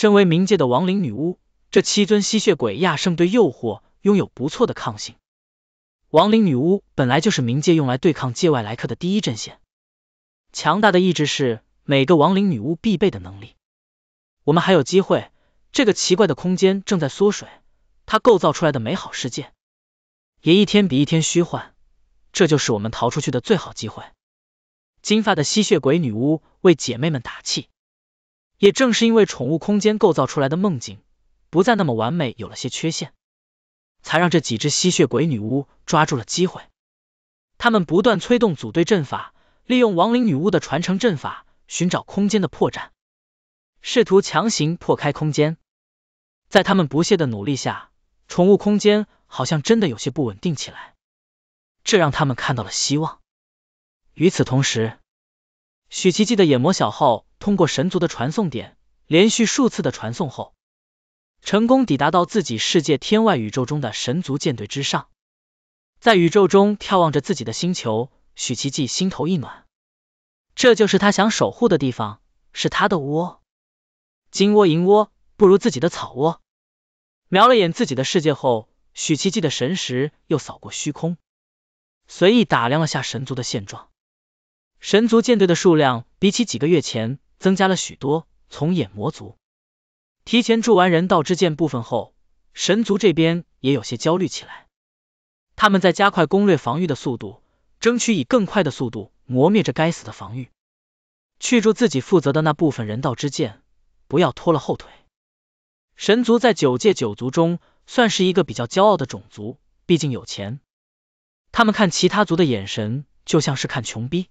身为冥界的亡灵女巫，这七尊吸血鬼亚圣对诱惑拥有不错的抗性。亡灵女巫本来就是冥界用来对抗界外来客的第一阵线，强大的意志是每个亡灵女巫必备的能力。我们还有机会，这个奇怪的空间正在缩水，它构造出来的美好世界也一天比一天虚幻，这就是我们逃出去的最好机会。金发的吸血鬼女巫为姐妹们打气。也正是因为宠物空间构造出来的梦境不再那么完美，有了些缺陷，才让这几只吸血鬼女巫抓住了机会。他们不断催动组队阵法，利用亡灵女巫的传承阵法寻找空间的破绽，试图强行破开空间。在他们不懈的努力下，宠物空间好像真的有些不稳定起来，这让他们看到了希望。与此同时，许奇迹的眼魔小号。通过神族的传送点，连续数次的传送后，成功抵达到自己世界天外宇宙中的神族舰队之上，在宇宙中眺望着自己的星球，许奇迹心头一暖，这就是他想守护的地方，是他的窝，金窝银窝不如自己的草窝。瞄了眼自己的世界后，许奇迹的神识又扫过虚空，随意打量了下神族的现状，神族舰队的数量比起几个月前。增加了许多。从眼魔族提前铸完人道之剑部分后，神族这边也有些焦虑起来。他们在加快攻略防御的速度，争取以更快的速度磨灭这该死的防御。去住自己负责的那部分人道之剑，不要拖了后腿。神族在九界九族中算是一个比较骄傲的种族，毕竟有钱。他们看其他族的眼神就像是看穷逼。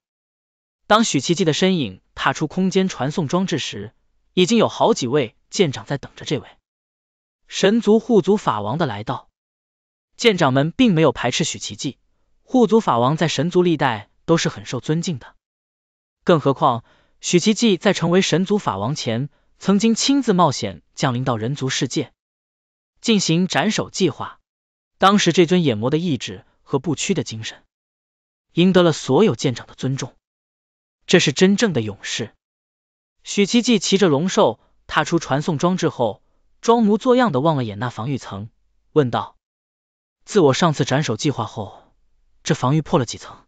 当许奇迹的身影。踏出空间传送装置时，已经有好几位舰长在等着这位神族护族法王的来到。舰长们并没有排斥许奇记，护族法王在神族历代都是很受尊敬的。更何况，许奇记在成为神族法王前，曾经亲自冒险降临到人族世界进行斩首计划。当时这尊眼魔的意志和不屈的精神，赢得了所有舰长的尊重。这是真正的勇士。许七级骑着龙兽踏出传送装置后，装模作样的望了眼那防御层，问道：“自我上次斩首计划后，这防御破了几层？”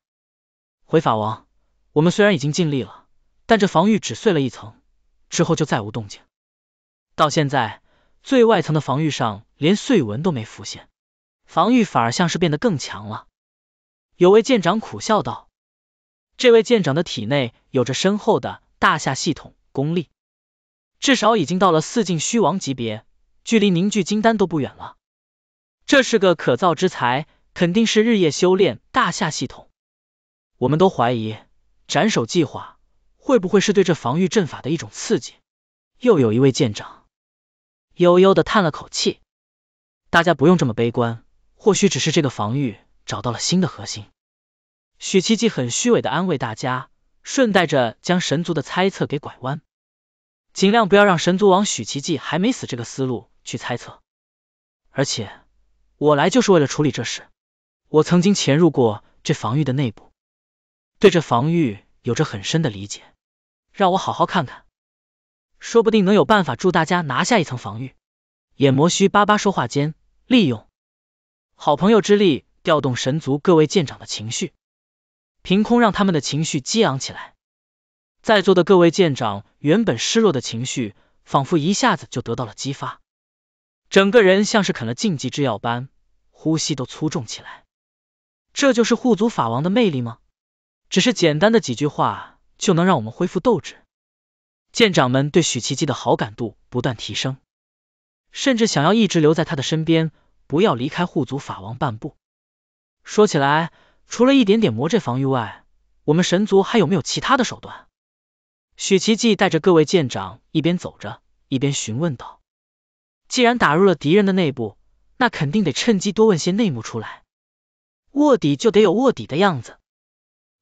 回法王，我们虽然已经尽力了，但这防御只碎了一层，之后就再无动静。到现在，最外层的防御上连碎纹都没浮现，防御反而像是变得更强了。有位舰长苦笑道。这位舰长的体内有着深厚的大夏系统功力，至少已经到了四境虚王级别，距离凝聚金丹都不远了。这是个可造之才，肯定是日夜修炼大夏系统。我们都怀疑，斩首计划会不会是对这防御阵法的一种刺激？又有一位舰长悠悠的叹了口气，大家不用这么悲观，或许只是这个防御找到了新的核心。许奇迹很虚伪的安慰大家，顺带着将神族的猜测给拐弯，尽量不要让神族王许奇迹还没死这个思路去猜测。而且我来就是为了处理这事，我曾经潜入过这防御的内部，对这防御有着很深的理解，让我好好看看，说不定能有办法助大家拿下一层防御。眼魔虚巴巴说话间，利用好朋友之力调动神族各位舰长的情绪。凭空让他们的情绪激昂起来，在座的各位舰长原本失落的情绪，仿佛一下子就得到了激发，整个人像是啃了禁忌之药般，呼吸都粗重起来。这就是护族法王的魅力吗？只是简单的几句话，就能让我们恢复斗志。舰长们对许奇迹的好感度不断提升，甚至想要一直留在他的身边，不要离开护族法王半步。说起来。除了一点点魔这防御外，我们神族还有没有其他的手段？许奇迹带着各位舰长一边走着，一边询问道：“既然打入了敌人的内部，那肯定得趁机多问些内幕出来。卧底就得有卧底的样子，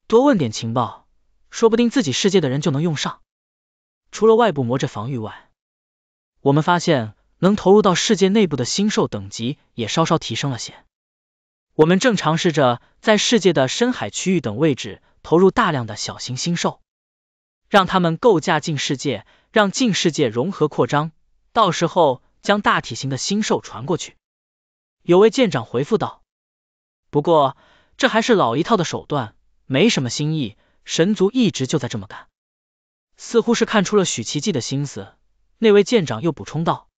多问点情报，说不定自己世界的人就能用上。除了外部魔这防御外，我们发现能投入到世界内部的星兽等级也稍稍提升了些。”我们正尝试着在世界的深海区域等位置投入大量的小型星兽，让它们构架进世界，让进世界融合扩张，到时候将大体型的星兽传过去。有位舰长回复道：“不过这还是老一套的手段，没什么新意，神族一直就在这么干。”似乎是看出了许奇迹的心思，那位舰长又补充道：“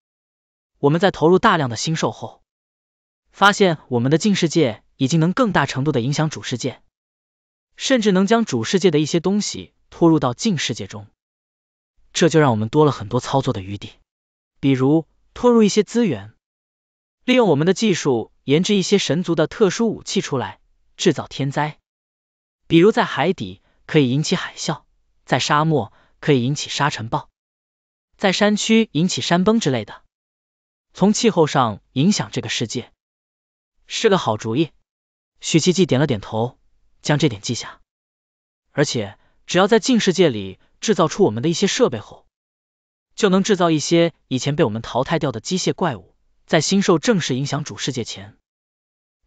我们在投入大量的星兽后。”发现我们的近世界已经能更大程度的影响主世界，甚至能将主世界的一些东西拖入到近世界中，这就让我们多了很多操作的余地，比如拖入一些资源，利用我们的技术研制一些神族的特殊武器出来，制造天灾，比如在海底可以引起海啸，在沙漠可以引起沙尘暴，在山区引起山崩之类的，从气候上影响这个世界。是个好主意，许奇迹点了点头，将这点记下。而且，只要在近世界里制造出我们的一些设备后，就能制造一些以前被我们淘汰掉的机械怪物，在新兽正式影响主世界前，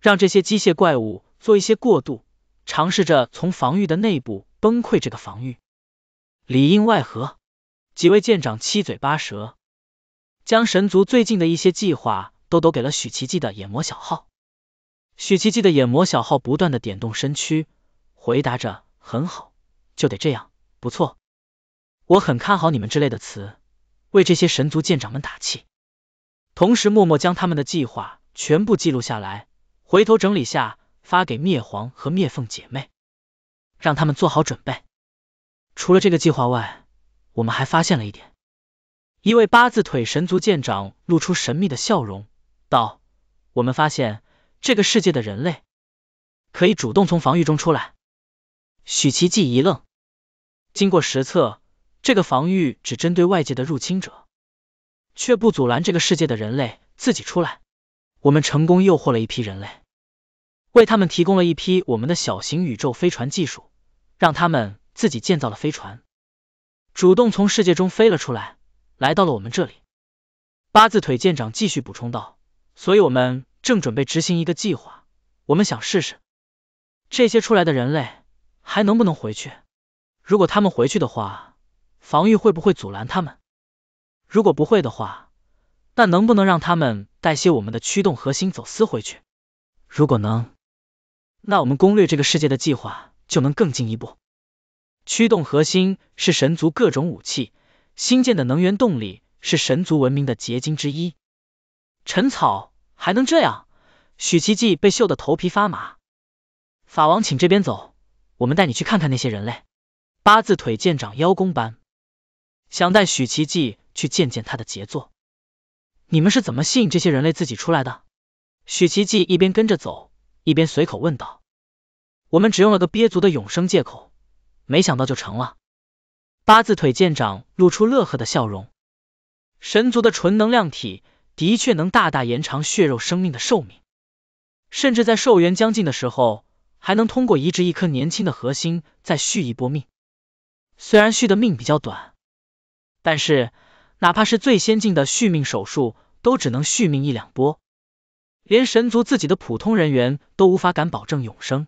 让这些机械怪物做一些过渡，尝试着从防御的内部崩溃这个防御。里应外合，几位舰长七嘴八舌，将神族最近的一些计划都抖给了许奇迹的眼魔小号。许奇迹的眼魔小号不断的点动身躯，回答着：“很好，就得这样，不错，我很看好你们之类的词，为这些神族舰长们打气，同时默默将他们的计划全部记录下来，回头整理下发给灭皇和灭凤姐妹，让他们做好准备。除了这个计划外，我们还发现了一点。”一位八字腿神族舰长露出神秘的笑容，道：“我们发现。”这个世界的人类可以主动从防御中出来。许奇迹一愣，经过实测，这个防御只针对外界的入侵者，却不阻拦这个世界的人类自己出来。我们成功诱惑了一批人类，为他们提供了一批我们的小型宇宙飞船技术，让他们自己建造了飞船，主动从世界中飞了出来，来到了我们这里。八字腿舰长继续补充道：“所以，我们。”正准备执行一个计划，我们想试试这些出来的人类还能不能回去。如果他们回去的话，防御会不会阻拦他们？如果不会的话，那能不能让他们带些我们的驱动核心走私回去？如果能，那我们攻略这个世界的计划就能更进一步。驱动核心是神族各种武器新建的能源动力，是神族文明的结晶之一。陈草。还能这样？许奇迹被秀得头皮发麻。法王，请这边走，我们带你去看看那些人类。八字腿舰长邀功般，想带许奇迹去见见他的杰作。你们是怎么吸引这些人类自己出来的？许奇迹一边跟着走，一边随口问道。我们只用了个憋足的永生借口，没想到就成了。八字腿舰长露出乐呵的笑容。神族的纯能量体。的确能大大延长血肉生命的寿命，甚至在寿元将近的时候，还能通过移植一颗年轻的核心再续一波命。虽然续的命比较短，但是哪怕是最先进的续命手术，都只能续命一两波，连神族自己的普通人员都无法敢保证永生，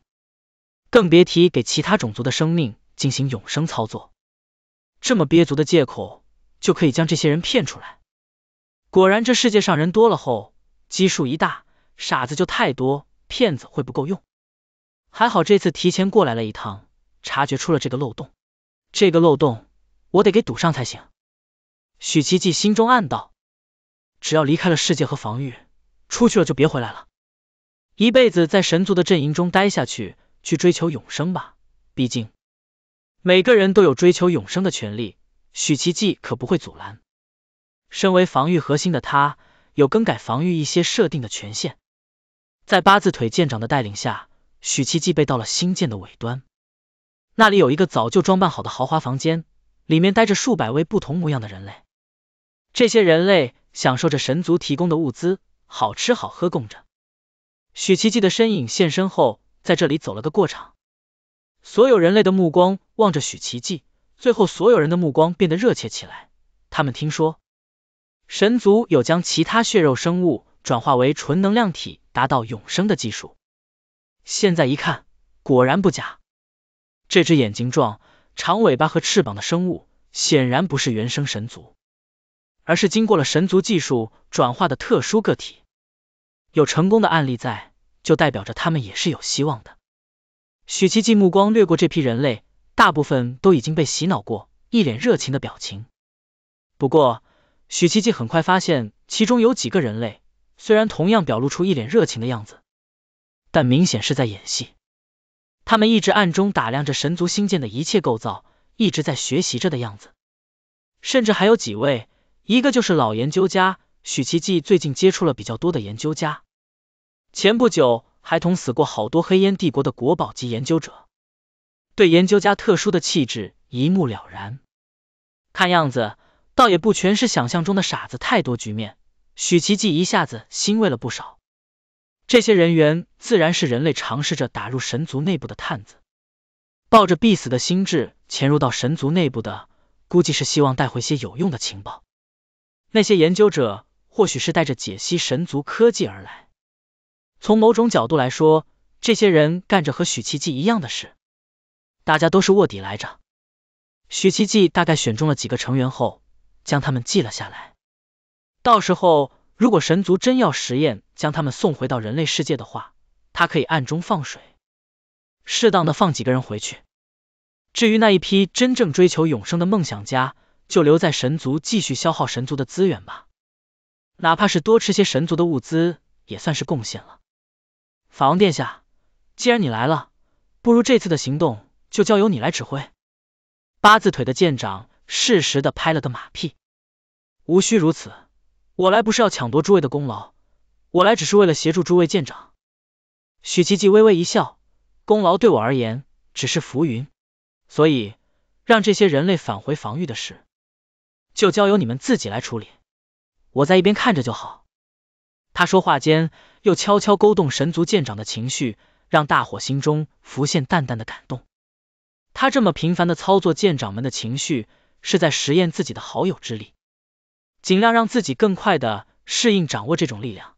更别提给其他种族的生命进行永生操作。这么憋足的借口就可以将这些人骗出来。果然，这世界上人多了后，基数一大，傻子就太多，骗子会不够用。还好这次提前过来了一趟，察觉出了这个漏洞，这个漏洞我得给堵上才行。许奇迹心中暗道，只要离开了世界和防御，出去了就别回来了，一辈子在神族的阵营中待下去，去追求永生吧。毕竟每个人都有追求永生的权利，许奇迹可不会阻拦。身为防御核心的他，有更改防御一些设定的权限。在八字腿舰长的带领下，许奇记被到了新舰的尾端，那里有一个早就装扮好的豪华房间，里面待着数百位不同模样的人类。这些人类享受着神族提供的物资，好吃好喝供着。许奇记的身影现身后，在这里走了个过场。所有人类的目光望着许奇记，最后所有人的目光变得热切起来。他们听说。神族有将其他血肉生物转化为纯能量体，达到永生的技术。现在一看，果然不假。这只眼睛状、长尾巴和翅膀的生物，显然不是原生神族，而是经过了神族技术转化的特殊个体。有成功的案例在，就代表着他们也是有希望的。许七七目光掠过这批人类，大部分都已经被洗脑过，一脸热情的表情。不过。许奇迹很快发现其中有几个人类，虽然同样表露出一脸热情的样子，但明显是在演戏。他们一直暗中打量着神族星舰的一切构造，一直在学习着的样子。甚至还有几位，一个就是老研究家许奇迹最近接触了比较多的研究家，前不久还捅死过好多黑烟帝国的国宝级研究者，对研究家特殊的气质一目了然。看样子。倒也不全是想象中的傻子太多，局面许奇迹一下子欣慰了不少。这些人员自然是人类尝试着打入神族内部的探子，抱着必死的心智潜入到神族内部的，估计是希望带回些有用的情报。那些研究者或许是带着解析神族科技而来，从某种角度来说，这些人干着和许奇迹一样的事，大家都是卧底来着。许奇迹大概选中了几个成员后。将他们记了下来。到时候，如果神族真要实验，将他们送回到人类世界的话，他可以暗中放水，适当的放几个人回去。至于那一批真正追求永生的梦想家，就留在神族继续消耗神族的资源吧。哪怕是多吃些神族的物资，也算是贡献了。法王殿下，既然你来了，不如这次的行动就交由你来指挥。八字腿的舰长。适时的拍了个马屁，无需如此，我来不是要抢夺诸位的功劳，我来只是为了协助诸位舰长。许奇迹微微一笑，功劳对我而言只是浮云，所以让这些人类返回防御的事，就交由你们自己来处理，我在一边看着就好。他说话间，又悄悄勾动神族舰长的情绪，让大伙心中浮现淡淡的感动。他这么频繁的操作舰长们的情绪。是在实验自己的好友之力，尽量让自己更快的适应掌握这种力量，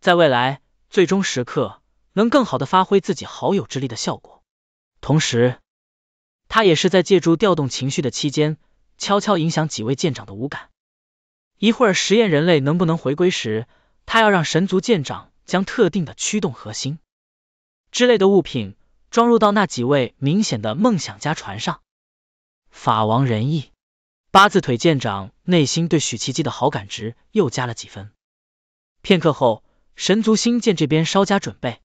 在未来最终时刻能更好的发挥自己好友之力的效果。同时，他也是在借助调动情绪的期间，悄悄影响几位舰长的五感。一会儿实验人类能不能回归时，他要让神族舰长将特定的驱动核心之类的物品装入到那几位明显的梦想家船上。法王仁义，八字腿舰长内心对许奇迹的好感值又加了几分。片刻后，神族星舰这边稍加准备，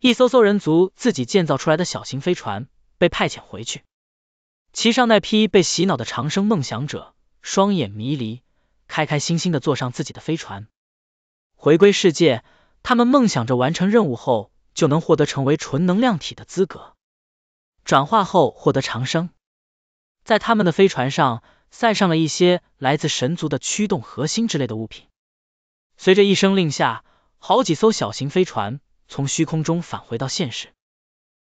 一艘艘人族自己建造出来的小型飞船被派遣回去，骑上那批被洗脑的长生梦想者，双眼迷离，开开心心的坐上自己的飞船，回归世界。他们梦想着完成任务后，就能获得成为纯能量体的资格，转化后获得长生。在他们的飞船上塞上了一些来自神族的驱动核心之类的物品。随着一声令下，好几艘小型飞船从虚空中返回到现实。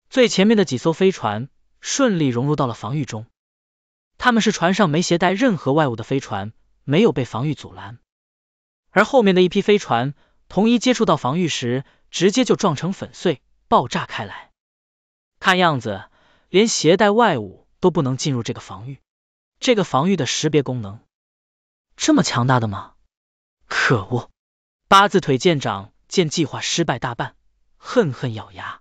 最前面的几艘飞船顺利融入到了防御中，他们是船上没携带任何外物的飞船，没有被防御阻拦。而后面的一批飞船，同一接触到防御时，直接就撞成粉碎，爆炸开来。看样子，连携带外物。都不能进入这个防御，这个防御的识别功能这么强大的吗？可恶！八字腿舰长见计划失败大半，恨恨咬牙。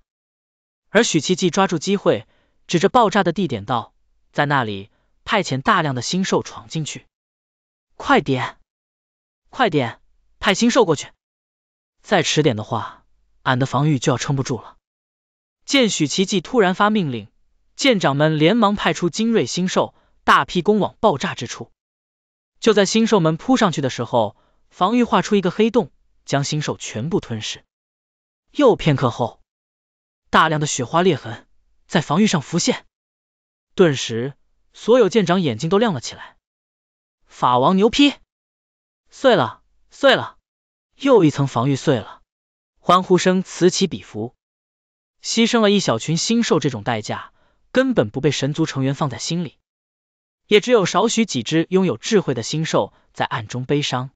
而许奇迹抓住机会，指着爆炸的地点道：“在那里派遣大量的星兽闯进去，快点，快点，派星兽过去！再迟点的话，俺的防御就要撑不住了。”见许奇迹突然发命令。舰长们连忙派出精锐星兽，大批攻往爆炸之处。就在星兽们扑上去的时候，防御画出一个黑洞，将星兽全部吞噬。又片刻后，大量的雪花裂痕在防御上浮现，顿时所有舰长眼睛都亮了起来。法王牛批，碎了，碎了！又一层防御碎了，欢呼声此起彼伏。牺牲了一小群星兽，这种代价。根本不被神族成员放在心里，也只有少许几只拥有智慧的星兽在暗中悲伤。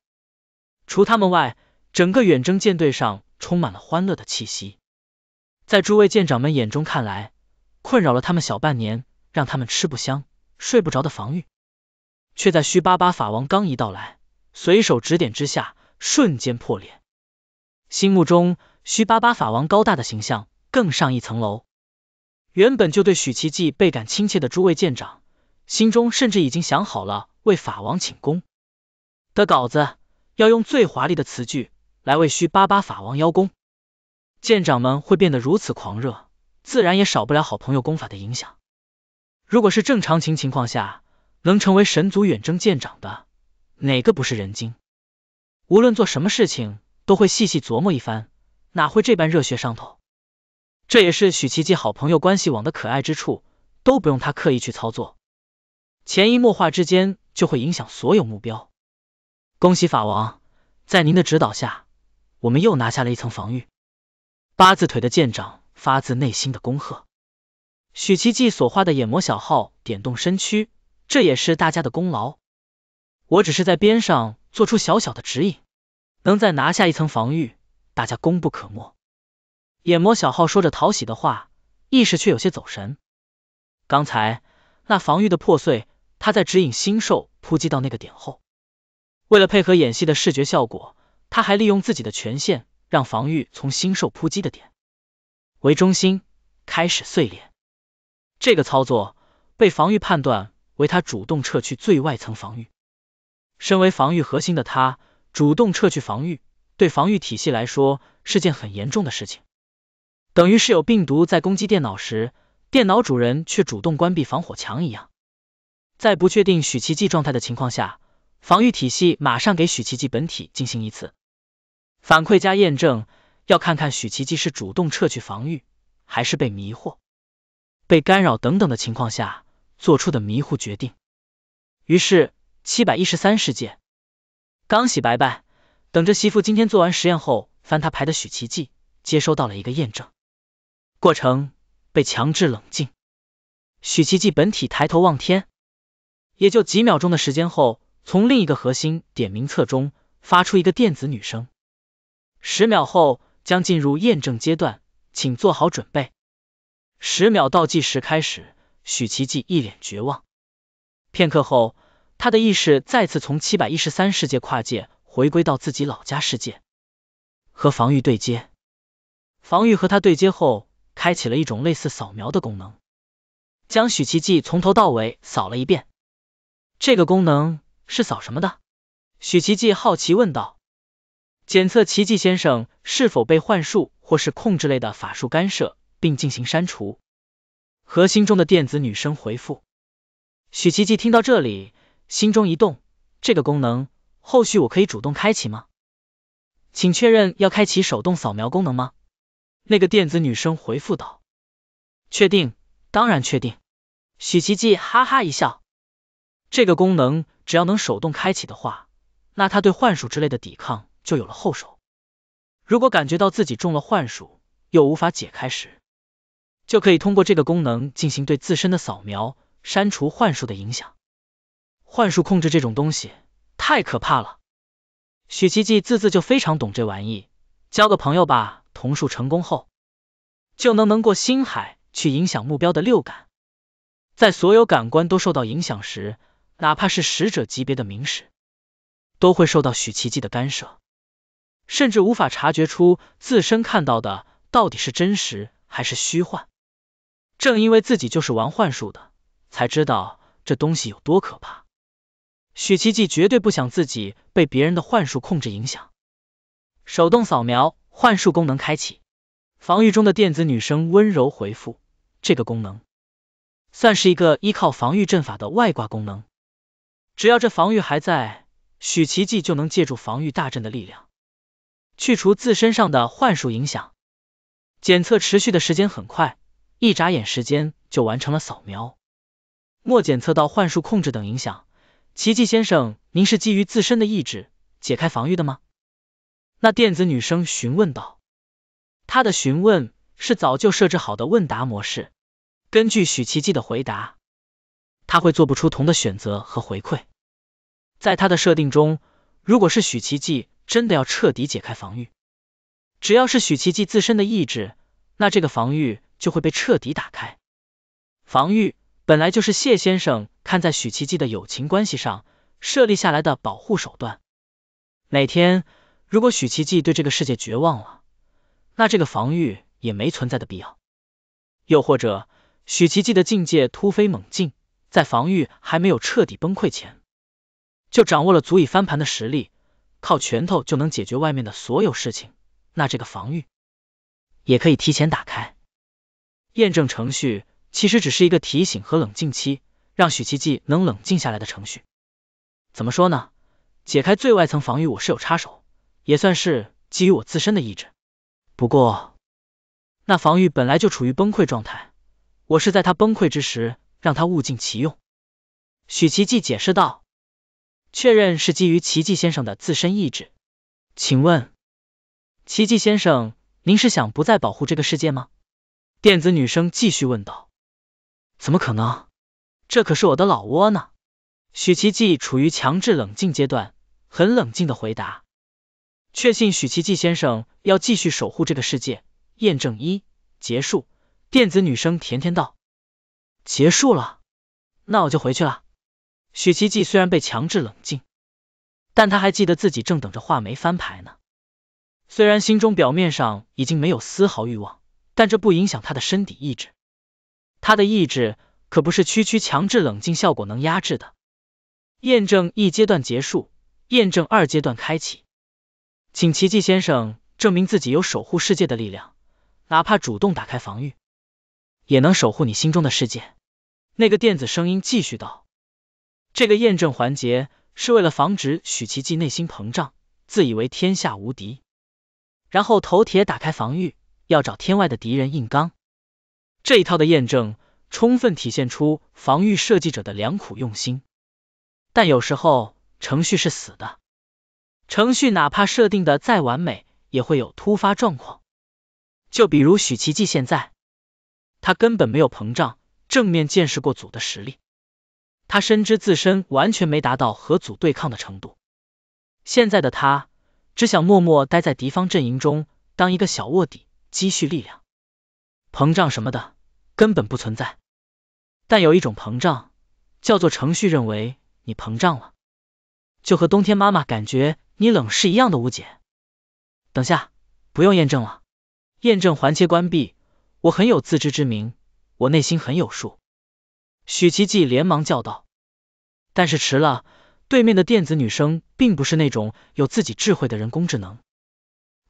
除他们外，整个远征舰队上充满了欢乐的气息。在诸位舰长们眼中看来，困扰了他们小半年，让他们吃不香、睡不着的防御，却在虚巴巴法王刚一到来，随手指点之下，瞬间破裂。心目中，虚巴巴法王高大的形象更上一层楼。原本就对许奇迹倍感亲切的诸位舰长，心中甚至已经想好了为法王请功的稿子，要用最华丽的词句来为虚巴巴法王邀功。舰长们会变得如此狂热，自然也少不了好朋友功法的影响。如果是正常情情况下，能成为神族远征舰长的，哪个不是人精？无论做什么事情，都会细细琢磨一番，哪会这般热血上头？这也是许奇迹好朋友关系网的可爱之处，都不用他刻意去操作，潜移默化之间就会影响所有目标。恭喜法王，在您的指导下，我们又拿下了一层防御。八字腿的舰长发自内心的恭贺许奇迹所画的眼魔小号点动身躯，这也是大家的功劳。我只是在边上做出小小的指引，能再拿下一层防御，大家功不可没。眼魔小号说着讨喜的话，意识却有些走神。刚才那防御的破碎，他在指引星兽扑击到那个点后，为了配合演戏的视觉效果，他还利用自己的权限，让防御从星兽扑击的点为中心开始碎裂。这个操作被防御判断为他主动撤去最外层防御。身为防御核心的他，主动撤去防御，对防御体系来说是件很严重的事情。等于是有病毒在攻击电脑时，电脑主人却主动关闭防火墙一样。在不确定许奇迹状态的情况下，防御体系马上给许奇迹本体进行一次反馈加验证，要看看许奇迹是主动撤去防御，还是被迷惑、被干扰等等的情况下做出的迷糊决定。于是，七百一十三事件刚洗白白，等着媳妇今天做完实验后翻他牌的许奇迹接收到了一个验证。过程被强制冷静。许奇迹本体抬头望天，也就几秒钟的时间后，从另一个核心点名册中发出一个电子女声：“十秒后将进入验证阶段，请做好准备。”十秒倒计时开始，许奇迹一脸绝望。片刻后，他的意识再次从七百一十三世界跨界回归到自己老家世界，和防御对接。防御和他对接后。开启了一种类似扫描的功能，将许奇迹从头到尾扫了一遍。这个功能是扫什么的？许奇迹好奇问道。检测奇迹先生是否被幻术或是控制类的法术干涉，并进行删除。核心中的电子女声回复。许奇迹听到这里，心中一动。这个功能后续我可以主动开启吗？请确认要开启手动扫描功能吗？那个电子女生回复道：“确定，当然确定。”许奇迹哈哈一笑。这个功能只要能手动开启的话，那他对幻术之类的抵抗就有了后手。如果感觉到自己中了幻术又无法解开时，就可以通过这个功能进行对自身的扫描，删除幻术的影响。幻术控制这种东西太可怕了。许奇迹自自就非常懂这玩意，交个朋友吧。同术成功后，就能能过星海去影响目标的六感。在所有感官都受到影响时，哪怕是使者级别的明使，都会受到许奇迹的干涉，甚至无法察觉出自身看到的到底是真实还是虚幻。正因为自己就是玩幻术的，才知道这东西有多可怕。许奇迹绝对不想自己被别人的幻术控制影响。手动扫描。幻术功能开启，防御中的电子女生温柔回复，这个功能算是一个依靠防御阵法的外挂功能，只要这防御还在，许奇迹就能借助防御大阵的力量去除自身上的幻术影响。检测持续的时间很快，一眨眼时间就完成了扫描，莫检测到幻术控制等影响。奇迹先生，您是基于自身的意志解开防御的吗？那电子女生询问道：“她的询问是早就设置好的问答模式。根据许奇迹的回答，他会做不出同的选择和回馈。在他的设定中，如果是许奇迹真的要彻底解开防御，只要是许奇迹自身的意志，那这个防御就会被彻底打开。防御本来就是谢先生看在许奇迹的友情关系上设立下来的保护手段。每天。”如果许奇迹对这个世界绝望了，那这个防御也没存在的必要。又或者许奇迹的境界突飞猛进，在防御还没有彻底崩溃前，就掌握了足以翻盘的实力，靠拳头就能解决外面的所有事情，那这个防御也可以提前打开。验证程序其实只是一个提醒和冷静期，让许奇迹能冷静下来的程序。怎么说呢？解开最外层防御，我是有插手。也算是基于我自身的意志，不过，那防御本来就处于崩溃状态，我是在他崩溃之时让他物尽其用。许奇迹解释道：“确认是基于奇迹先生的自身意志，请问，奇迹先生，您是想不再保护这个世界吗？”电子女生继续问道：“怎么可能？这可是我的老窝呢！”许奇迹处于强制冷静阶段，很冷静的回答。确信许奇迹先生要继续守护这个世界。验证一结束，电子女生甜甜道：“结束了，那我就回去了。”许奇迹虽然被强制冷静，但他还记得自己正等着画眉翻牌呢。虽然心中表面上已经没有丝毫欲望，但这不影响他的身体意志。他的意志可不是区区强制冷静效果能压制的。验证一阶段结束，验证二阶段开启。请奇迹先生证明自己有守护世界的力量，哪怕主动打开防御，也能守护你心中的世界。那个电子声音继续道：“这个验证环节是为了防止许奇迹内心膨胀，自以为天下无敌，然后头铁打开防御，要找天外的敌人硬刚。这一套的验证，充分体现出防御设计者的良苦用心。但有时候程序是死的。”程序哪怕设定的再完美，也会有突发状况。就比如许奇迹现在，他根本没有膨胀，正面见识过组的实力。他深知自身完全没达到和组对抗的程度。现在的他只想默默待在敌方阵营中，当一个小卧底，积蓄力量。膨胀什么的根本不存在，但有一种膨胀，叫做程序认为你膨胀了。就和冬天妈妈感觉你冷是一样的误解。等下，不用验证了，验证环节关闭。我很有自知之明，我内心很有数。许奇迹连忙叫道：“但是迟了，对面的电子女生并不是那种有自己智慧的人工智能，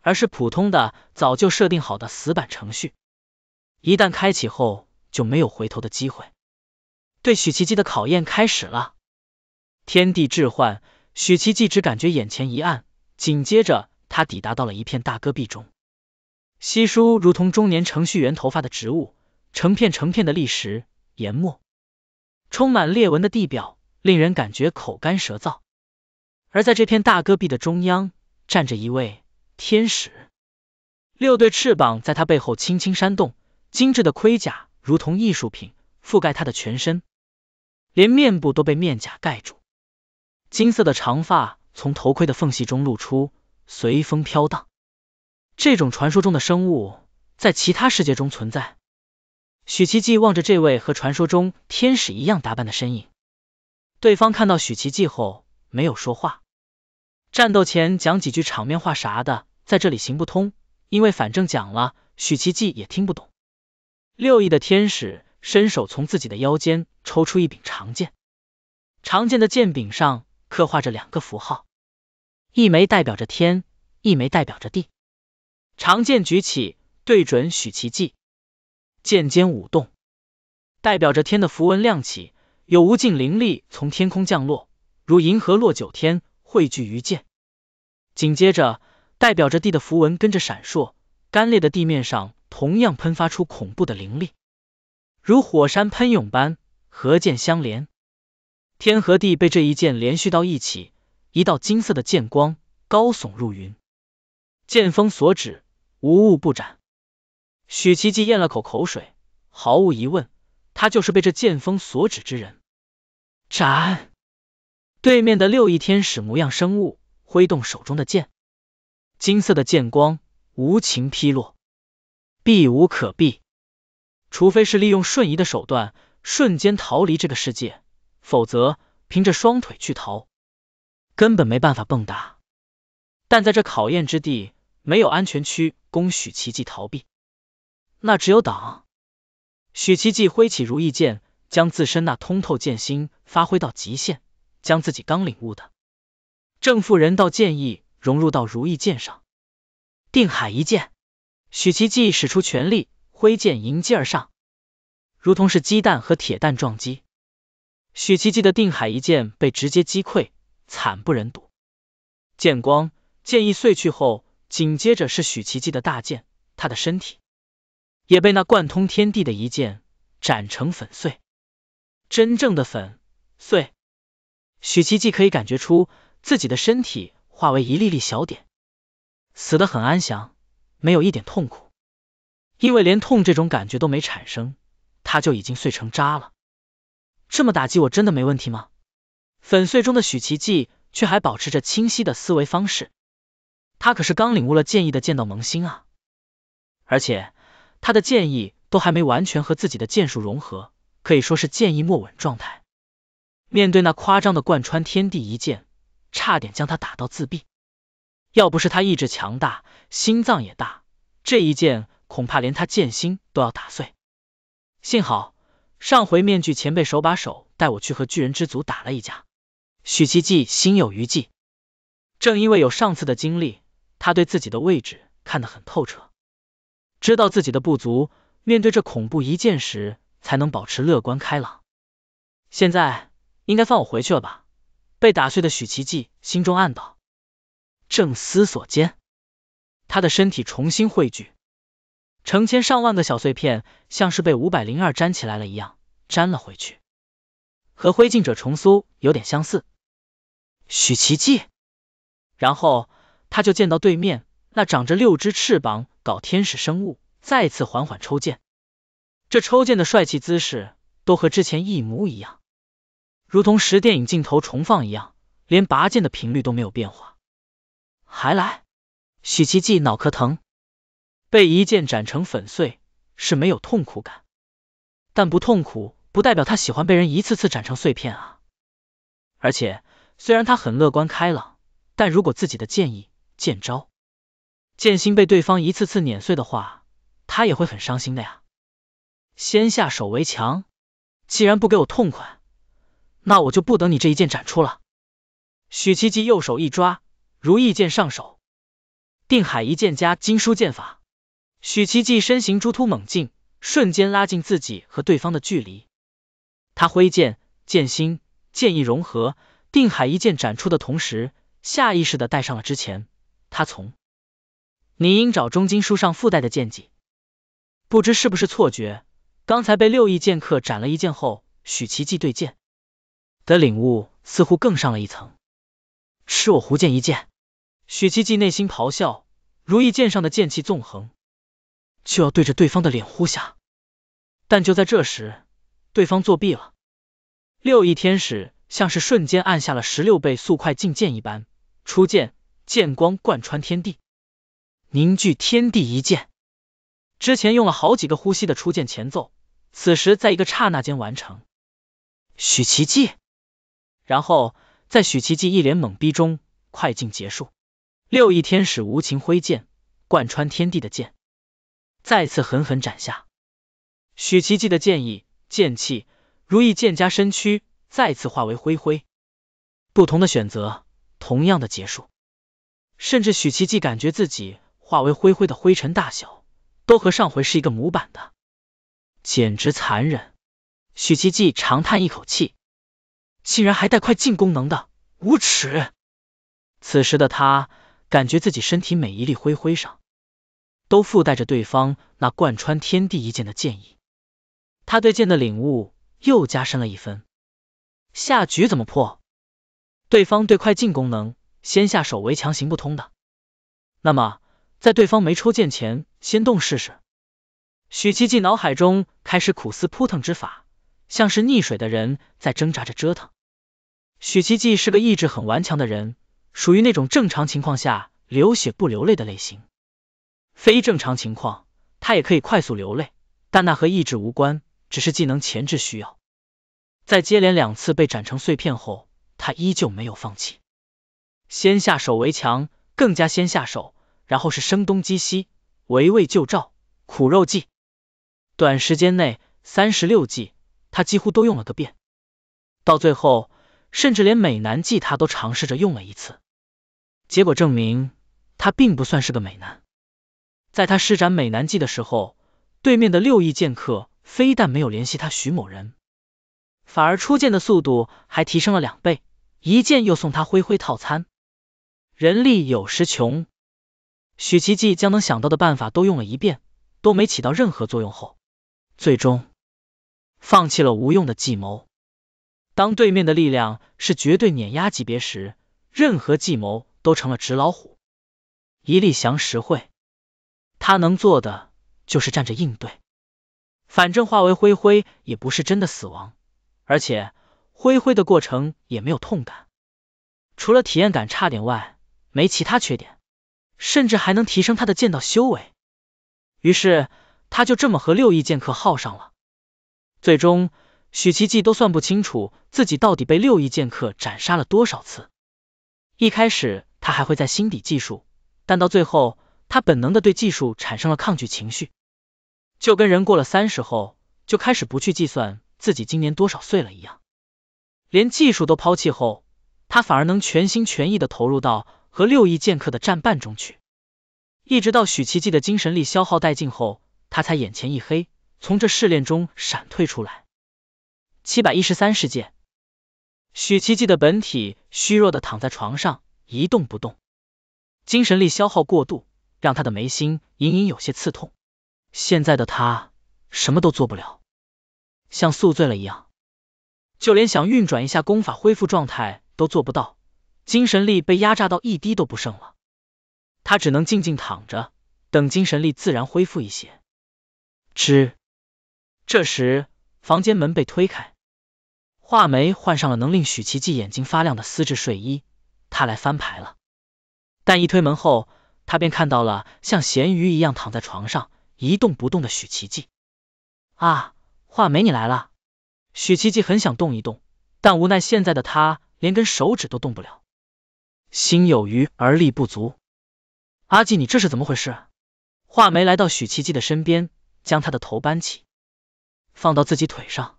而是普通的早就设定好的死板程序。一旦开启后就没有回头的机会。对许奇迹的考验开始了，天地置换。”许七季只感觉眼前一暗，紧接着他抵达到了一片大戈壁中，稀疏如同中年程序员头发的植物，成片成片的砾石、研磨，充满裂纹的地表，令人感觉口干舌燥。而在这片大戈壁的中央，站着一位天使，六对翅膀在他背后轻轻扇动，精致的盔甲如同艺术品，覆盖他的全身，连面部都被面甲盖住。金色的长发从头盔的缝隙中露出，随风飘荡。这种传说中的生物在其他世界中存在。许奇迹望着这位和传说中天使一样打扮的身影，对方看到许奇迹后没有说话。战斗前讲几句场面话啥的，在这里行不通，因为反正讲了，许奇迹也听不懂。六翼的天使伸手从自己的腰间抽出一柄长剑，长剑的剑柄上。刻画着两个符号，一枚代表着天，一枚代表着地。长剑举起，对准许其技，剑尖舞动，代表着天的符文亮起，有无尽灵力从天空降落，如银河落九天，汇聚于剑。紧接着，代表着地的符文跟着闪烁，干裂的地面上同样喷发出恐怖的灵力，如火山喷涌般，和剑相连。天和地被这一剑连续到一起，一道金色的剑光高耸入云，剑锋所指，无物不斩。许奇迹咽了口口水，毫无疑问，他就是被这剑锋所指之人。斩！对面的六翼天使模样生物挥动手中的剑，金色的剑光无情劈落，避无可避，除非是利用瞬移的手段，瞬间逃离这个世界。否则，凭着双腿去逃，根本没办法蹦跶。但在这考验之地，没有安全区，供许奇迹逃避，那只有挡。许奇迹挥起如意剑，将自身那通透剑心发挥到极限，将自己刚领悟的正负人道剑意融入到如意剑上，定海一剑。许奇迹使出全力，挥剑迎击而上，如同是鸡蛋和铁蛋撞击。许奇记的定海一剑被直接击溃，惨不忍睹。剑光、剑意碎去后，紧接着是许奇记的大剑，他的身体也被那贯通天地的一剑斩成粉碎，真正的粉碎。许奇记可以感觉出自己的身体化为一粒粒小点，死得很安详，没有一点痛苦，因为连痛这种感觉都没产生，他就已经碎成渣了。这么打击我真的没问题吗？粉碎中的许奇迹却还保持着清晰的思维方式。他可是刚领悟了剑意的剑道萌新，啊！而且他的剑意都还没完全和自己的剑术融合，可以说是剑意莫稳状态。面对那夸张的贯穿天地一剑，差点将他打到自闭。要不是他意志强大，心脏也大，这一剑恐怕连他剑心都要打碎。幸好。上回面具前辈手把手带我去和巨人之族打了一架，许奇迹心有余悸。正因为有上次的经历，他对自己的位置看得很透彻，知道自己的不足，面对这恐怖一剑时才能保持乐观开朗。现在应该放我回去了吧？被打碎的许奇迹心中暗道。正思索间，他的身体重新汇聚。成千上万个小碎片，像是被五百零二粘起来了一样，粘了回去，和灰烬者重苏有点相似。许奇迹，然后他就见到对面那长着六只翅膀搞天使生物，再次缓缓抽剑。这抽剑的帅气姿势都和之前一模一样，如同十电影镜头重放一样，连拔剑的频率都没有变化。还来？许奇迹脑壳疼。被一剑斩成粉碎是没有痛苦感，但不痛苦不代表他喜欢被人一次次斩成碎片啊！而且虽然他很乐观开朗，但如果自己的剑意、剑招、剑心被对方一次次碾碎的话，他也会很伤心的呀！先下手为强，既然不给我痛快，那我就不等你这一剑斩出了。许七七右手一抓，如意剑上手，定海一剑加金书剑法。许奇迹身形突突猛进，瞬间拉近自己和对方的距离。他挥剑，剑心、剑意融合，定海一剑斩出的同时，下意识的带上了之前他从你鹰爪中金书上附带的剑技。不知是不是错觉，刚才被六翼剑客斩了一剑后，许奇迹对剑的领悟似乎更上了一层。吃我胡剑一剑！许奇迹内心咆哮，如意剑上的剑气纵横。就要对着对方的脸呼下，但就在这时，对方作弊了。六翼天使像是瞬间按下了十六倍速快进键一般，出剑，剑光贯穿天地，凝聚天地一剑。之前用了好几个呼吸的出剑前奏，此时在一个刹那间完成，许奇迹。然后在许奇迹一脸懵逼中，快进结束。六翼天使无情挥剑，贯穿天地的剑。再次狠狠斩下，许奇迹的剑意、剑气、如意剑加身躯，再次化为灰灰。不同的选择，同样的结束。甚至许奇迹感觉自己化为灰灰的灰尘大小，都和上回是一个模板的，简直残忍。许奇迹长叹一口气，竟然还带快进功能的，无耻！此时的他感觉自己身体每一粒灰灰上。都附带着对方那贯穿天地一剑的剑意，他对剑的领悟又加深了一分。下局怎么破？对方对快进功能先下手为强行不通的，那么在对方没抽剑前先动试试。许七季脑海中开始苦思扑腾之法，像是溺水的人在挣扎着折腾。许七季是个意志很顽强的人，属于那种正常情况下流血不流泪的类型。非正常情况，他也可以快速流泪，但那和意志无关，只是技能前置需要。在接连两次被斩成碎片后，他依旧没有放弃。先下手为强，更加先下手，然后是声东击西、围魏救赵、苦肉计，短时间内三十六计他几乎都用了个遍。到最后，甚至连美男计他都尝试着用了一次，结果证明他并不算是个美男。在他施展美男计的时候，对面的六翼剑客非但没有联系他徐某人，反而出剑的速度还提升了两倍，一剑又送他灰灰套餐。人力有时穷，许奇迹将能想到的办法都用了一遍，都没起到任何作用后，最终放弃了无用的计谋。当对面的力量是绝对碾压级别时，任何计谋都成了纸老虎，一力降十会。他能做的就是站着应对，反正化为灰灰也不是真的死亡，而且灰灰的过程也没有痛感，除了体验感差点外，没其他缺点，甚至还能提升他的剑道修为。于是他就这么和六翼剑客耗上了，最终许奇迹都算不清楚自己到底被六翼剑客斩杀了多少次。一开始他还会在心底计数，但到最后。他本能的对技术产生了抗拒情绪，就跟人过了三十后就开始不去计算自己今年多少岁了一样，连技术都抛弃后，他反而能全心全意的投入到和六亿剑客的战伴中去。一直到许奇迹的精神力消耗殆尽后，他才眼前一黑，从这试炼中闪退出来。七百一十三世界，许奇迹的本体虚弱的躺在床上一动不动，精神力消耗过度。让他的眉心隐隐有些刺痛。现在的他什么都做不了，像宿醉了一样，就连想运转一下功法恢复状态都做不到，精神力被压榨到一滴都不剩了。他只能静静躺着，等精神力自然恢复一些。吱，这时房间门被推开，画眉换上了能令许奇迹眼睛发亮的丝质睡衣，他来翻牌了。但一推门后，他便看到了像咸鱼一样躺在床上一动不动的许奇迹。画眉，你来了。许奇迹很想动一动，但无奈现在的他连根手指都动不了，心有余而力不足。阿季，你这是怎么回事？画眉来到许奇迹的身边，将他的头扳起，放到自己腿上，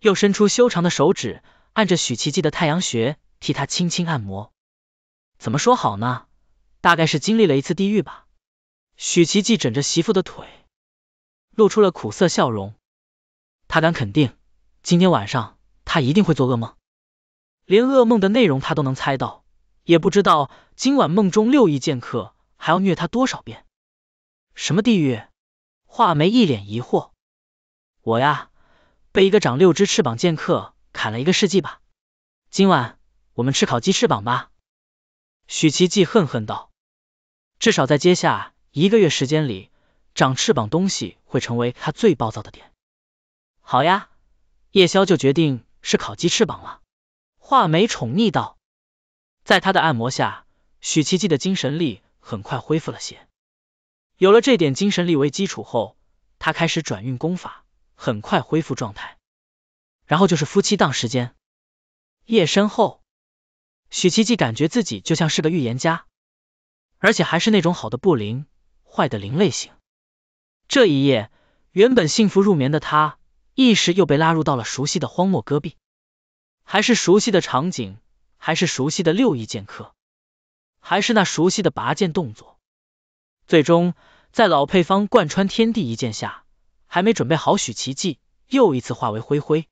又伸出修长的手指按着许奇迹的太阳穴，替他轻轻按摩。怎么说好呢？大概是经历了一次地狱吧，许奇迹枕着媳妇的腿，露出了苦涩笑容。他敢肯定，今天晚上他一定会做噩梦，连噩梦的内容他都能猜到。也不知道今晚梦中六亿剑客还要虐他多少遍。什么地狱？画眉一脸疑惑。我呀，被一个长六只翅膀剑客砍了一个世纪吧。今晚我们吃烤鸡翅膀吧。许奇迹恨恨道。至少在接下一个月时间里，长翅膀东西会成为他最暴躁的点。好呀，夜宵就决定是烤鸡翅膀了。画眉宠溺道。在他的按摩下，许奇迹的精神力很快恢复了些。有了这点精神力为基础后，他开始转运功法，很快恢复状态。然后就是夫妻档时间。夜深后，许奇迹感觉自己就像是个预言家。而且还是那种好的不灵，坏的灵类型。这一夜，原本幸福入眠的他，意识又被拉入到了熟悉的荒漠戈壁，还是熟悉的场景，还是熟悉的六翼剑客，还是那熟悉的拔剑动作。最终，在老配方贯穿天地一剑下，还没准备好许奇迹，又一次化为灰灰。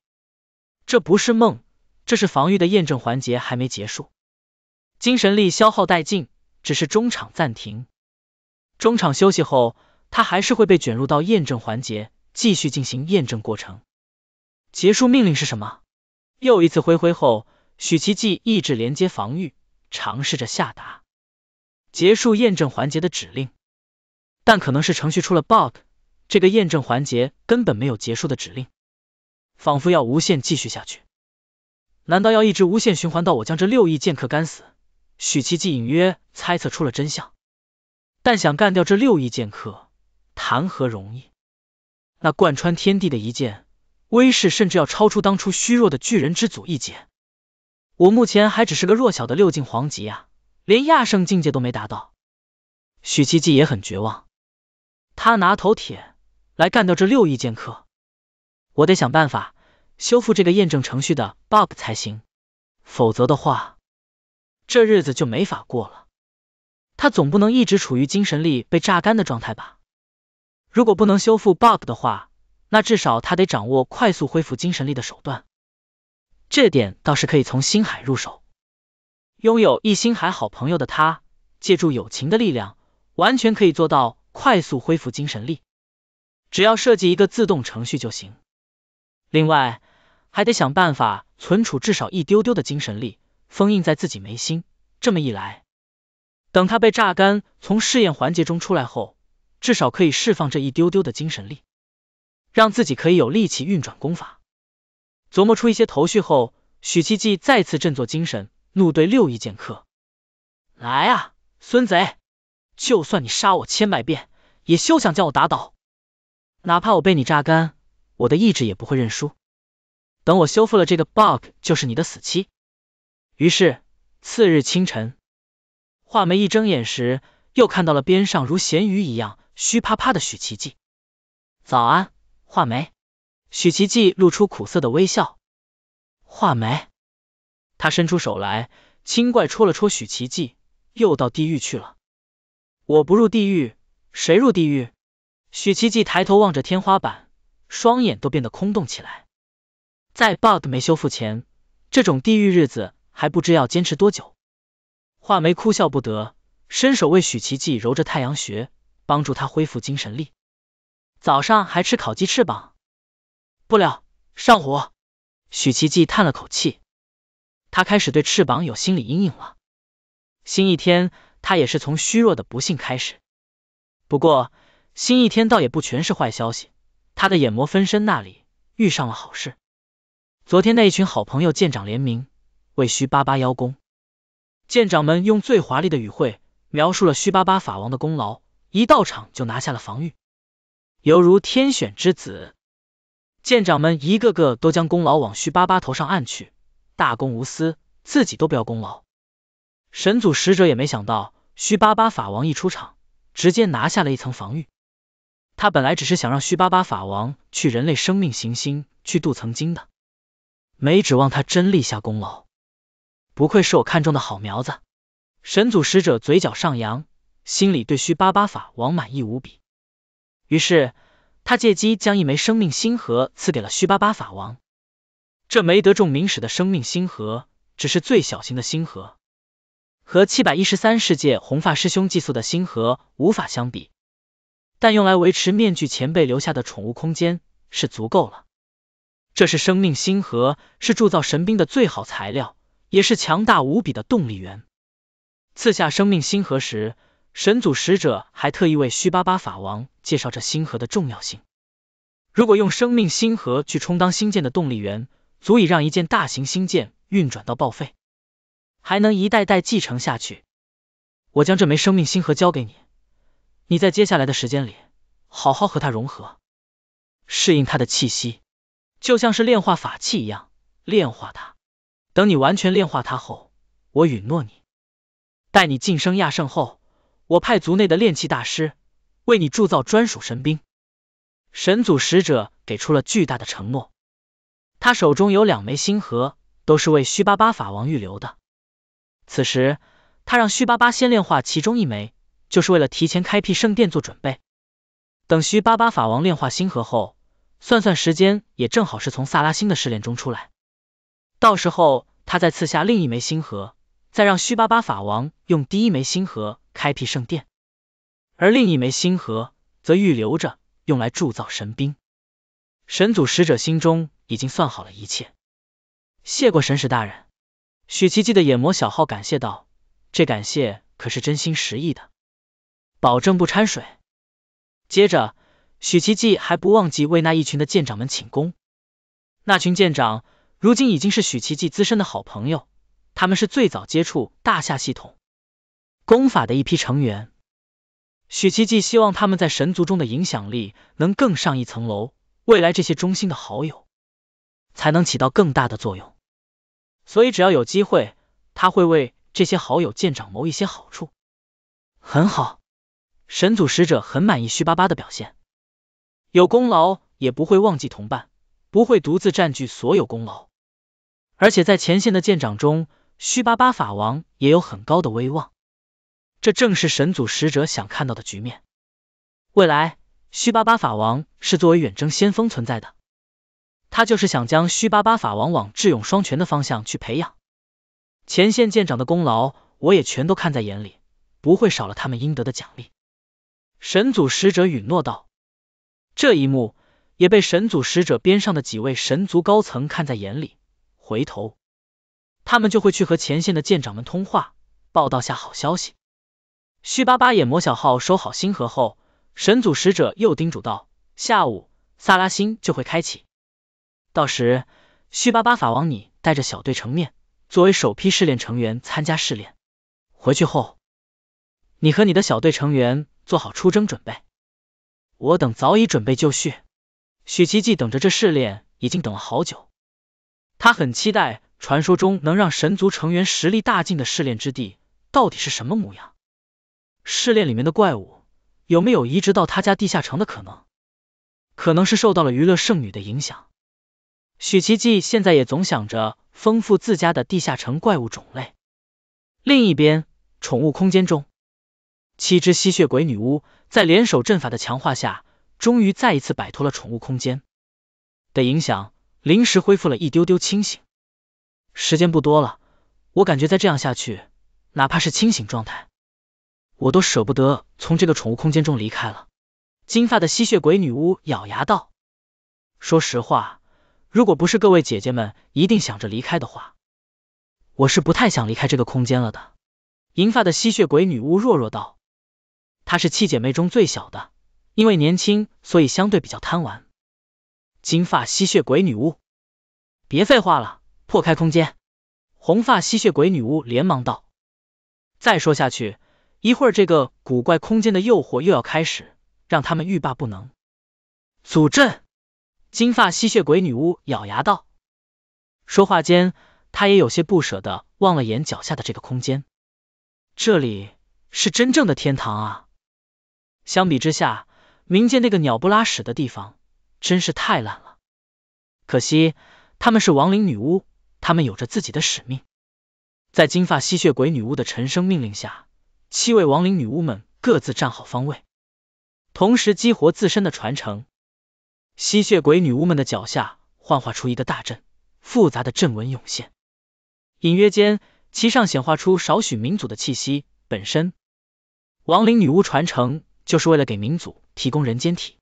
这不是梦，这是防御的验证环节还没结束，精神力消耗殆尽。只是中场暂停，中场休息后，他还是会被卷入到验证环节，继续进行验证过程。结束命令是什么？又一次挥挥后，许奇记意志连接防御，尝试着下达结束验证环节的指令。但可能是程序出了 bug，这个验证环节根本没有结束的指令，仿佛要无限继续下去。难道要一直无限循环到我将这六亿剑客干死？许七七隐约猜测出了真相，但想干掉这六亿剑客，谈何容易？那贯穿天地的一剑，威势甚至要超出当初虚弱的巨人之祖一劫。我目前还只是个弱小的六境皇级啊，连亚圣境界都没达到。许七七也很绝望，他拿头铁来干掉这六亿剑客，我得想办法修复这个验证程序的 bug 才行，否则的话。这日子就没法过了，他总不能一直处于精神力被榨干的状态吧？如果不能修复 bug 的话，那至少他得掌握快速恢复精神力的手段。这点倒是可以从星海入手，拥有一星海好朋友的他，借助友情的力量，完全可以做到快速恢复精神力。只要设计一个自动程序就行。另外，还得想办法存储至少一丢丢的精神力。封印在自己眉心，这么一来，等他被榨干从试验环节中出来后，至少可以释放这一丢丢的精神力，让自己可以有力气运转功法，琢磨出一些头绪后，许七季再次振作精神，怒对六翼剑客：“来啊，孙贼！就算你杀我千百遍，也休想将我打倒。哪怕我被你榨干，我的意志也不会认输。等我修复了这个 bug，就是你的死期。”于是，次日清晨，画眉一睁眼时，又看到了边上如咸鱼一样虚趴趴的许奇迹。早安，画眉。许奇迹露出苦涩的微笑。画眉，他伸出手来，轻怪戳了戳许奇迹，又到地狱去了。我不入地狱，谁入地狱？许奇迹抬头望着天花板，双眼都变得空洞起来。在 bug 没修复前，这种地狱日子。还不知要坚持多久，画眉哭笑不得，伸手为许奇迹揉着太阳穴，帮助他恢复精神力。早上还吃烤鸡翅膀，不了，上火。许奇迹叹了口气，他开始对翅膀有心理阴影了。新一天，他也是从虚弱的不幸开始。不过，新一天倒也不全是坏消息，他的眼魔分身那里遇上了好事。昨天那一群好朋友舰长联名。为虚八八邀功，舰长们用最华丽的语汇描述了虚八八法王的功劳，一到场就拿下了防御，犹如天选之子。舰长们一个个都将功劳往虚八八头上按去，大公无私，自己都不要功劳。神祖使者也没想到，虚八八法王一出场，直接拿下了一层防御。他本来只是想让虚八八法王去人类生命行星去镀层金的，没指望他真立下功劳。不愧是我看中的好苗子，神祖使者嘴角上扬，心里对虚巴巴法王满意无比。于是他借机将一枚生命星核赐给了虚巴巴法王。这没得众名史的生命星核只是最小型的星核，和七百一十三世界红发师兄寄宿的星核无法相比，但用来维持面具前辈留下的宠物空间是足够了。这是生命星核，是铸造神兵的最好材料。也是强大无比的动力源。赐下生命星河时，神祖使者还特意为虚巴巴法王介绍这星河的重要性。如果用生命星河去充当星舰的动力源，足以让一件大型星舰运转到报废，还能一代代继承下去。我将这枚生命星河交给你，你在接下来的时间里，好好和它融合，适应它的气息，就像是炼化法器一样，炼化它。等你完全炼化它后，我允诺你；待你晋升亚圣后，我派族内的炼器大师为你铸造专属神兵。神祖使者给出了巨大的承诺，他手中有两枚星核，都是为虚巴巴法王预留的。此时，他让虚巴巴先炼化其中一枚，就是为了提前开辟圣殿做准备。等虚巴巴法王炼化星核后，算算时间，也正好是从萨拉星的试炼中出来。到时候，他再赐下另一枚星河，再让须巴巴法王用第一枚星河开辟圣殿，而另一枚星河则预留着用来铸造神兵。神祖使者心中已经算好了一切，谢过神使大人。许奇迹的眼魔小号感谢道：“这感谢可是真心实意的，保证不掺水。”接着，许奇迹还不忘记为那一群的舰长们请功。那群舰长。如今已经是许奇迹资深的好朋友，他们是最早接触大夏系统功法的一批成员。许奇迹希望他们在神族中的影响力能更上一层楼，未来这些忠心的好友才能起到更大的作用。所以只要有机会，他会为这些好友舰长谋一些好处。很好，神族使者很满意虚巴巴的表现，有功劳也不会忘记同伴，不会独自占据所有功劳。而且在前线的舰长中，虚巴巴法王也有很高的威望，这正是神祖使者想看到的局面。未来，虚巴巴法王是作为远征先锋存在的，他就是想将虚巴巴法王往智勇双全的方向去培养。前线舰长的功劳，我也全都看在眼里，不会少了他们应得的奖励。神祖使者允诺道。这一幕也被神祖使者边上的几位神族高层看在眼里。回头，他们就会去和前线的舰长们通话，报道下好消息。虚巴巴眼魔小号收好星河后，神祖使者又叮嘱道：“下午萨拉星就会开启，到时虚巴巴法王你带着小队成面，作为首批试炼成员参加试炼。回去后，你和你的小队成员做好出征准备。我等早已准备就绪，许奇迹等着这试炼已经等了好久。”他很期待传说中能让神族成员实力大进的试炼之地到底是什么模样？试炼里面的怪物有没有移植到他家地下城的可能？可能是受到了娱乐圣女的影响，许奇迹现在也总想着丰富自家的地下城怪物种类。另一边，宠物空间中，七只吸血鬼女巫在联手阵法的强化下，终于再一次摆脱了宠物空间的影响。临时恢复了一丢丢清醒，时间不多了，我感觉再这样下去，哪怕是清醒状态，我都舍不得从这个宠物空间中离开了。金发的吸血鬼女巫咬牙道：“说实话，如果不是各位姐姐们一定想着离开的话，我是不太想离开这个空间了的。”银发的吸血鬼女巫弱弱道：“她是七姐妹中最小的，因为年轻，所以相对比较贪玩。”金发吸血鬼女巫，别废话了，破开空间！红发吸血鬼女巫连忙道：“再说下去，一会儿这个古怪空间的诱惑又要开始，让他们欲罢不能。”组阵！金发吸血鬼女巫咬牙道。说话间，他也有些不舍的望了眼脚下的这个空间，这里是真正的天堂啊！相比之下，冥界那个鸟不拉屎的地方。真是太烂了！可惜他们是亡灵女巫，他们有着自己的使命。在金发吸血鬼女巫的沉声命令下，七位亡灵女巫们各自站好方位，同时激活自身的传承。吸血鬼女巫们的脚下幻化出一个大阵，复杂的阵纹涌现，隐约间其上显化出少许民族的气息。本身亡灵女巫传承就是为了给民族提供人间体。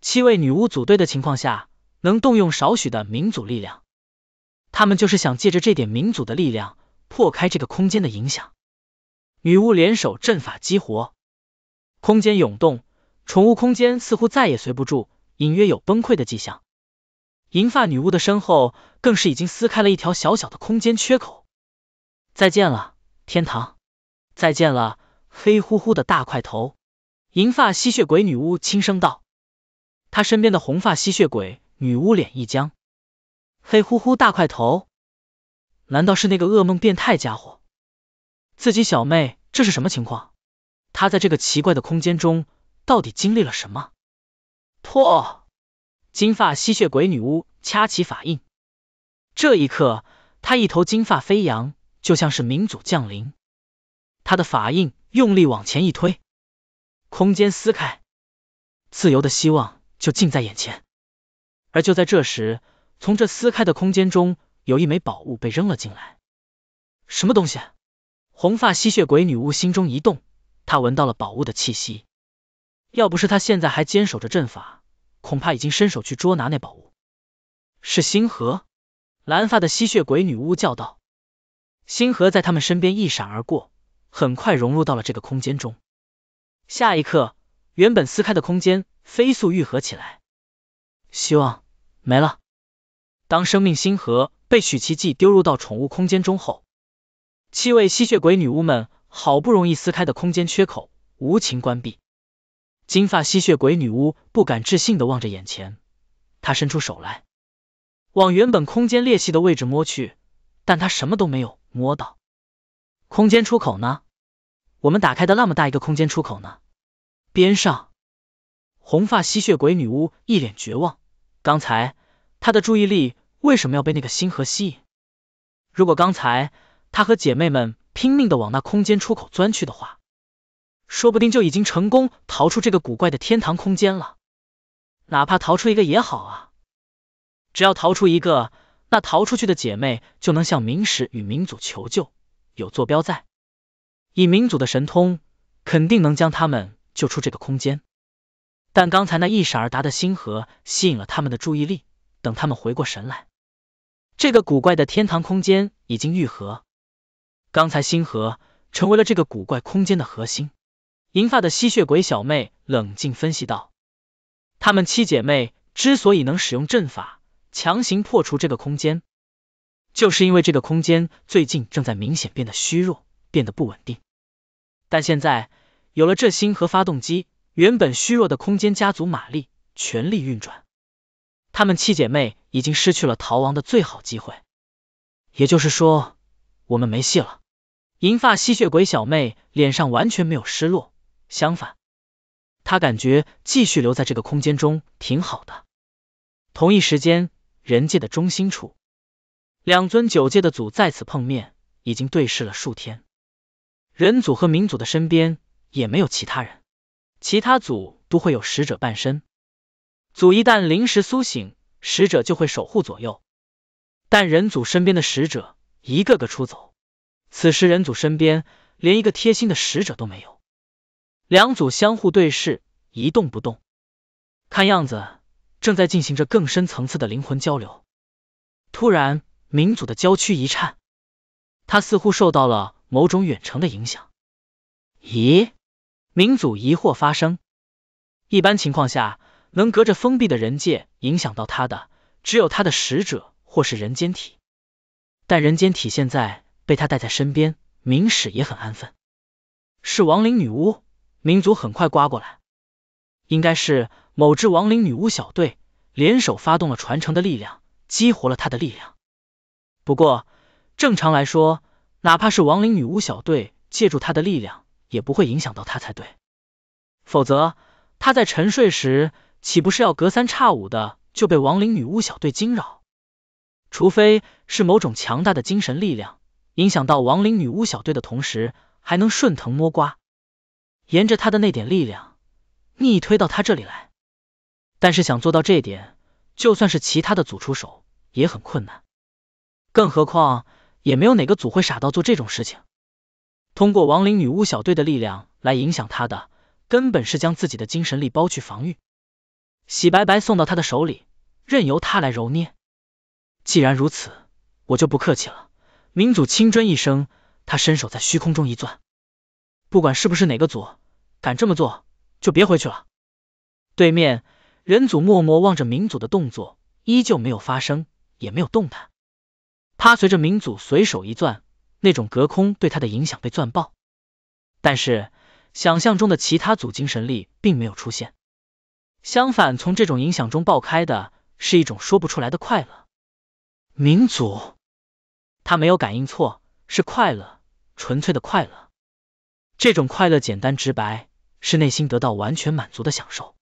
七位女巫组队的情况下，能动用少许的民族力量。他们就是想借着这点民族的力量，破开这个空间的影响。女巫联手阵法激活，空间涌动，宠物空间似乎再也随不住，隐约有崩溃的迹象。银发女巫的身后，更是已经撕开了一条小小的空间缺口。再见了，天堂！再见了，黑乎乎的大块头！银发吸血鬼女巫轻声道。他身边的红发吸血鬼女巫脸一僵，黑乎乎大块头，难道是那个噩梦变态家伙？自己小妹这是什么情况？她在这个奇怪的空间中到底经历了什么？破！金发吸血鬼女巫掐起法印，这一刻，她一头金发飞扬，就像是明祖降临。她的法印用力往前一推，空间撕开，自由的希望。就近在眼前，而就在这时，从这撕开的空间中，有一枚宝物被扔了进来。什么东西？红发吸血鬼女巫心中一动，她闻到了宝物的气息。要不是她现在还坚守着阵法，恐怕已经伸手去捉拿那宝物。是星河。蓝发的吸血鬼女巫叫道：“星河在他们身边一闪而过，很快融入到了这个空间中。”下一刻。原本撕开的空间飞速愈合起来，希望没了。当生命星河被许奇迹丢入到宠物空间中后，七位吸血鬼女巫们好不容易撕开的空间缺口无情关闭。金发吸血鬼女巫不敢置信的望着眼前，她伸出手来，往原本空间裂隙的位置摸去，但她什么都没有摸到。空间出口呢？我们打开的那么大一个空间出口呢？边上，红发吸血鬼女巫一脸绝望。刚才她的注意力为什么要被那个星河吸引？如果刚才她和姐妹们拼命的往那空间出口钻去的话，说不定就已经成功逃出这个古怪的天堂空间了。哪怕逃出一个也好啊！只要逃出一个，那逃出去的姐妹就能向明史与明祖求救，有坐标在，以明祖的神通，肯定能将他们。救出这个空间，但刚才那一闪而达的星河吸引了他们的注意力。等他们回过神来，这个古怪的天堂空间已经愈合。刚才星河成为了这个古怪空间的核心。银发的吸血鬼小妹冷静分析道：“她们七姐妹之所以能使用阵法强行破除这个空间，就是因为这个空间最近正在明显变得虚弱，变得不稳定。但现在……”有了这星核发动机，原本虚弱的空间家族马力全力运转。他们七姐妹已经失去了逃亡的最好机会，也就是说，我们没戏了。银发吸血鬼小妹脸上完全没有失落，相反，她感觉继续留在这个空间中挺好的。同一时间，人界的中心处，两尊九界的祖在此碰面，已经对视了数天。人祖和冥祖的身边。也没有其他人，其他组都会有使者伴身。组一旦临时苏醒，使者就会守护左右。但人组身边的使者一个个出走，此时人组身边连一个贴心的使者都没有。两组相互对视，一动不动，看样子正在进行着更深层次的灵魂交流。突然，明族的郊区一颤，他似乎受到了某种远程的影响。咦？民族疑惑发生。一般情况下，能隔着封闭的人界影响到他的，只有他的使者或是人间体。但人间体现在被他带在身边，明使也很安分。是亡灵女巫。民族很快刮过来，应该是某支亡灵女巫小队联手发动了传承的力量，激活了他的力量。不过，正常来说，哪怕是亡灵女巫小队借助他的力量。也不会影响到他才对，否则他在沉睡时，岂不是要隔三差五的就被亡灵女巫小队惊扰？除非是某种强大的精神力量影响到亡灵女巫小队的同时，还能顺藤摸瓜，沿着他的那点力量逆推到他这里来。但是想做到这点，就算是其他的组出手也很困难，更何况也没有哪个组会傻到做这种事情。通过亡灵女巫小队的力量来影响他的，根本是将自己的精神力包去防御，洗白白送到他的手里，任由他来揉捏。既然如此，我就不客气了。明祖轻尊一声，他伸手在虚空中一攥，不管是不是哪个组，敢这么做，就别回去了。对面人祖默默望着明祖的动作，依旧没有发声，也没有动弹。他随着明祖随手一攥。那种隔空对他的影响被钻爆，但是想象中的其他组精神力并没有出现。相反，从这种影响中爆开的是一种说不出来的快乐。民族他没有感应错，是快乐，纯粹的快乐。这种快乐简单直白，是内心得到完全满足的享受。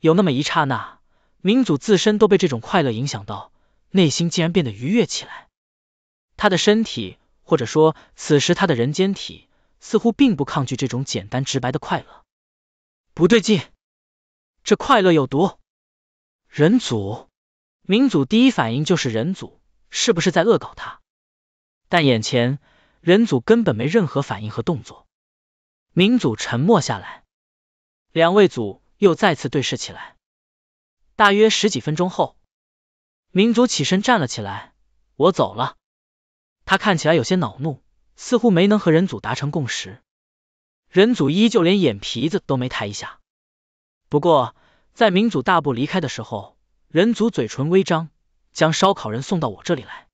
有那么一刹那，民族自身都被这种快乐影响到，内心竟然变得愉悦起来。他的身体。或者说，此时他的人间体似乎并不抗拒这种简单直白的快乐。不对劲，这快乐有毒。人族、明祖第一反应就是人族是不是在恶搞他？但眼前人族根本没任何反应和动作。明祖沉默下来，两位祖又再次对视起来。大约十几分钟后，明祖起身站了起来：“我走了。”他看起来有些恼怒，似乎没能和人祖达成共识。人祖依旧连眼皮子都没抬一下。不过，在明祖大步离开的时候，人族嘴唇微张，将烧烤人送到我这里来。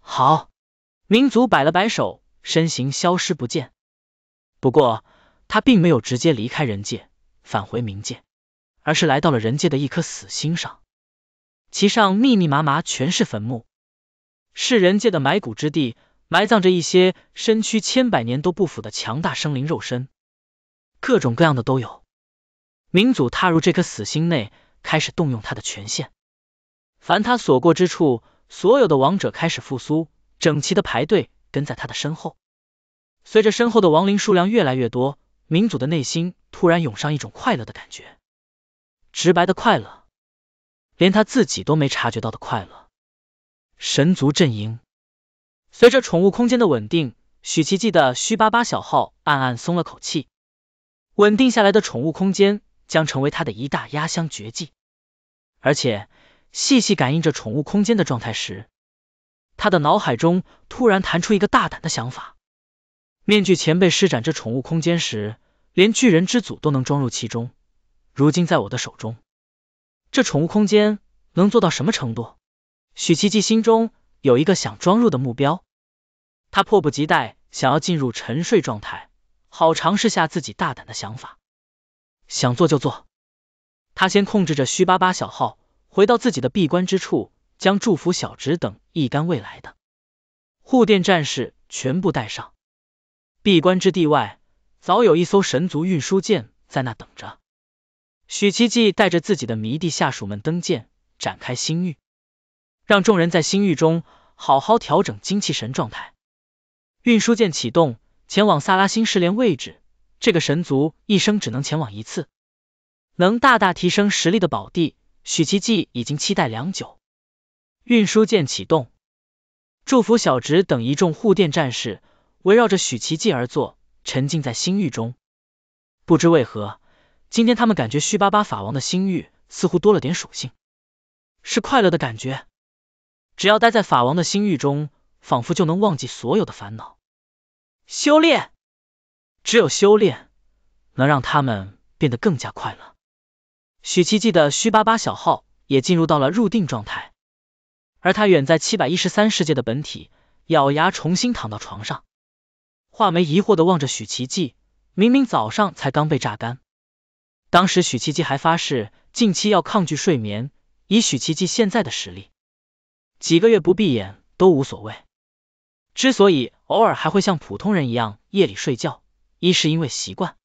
好，明族摆了摆手，身形消失不见。不过，他并没有直接离开人界，返回冥界，而是来到了人界的一颗死星上，其上密密麻麻全是坟墓。是人界的埋骨之地，埋葬着一些身躯千百年都不腐的强大生灵肉身，各种各样的都有。明祖踏入这颗死星内，开始动用他的权限，凡他所过之处，所有的王者开始复苏，整齐的排队跟在他的身后。随着身后的亡灵数量越来越多，明祖的内心突然涌上一种快乐的感觉，直白的快乐，连他自己都没察觉到的快乐。神族阵营，随着宠物空间的稳定，许奇迹的虚巴巴小号暗暗松了口气。稳定下来的宠物空间将成为他的一大压箱绝技。而且，细细感应着宠物空间的状态时，他的脑海中突然弹出一个大胆的想法：面具前辈施展这宠物空间时，连巨人之祖都能装入其中，如今在我的手中，这宠物空间能做到什么程度？许奇迹心中有一个想装入的目标，他迫不及待想要进入沉睡状态，好尝试下自己大胆的想法，想做就做。他先控制着虚巴巴小号回到自己的闭关之处，将祝福小直等一干未来的护殿战士全部带上。闭关之地外，早有一艘神族运输舰在那等着。许奇迹带着自己的迷弟下属们登舰，展开新域。让众人在星域中好好调整精气神状态。运输舰启动，前往萨拉星试炼位置。这个神族一生只能前往一次，能大大提升实力的宝地，许奇迹已经期待良久。运输舰启动，祝福小直等一众护殿战士围绕着许奇迹而坐，沉浸在星域中。不知为何，今天他们感觉虚巴巴法王的星域似乎多了点属性，是快乐的感觉。只要待在法王的心域中，仿佛就能忘记所有的烦恼。修炼，只有修炼能让他们变得更加快乐。许奇迹的虚八八小号也进入到了入定状态，而他远在七百一十三世界的本体咬牙重新躺到床上。画眉疑惑的望着许奇迹，明明早上才刚被榨干，当时许奇迹还发誓近期要抗拒睡眠。以许奇迹现在的实力。几个月不闭眼都无所谓，之所以偶尔还会像普通人一样夜里睡觉，一是因为习惯，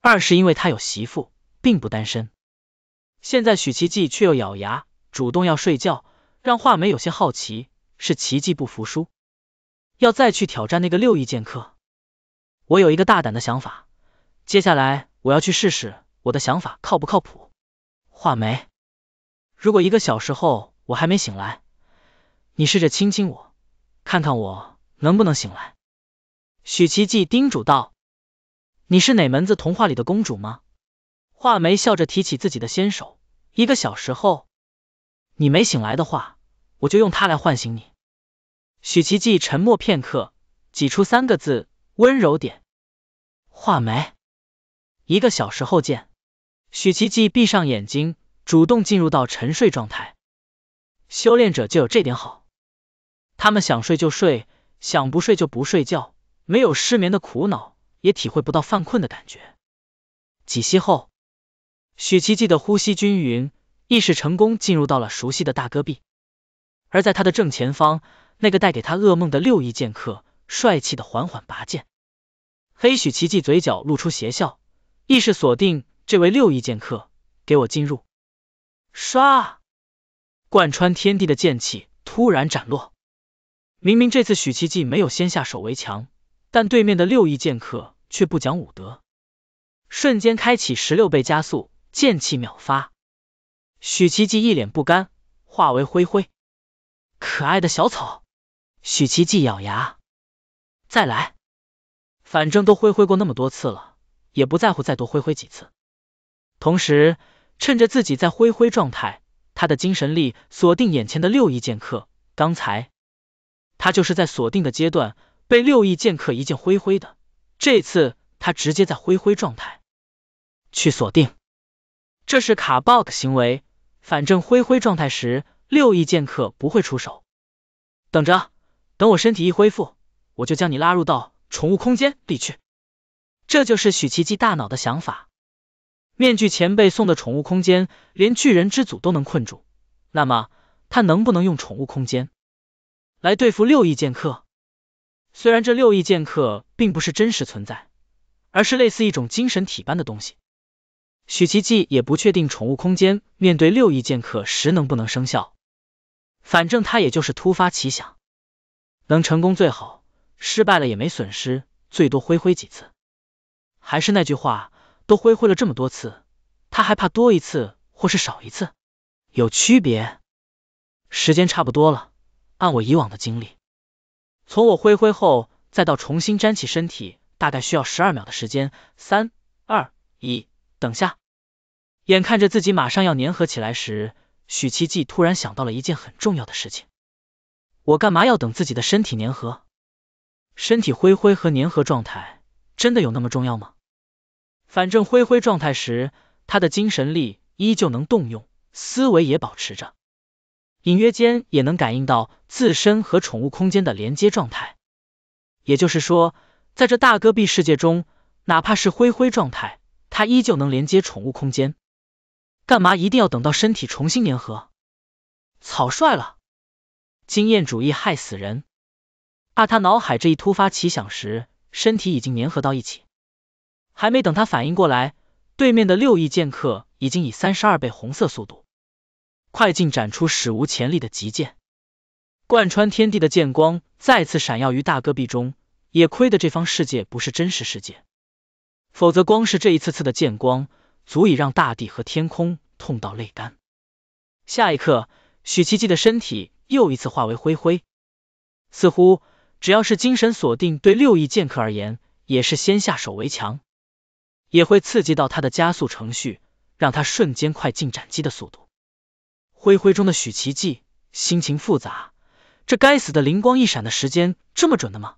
二是因为他有媳妇，并不单身。现在许奇迹却又咬牙主动要睡觉，让画眉有些好奇，是奇迹不服输，要再去挑战那个六翼剑客。我有一个大胆的想法，接下来我要去试试我的想法靠不靠谱。画眉，如果一个小时后我还没醒来，你试着亲亲我，看看我能不能醒来。许奇迹叮嘱道：“你是哪门子童话里的公主吗？”画眉笑着提起自己的纤手。一个小时后，你没醒来的话，我就用它来唤醒你。许奇迹沉默片刻，挤出三个字：“温柔点。”画眉，一个小时后见。许奇迹闭上眼睛，主动进入到沉睡状态。修炼者就有这点好，他们想睡就睡，想不睡就不睡觉，没有失眠的苦恼，也体会不到犯困的感觉。几息后，许奇迹的呼吸均匀，意识成功进入到了熟悉的大戈壁。而在他的正前方，那个带给他噩梦的六翼剑客，帅气的缓缓拔剑。黑许奇迹嘴角露出邪笑，意识锁定这位六翼剑客，给我进入！刷。贯穿天地的剑气突然斩落，明明这次许七季没有先下手为强，但对面的六翼剑客却不讲武德，瞬间开启十六倍加速，剑气秒发。许七季一脸不甘，化为灰灰，可爱的小草。许七季咬牙，再来，反正都灰灰过那么多次了，也不在乎再多灰灰几次。同时，趁着自己在灰灰状态。他的精神力锁定眼前的六翼剑客，刚才他就是在锁定的阶段被六翼剑客一剑挥挥的，这次他直接在挥挥状态去锁定，这是卡 bug 行为，反正灰灰状态时六翼剑客不会出手，等着，等我身体一恢复，我就将你拉入到宠物空间里去，这就是许奇迹大脑的想法。面具前辈送的宠物空间，连巨人之祖都能困住，那么他能不能用宠物空间来对付六翼剑客？虽然这六翼剑客并不是真实存在，而是类似一种精神体般的东西，许奇迹也不确定宠物空间面对六翼剑客时能不能生效。反正他也就是突发奇想，能成功最好，失败了也没损失，最多挥挥几次。还是那句话。都挥挥了这么多次，他还怕多一次或是少一次有区别？时间差不多了，按我以往的经历，从我挥挥后再到重新粘起身体，大概需要十二秒的时间。三、二、一，等下！眼看着自己马上要粘合起来时，许七季突然想到了一件很重要的事情：我干嘛要等自己的身体粘合？身体挥挥和粘合状态真的有那么重要吗？反正灰灰状态时，他的精神力依旧能动用，思维也保持着，隐约间也能感应到自身和宠物空间的连接状态。也就是说，在这大戈壁世界中，哪怕是灰灰状态，他依旧能连接宠物空间。干嘛一定要等到身体重新粘合？草率了，经验主义害死人！啊，他脑海这一突发奇想时，身体已经粘合到一起。还没等他反应过来，对面的六翼剑客已经以三十二倍红色速度快进展出史无前例的极剑，贯穿天地的剑光再次闪耀于大戈壁中。也亏得这方世界不是真实世界，否则光是这一次次的剑光，足以让大地和天空痛到泪干。下一刻，许奇迹的身体又一次化为灰灰。似乎只要是精神锁定，对六翼剑客而言，也是先下手为强。也会刺激到他的加速程序，让他瞬间快进斩击的速度。灰灰中的许奇迹心情复杂，这该死的灵光一闪的时间这么准的吗？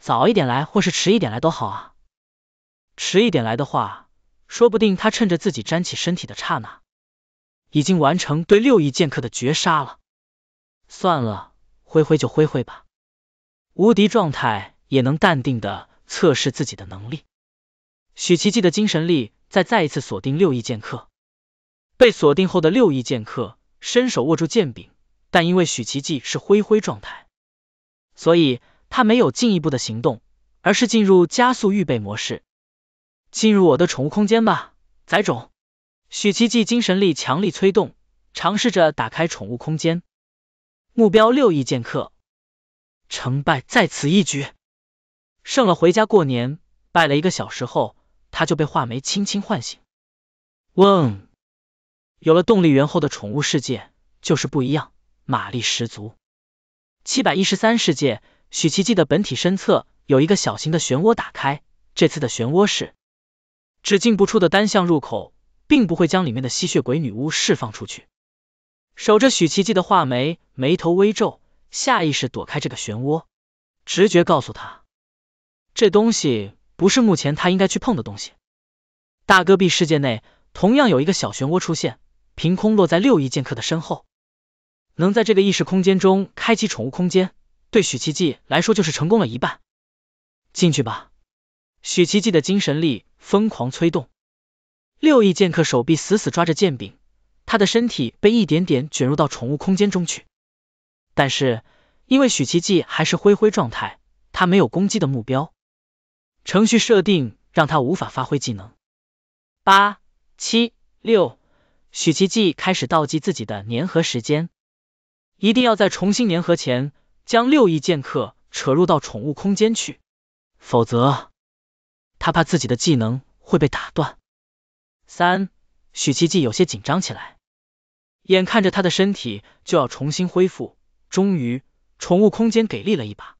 早一点来或是迟一点来都好，啊。迟一点来的话，说不定他趁着自己粘起身体的刹那，已经完成对六翼剑客的绝杀了。算了，灰灰就灰灰吧，无敌状态也能淡定的测试自己的能力。许奇迹的精神力在再一次锁定六翼剑客，被锁定后的六翼剑客伸手握住剑柄，但因为许奇迹是灰灰状态，所以他没有进一步的行动，而是进入加速预备模式。进入我的宠物空间吧，崽种！许奇迹精神力强力催动，尝试着打开宠物空间。目标六翼剑客，成败在此一举。胜了回家过年，败了一个小时后。他就被画眉轻轻唤醒。嗡，有了动力源后的宠物世界就是不一样，马力十足。七百一十三世界，许奇迹的本体身侧有一个小型的漩涡，打开。这次的漩涡是只进不出的单向入口，并不会将里面的吸血鬼女巫释放出去。守着许奇迹的画眉眉头微皱，下意识躲开这个漩涡，直觉告诉他，这东西。不是目前他应该去碰的东西。大戈壁世界内同样有一个小漩涡出现，凭空落在六翼剑客的身后。能在这个意识空间中开启宠物空间，对许奇迹来说就是成功了一半。进去吧！许奇迹的精神力疯狂催动，六翼剑客手臂死死抓着剑柄，他的身体被一点点卷入到宠物空间中去。但是因为许奇迹还是灰灰状态，他没有攻击的目标。程序设定让他无法发挥技能。八七六，许奇迹开始倒计自己的粘合时间，一定要在重新粘合前将六亿剑客扯入到宠物空间去，否则他怕自己的技能会被打断。三，许奇迹有些紧张起来，眼看着他的身体就要重新恢复，终于，宠物空间给力了一把，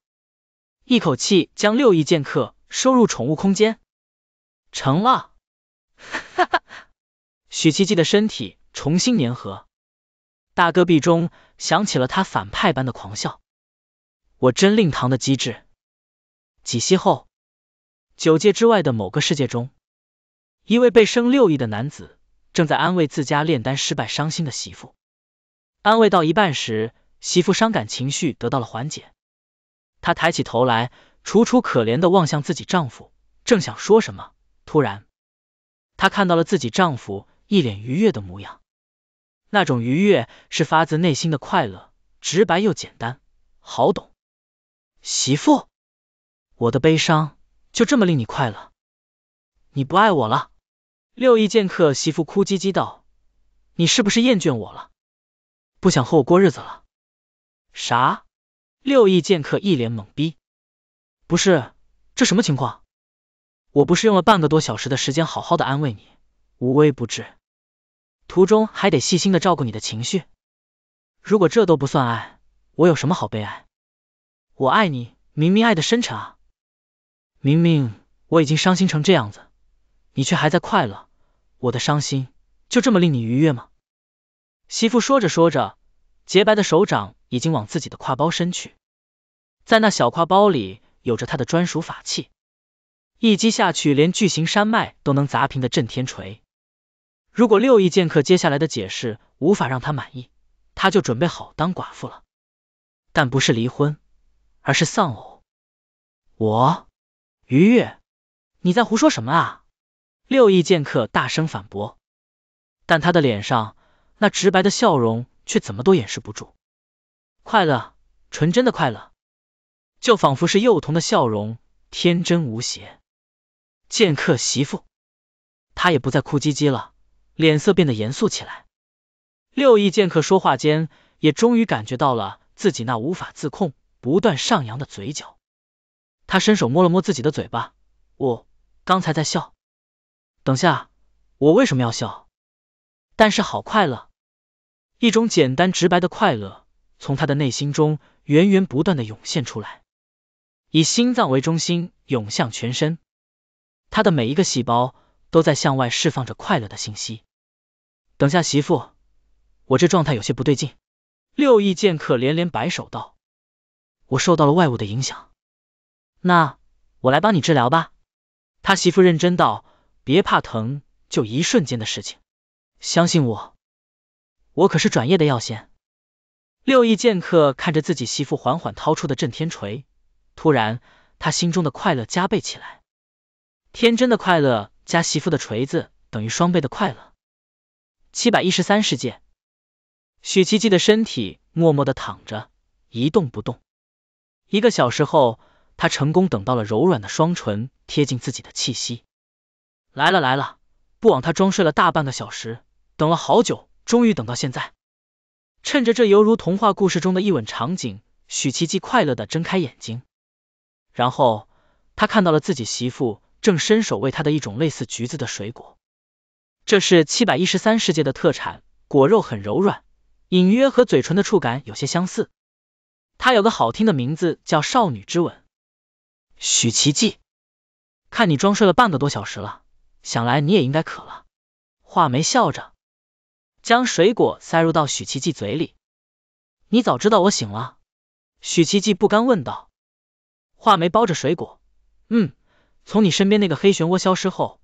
一口气将六亿剑客。收入宠物空间，成了。哈哈！许七七的身体重新粘合，大戈壁中响起了他反派般的狂笑。我真令堂的机智。几息后，九界之外的某个世界中，一位被升六亿的男子正在安慰自家炼丹失败伤心的媳妇。安慰到一半时，媳妇伤感情绪得到了缓解，他抬起头来。楚楚可怜的望向自己丈夫，正想说什么，突然，她看到了自己丈夫一脸愉悦的模样，那种愉悦是发自内心的快乐，直白又简单，好懂。媳妇，我的悲伤就这么令你快乐？你不爱我了？六一剑客媳妇哭唧唧道：“你是不是厌倦我了？不想和我过日子了？”啥？六亿剑客一脸懵逼。不是，这什么情况？我不是用了半个多小时的时间，好好的安慰你，无微不至，途中还得细心的照顾你的情绪。如果这都不算爱，我有什么好悲哀？我爱你，明明爱的深沉，啊！明明我已经伤心成这样子，你却还在快乐。我的伤心就这么令你愉悦吗？媳妇说着说着，洁白的手掌已经往自己的挎包伸去，在那小挎包里。有着他的专属法器，一击下去连巨型山脉都能砸平的震天锤。如果六翼剑客接下来的解释无法让他满意，他就准备好当寡妇了。但不是离婚，而是丧偶。我，愉悦，你在胡说什么？啊？六翼剑客大声反驳，但他的脸上那直白的笑容却怎么都掩饰不住，快乐，纯真的快乐。就仿佛是幼童的笑容，天真无邪。剑客媳妇，他也不再哭唧唧了，脸色变得严肃起来。六翼剑客说话间，也终于感觉到了自己那无法自控、不断上扬的嘴角。他伸手摸了摸自己的嘴巴，我刚才在笑。等下，我为什么要笑？但是好快乐，一种简单直白的快乐，从他的内心中源源不断的涌现出来。以心脏为中心，涌向全身，他的每一个细胞都在向外释放着快乐的信息。等下，媳妇，我这状态有些不对劲。六翼剑客连连摆手道：“我受到了外物的影响。”那我来帮你治疗吧。他媳妇认真道：“别怕疼，就一瞬间的事情，相信我，我可是转业的药仙。”六翼剑客看着自己媳妇缓缓掏出的震天锤。突然，他心中的快乐加倍起来，天真的快乐加媳妇的锤子等于双倍的快乐。七百一十三世界，许奇迹的身体默默的躺着，一动不动。一个小时后，他成功等到了柔软的双唇贴近自己的气息，来了来了，不枉他装睡了大半个小时，等了好久，终于等到现在。趁着这犹如童话故事中的一吻场景，许奇迹快乐的睁开眼睛。然后他看到了自己媳妇正伸手喂他的一种类似橘子的水果，这是七百一十三世界的特产，果肉很柔软，隐约和嘴唇的触感有些相似。它有个好听的名字叫“少女之吻”。许奇迹，看你装睡了半个多小时了，想来你也应该渴了。画眉笑着将水果塞入到许奇迹嘴里。你早知道我醒了？许奇迹不甘问道。话梅包着水果，嗯，从你身边那个黑漩涡消失后，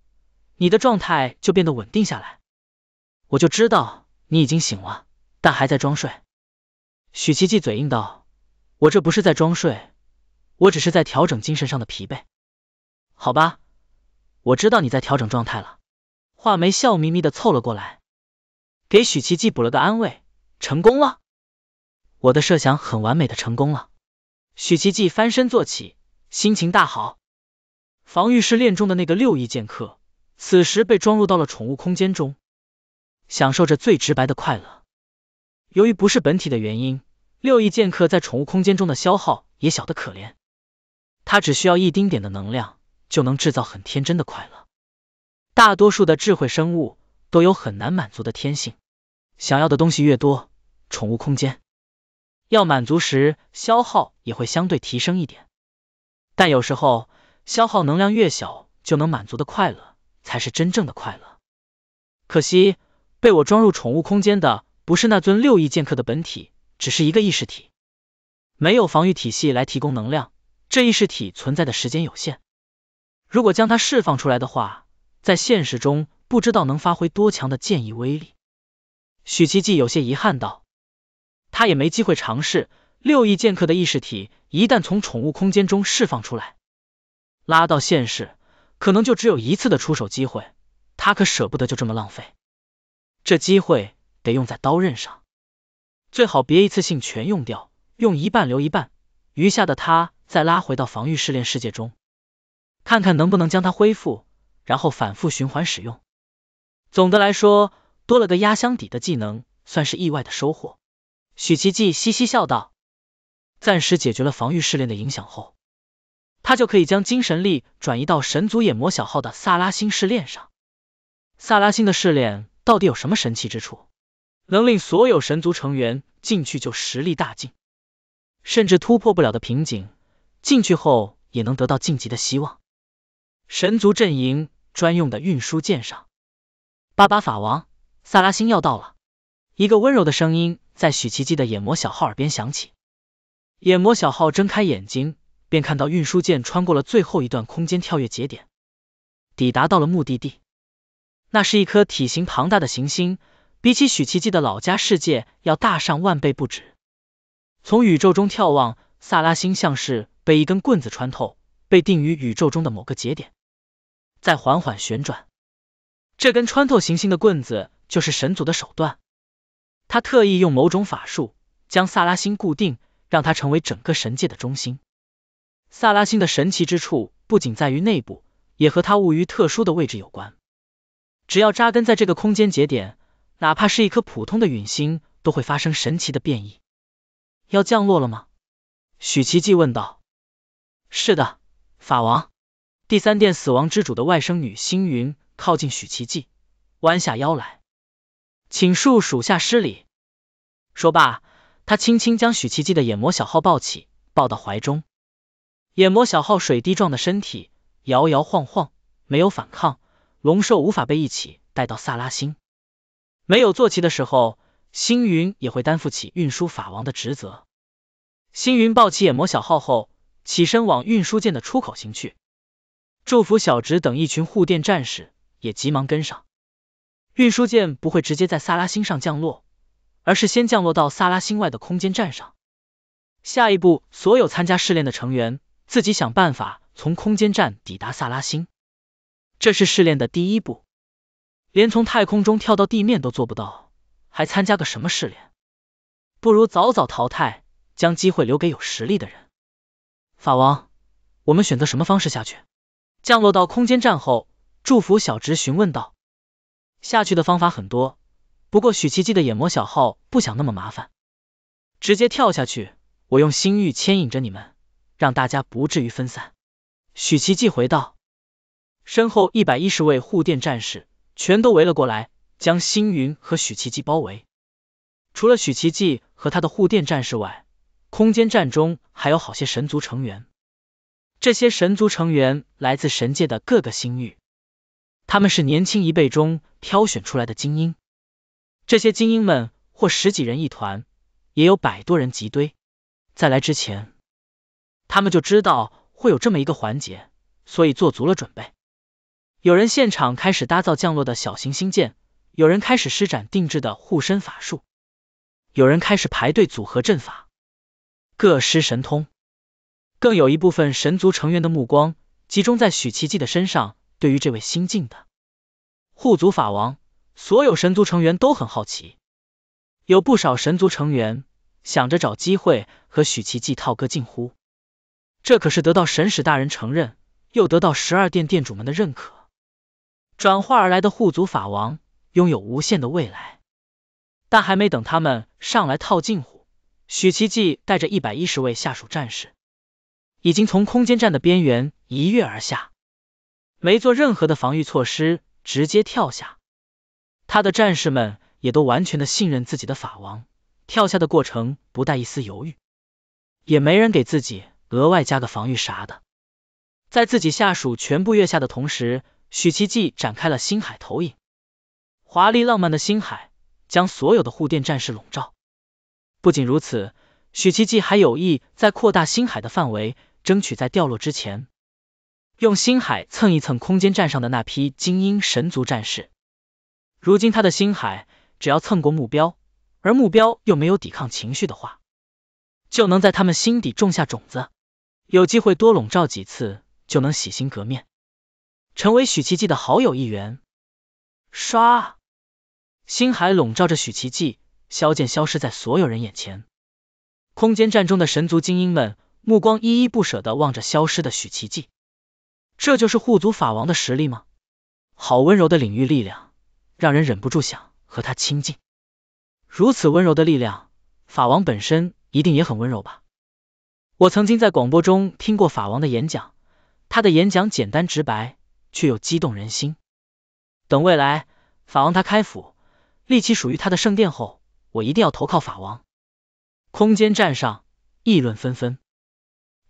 你的状态就变得稳定下来。我就知道你已经醒了，但还在装睡。许奇迹嘴硬道：“我这不是在装睡，我只是在调整精神上的疲惫。”好吧，我知道你在调整状态了。话梅笑眯眯的凑了过来，给许奇迹补了个安慰，成功了。我的设想很完美的成功了。许奇迹翻身坐起，心情大好。防御试炼中的那个六翼剑客，此时被装入到了宠物空间中，享受着最直白的快乐。由于不是本体的原因，六翼剑客在宠物空间中的消耗也小得可怜，他只需要一丁点的能量，就能制造很天真的快乐。大多数的智慧生物都有很难满足的天性，想要的东西越多，宠物空间。要满足时，消耗也会相对提升一点，但有时候消耗能量越小，就能满足的快乐才是真正的快乐。可惜被我装入宠物空间的不是那尊六翼剑客的本体，只是一个意识体，没有防御体系来提供能量，这意识体存在的时间有限。如果将它释放出来的话，在现实中不知道能发挥多强的剑意威力。许七七有些遗憾道。他也没机会尝试六翼剑客的意识体，一旦从宠物空间中释放出来，拉到现实，可能就只有一次的出手机会，他可舍不得就这么浪费，这机会得用在刀刃上，最好别一次性全用掉，用一半留一半，余下的他再拉回到防御试炼世界中，看看能不能将它恢复，然后反复循环使用。总的来说，多了个压箱底的技能，算是意外的收获。许奇迹嘻嘻笑道：“暂时解决了防御试炼的影响后，他就可以将精神力转移到神族眼魔小号的萨拉星试炼上。萨拉星的试炼到底有什么神奇之处，能令所有神族成员进去就实力大进，甚至突破不了的瓶颈，进去后也能得到晋级的希望？”神族阵营专用的运输舰上，巴巴法王，萨拉星要到了。一个温柔的声音在许奇迹的眼魔小号耳边响起，眼魔小号睁开眼睛，便看到运输舰穿过了最后一段空间跳跃节点，抵达到了目的地。那是一颗体型庞大的行星，比起许奇迹的老家世界要大上万倍不止。从宇宙中眺望，萨拉星像是被一根棍子穿透，被定于宇宙中的某个节点，在缓缓旋转。这根穿透行星的棍子，就是神族的手段。他特意用某种法术将萨拉星固定，让它成为整个神界的中心。萨拉星的神奇之处不仅在于内部，也和它位于特殊的位置有关。只要扎根在这个空间节点，哪怕是一颗普通的陨星，都会发生神奇的变异。要降落了吗？许奇迹问道。是的，法王。第三殿死亡之主的外甥女星云靠近许奇迹，弯下腰来。请恕属下失礼。说罢，他轻轻将许奇迹的眼魔小号抱起，抱到怀中。眼魔小号水滴状的身体摇摇晃晃，没有反抗，龙兽无法被一起带到萨拉星。没有坐骑的时候，星云也会担负起运输法王的职责。星云抱起眼魔小号后，起身往运输舰的出口行去。祝福小直等一群护殿战士也急忙跟上。运输舰不会直接在萨拉星上降落，而是先降落到萨拉星外的空间站上。下一步，所有参加试炼的成员自己想办法从空间站抵达萨拉星，这是试炼的第一步。连从太空中跳到地面都做不到，还参加个什么试炼？不如早早淘汰，将机会留给有实力的人。法王，我们选择什么方式下去？降落到空间站后，祝福小直询问道。下去的方法很多，不过许奇迹的眼魔小号不想那么麻烦，直接跳下去。我用心域牵引着你们，让大家不至于分散。许奇迹回道，身后一百一十位护殿战士全都围了过来，将星云和许奇迹包围。除了许奇迹和他的护殿战士外，空间站中还有好些神族成员，这些神族成员来自神界的各个星域。他们是年轻一辈中挑选出来的精英，这些精英们或十几人一团，也有百多人集堆。在来之前，他们就知道会有这么一个环节，所以做足了准备。有人现场开始搭造降落的小行星舰，有人开始施展定制的护身法术，有人开始排队组合阵法，各施神通。更有一部分神族成员的目光集中在许奇迹的身上。对于这位新晋的护族法王，所有神族成员都很好奇，有不少神族成员想着找机会和许奇迹套个近乎。这可是得到神使大人承认，又得到十二殿殿主们的认可，转化而来的护族法王拥有无限的未来。但还没等他们上来套近乎，许奇迹带着一百一十位下属战士，已经从空间站的边缘一跃而下。没做任何的防御措施，直接跳下。他的战士们也都完全的信任自己的法王，跳下的过程不带一丝犹豫，也没人给自己额外加个防御啥的。在自己下属全部跃下的同时，许奇迹展开了星海投影，华丽浪漫的星海将所有的护殿战士笼罩。不仅如此，许奇迹还有意在扩大星海的范围，争取在掉落之前。用星海蹭一蹭空间站上的那批精英神族战士，如今他的星海只要蹭过目标，而目标又没有抵抗情绪的话，就能在他们心底种下种子，有机会多笼罩几次，就能洗心革面，成为许奇迹的好友一员。刷，星海笼罩着许奇迹，萧剑消失在所有人眼前。空间站中的神族精英们目光依依不舍地望着消失的许奇迹。这就是护族法王的实力吗？好温柔的领域力量，让人忍不住想和他亲近。如此温柔的力量，法王本身一定也很温柔吧？我曾经在广播中听过法王的演讲，他的演讲简单直白，却又激动人心。等未来法王他开府，立起属于他的圣殿后，我一定要投靠法王。空间站上议论纷纷。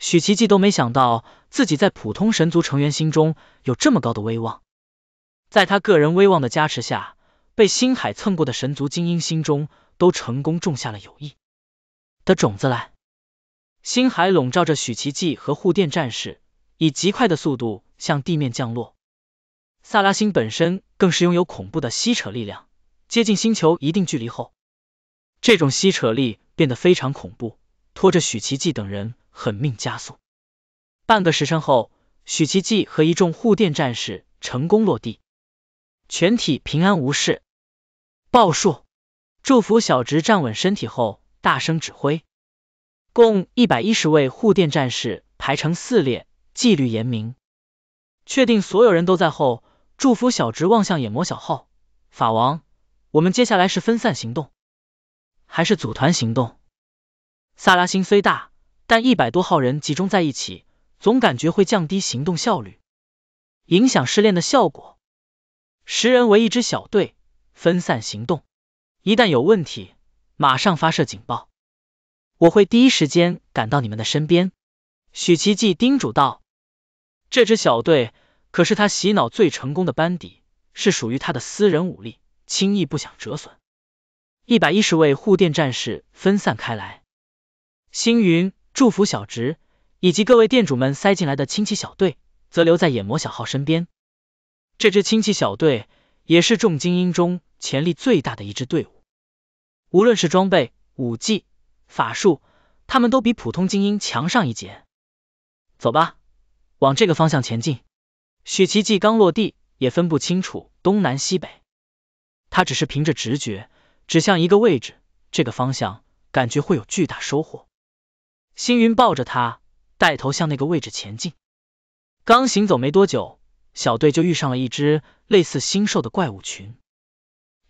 许奇迹都没想到，自己在普通神族成员心中有这么高的威望。在他个人威望的加持下，被星海蹭过的神族精英心中都成功种下了友谊的种子。来，星海笼罩着许奇迹和护垫战士，以极快的速度向地面降落。萨拉星本身更是拥有恐怖的吸扯力量，接近星球一定距离后，这种吸扯力变得非常恐怖。拖着许奇迹等人狠命加速，半个时辰后，许奇迹和一众护殿战士成功落地，全体平安无事。报数，祝福小直站稳身体后，大声指挥，共一百一十位护殿战士排成四列，纪律严明。确定所有人都在后，祝福小直望向眼魔小号法王：“我们接下来是分散行动，还是组团行动？”萨拉星虽大，但一百多号人集中在一起，总感觉会降低行动效率，影响试炼的效果。十人为一支小队，分散行动，一旦有问题，马上发射警报，我会第一时间赶到你们的身边。”许奇迹叮嘱道，“这支小队可是他洗脑最成功的班底，是属于他的私人武力，轻易不想折损。一百一十位护垫战士分散开来。星云祝福小值，以及各位店主们塞进来的亲戚小队，则留在眼魔小号身边。这支亲戚小队也是众精英中潜力最大的一支队伍，无论是装备、武技、法术，他们都比普通精英强上一截。走吧，往这个方向前进。许奇迹刚落地，也分不清楚东南西北，他只是凭着直觉指向一个位置，这个方向感觉会有巨大收获。星云抱着他，带头向那个位置前进。刚行走没多久，小队就遇上了一只类似星兽的怪物群。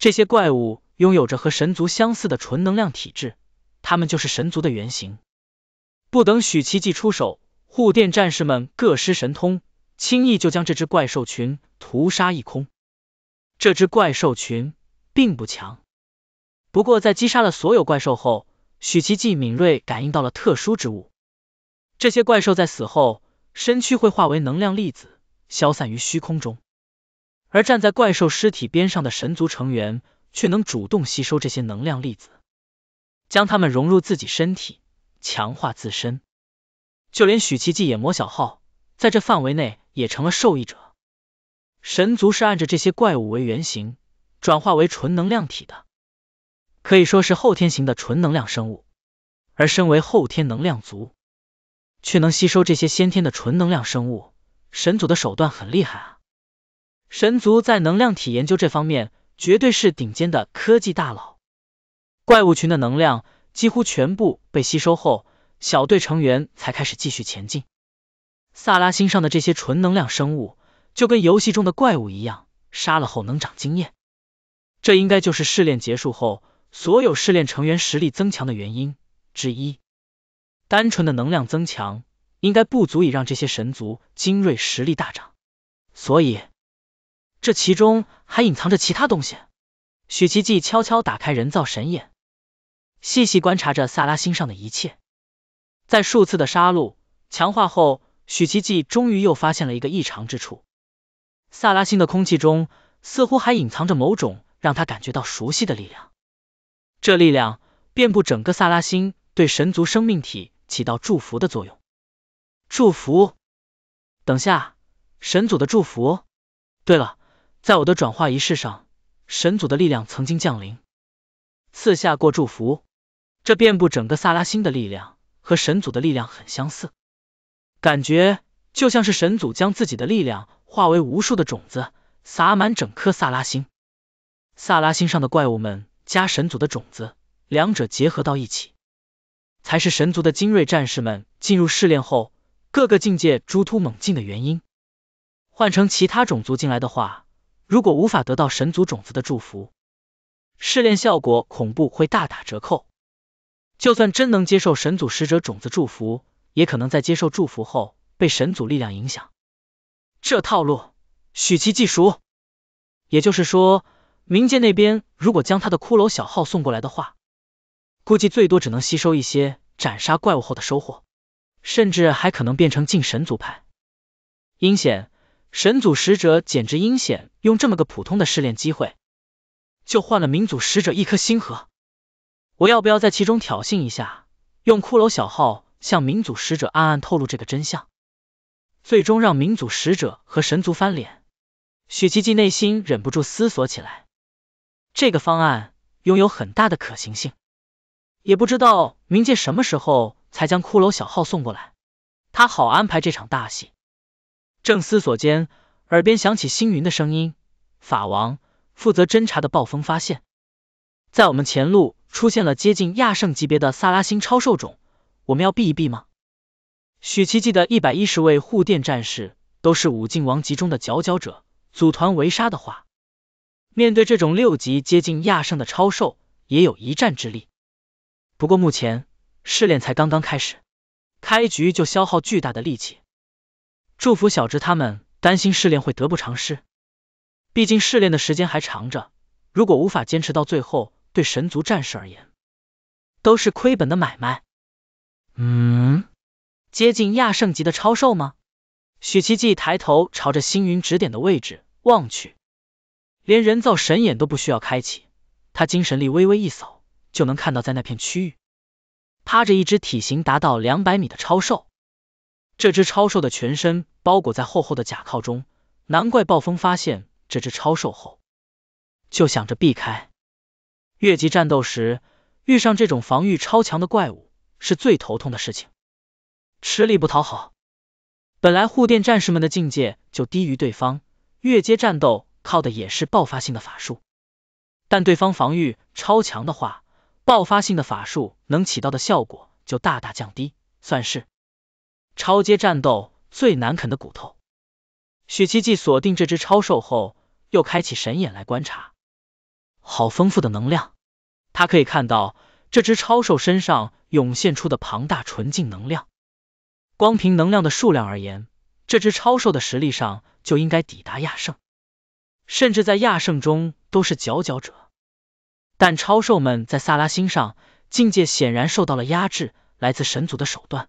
这些怪物拥有着和神族相似的纯能量体质，他们就是神族的原型。不等许七迹出手，护殿战士们各施神通，轻易就将这只怪兽群屠杀一空。这只怪兽群并不强，不过在击杀了所有怪兽后，许奇迹敏锐感应到了特殊之物，这些怪兽在死后身躯会化为能量粒子，消散于虚空中，而站在怪兽尸体边上的神族成员却能主动吸收这些能量粒子，将它们融入自己身体，强化自身。就连许奇迹也魔小号在这范围内也成了受益者。神族是按着这些怪物为原型，转化为纯能量体的。可以说是后天型的纯能量生物，而身为后天能量族，却能吸收这些先天的纯能量生物，神族的手段很厉害啊！神族在能量体研究这方面绝对是顶尖的科技大佬。怪物群的能量几乎全部被吸收后，小队成员才开始继续前进。萨拉星上的这些纯能量生物，就跟游戏中的怪物一样，杀了后能长经验。这应该就是试炼结束后。所有试炼成员实力增强的原因之一，单纯的能量增强应该不足以让这些神族精锐实力大涨，所以这其中还隐藏着其他东西。许奇迹悄悄打开人造神眼，细细观察着萨拉星上的一切。在数次的杀戮强化后，许奇迹终于又发现了一个异常之处：萨拉星的空气中似乎还隐藏着某种让他感觉到熟悉的力量。这力量遍布整个萨拉星，对神族生命体起到祝福的作用。祝福？等下，神祖的祝福？对了，在我的转化仪式上，神祖的力量曾经降临，赐下过祝福。这遍布整个萨拉星的力量和神祖的力量很相似，感觉就像是神祖将自己的力量化为无数的种子，撒满整颗萨拉星。萨拉星上的怪物们。加神族的种子，两者结合到一起，才是神族的精锐战士们进入试炼后各个境界逐突猛进的原因。换成其他种族进来的话，如果无法得到神族种子的祝福，试炼效果恐怖会大打折扣。就算真能接受神族使者种子祝福，也可能在接受祝福后被神族力量影响。这套路，许其既熟，也就是说。冥界那边如果将他的骷髅小号送过来的话，估计最多只能吸收一些斩杀怪物后的收获，甚至还可能变成进神族派。阴险，神族使者简直阴险，用这么个普通的试炼机会，就换了冥族使者一颗星河。我要不要在其中挑衅一下，用骷髅小号向冥族使者暗暗透露这个真相，最终让冥族使者和神族翻脸？许奇迹内心忍不住思索起来。这个方案拥有很大的可行性，也不知道冥界什么时候才将骷髅小号送过来，他好安排这场大戏。正思索间，耳边响起星云的声音：“法王，负责侦查的暴风发现，在我们前路出现了接近亚圣级别的萨拉星超兽种，我们要避一避吗？”许奇迹的一百一十位护殿战士都是武境王集中的佼佼者，组团围杀的话。面对这种六级接近亚圣的超兽，也有一战之力。不过目前试炼才刚刚开始，开局就消耗巨大的力气。祝福小智他们，担心试炼会得不偿失。毕竟试炼的时间还长着，如果无法坚持到最后，对神族战士而言都是亏本的买卖。嗯，接近亚圣级的超兽吗？许奇迹抬头朝着星云指点的位置望去。连人造神眼都不需要开启，他精神力微微一扫，就能看到在那片区域趴着一只体型达到两百米的超兽。这只超兽的全身包裹在厚厚的甲壳中，难怪暴风发现这只超兽后就想着避开。越级战斗时遇上这种防御超强的怪物是最头痛的事情，吃力不讨好。本来护垫战士们的境界就低于对方，越阶战斗。靠的也是爆发性的法术，但对方防御超强的话，爆发性的法术能起到的效果就大大降低，算是超阶战斗最难啃的骨头。许七级锁定这只超兽后，又开启神眼来观察，好丰富的能量，他可以看到这只超兽身上涌现出的庞大纯净能量。光凭能量的数量而言，这只超兽的实力上就应该抵达亚圣。甚至在亚圣中都是佼佼者，但超兽们在萨拉星上境界显然受到了压制。来自神族的手段，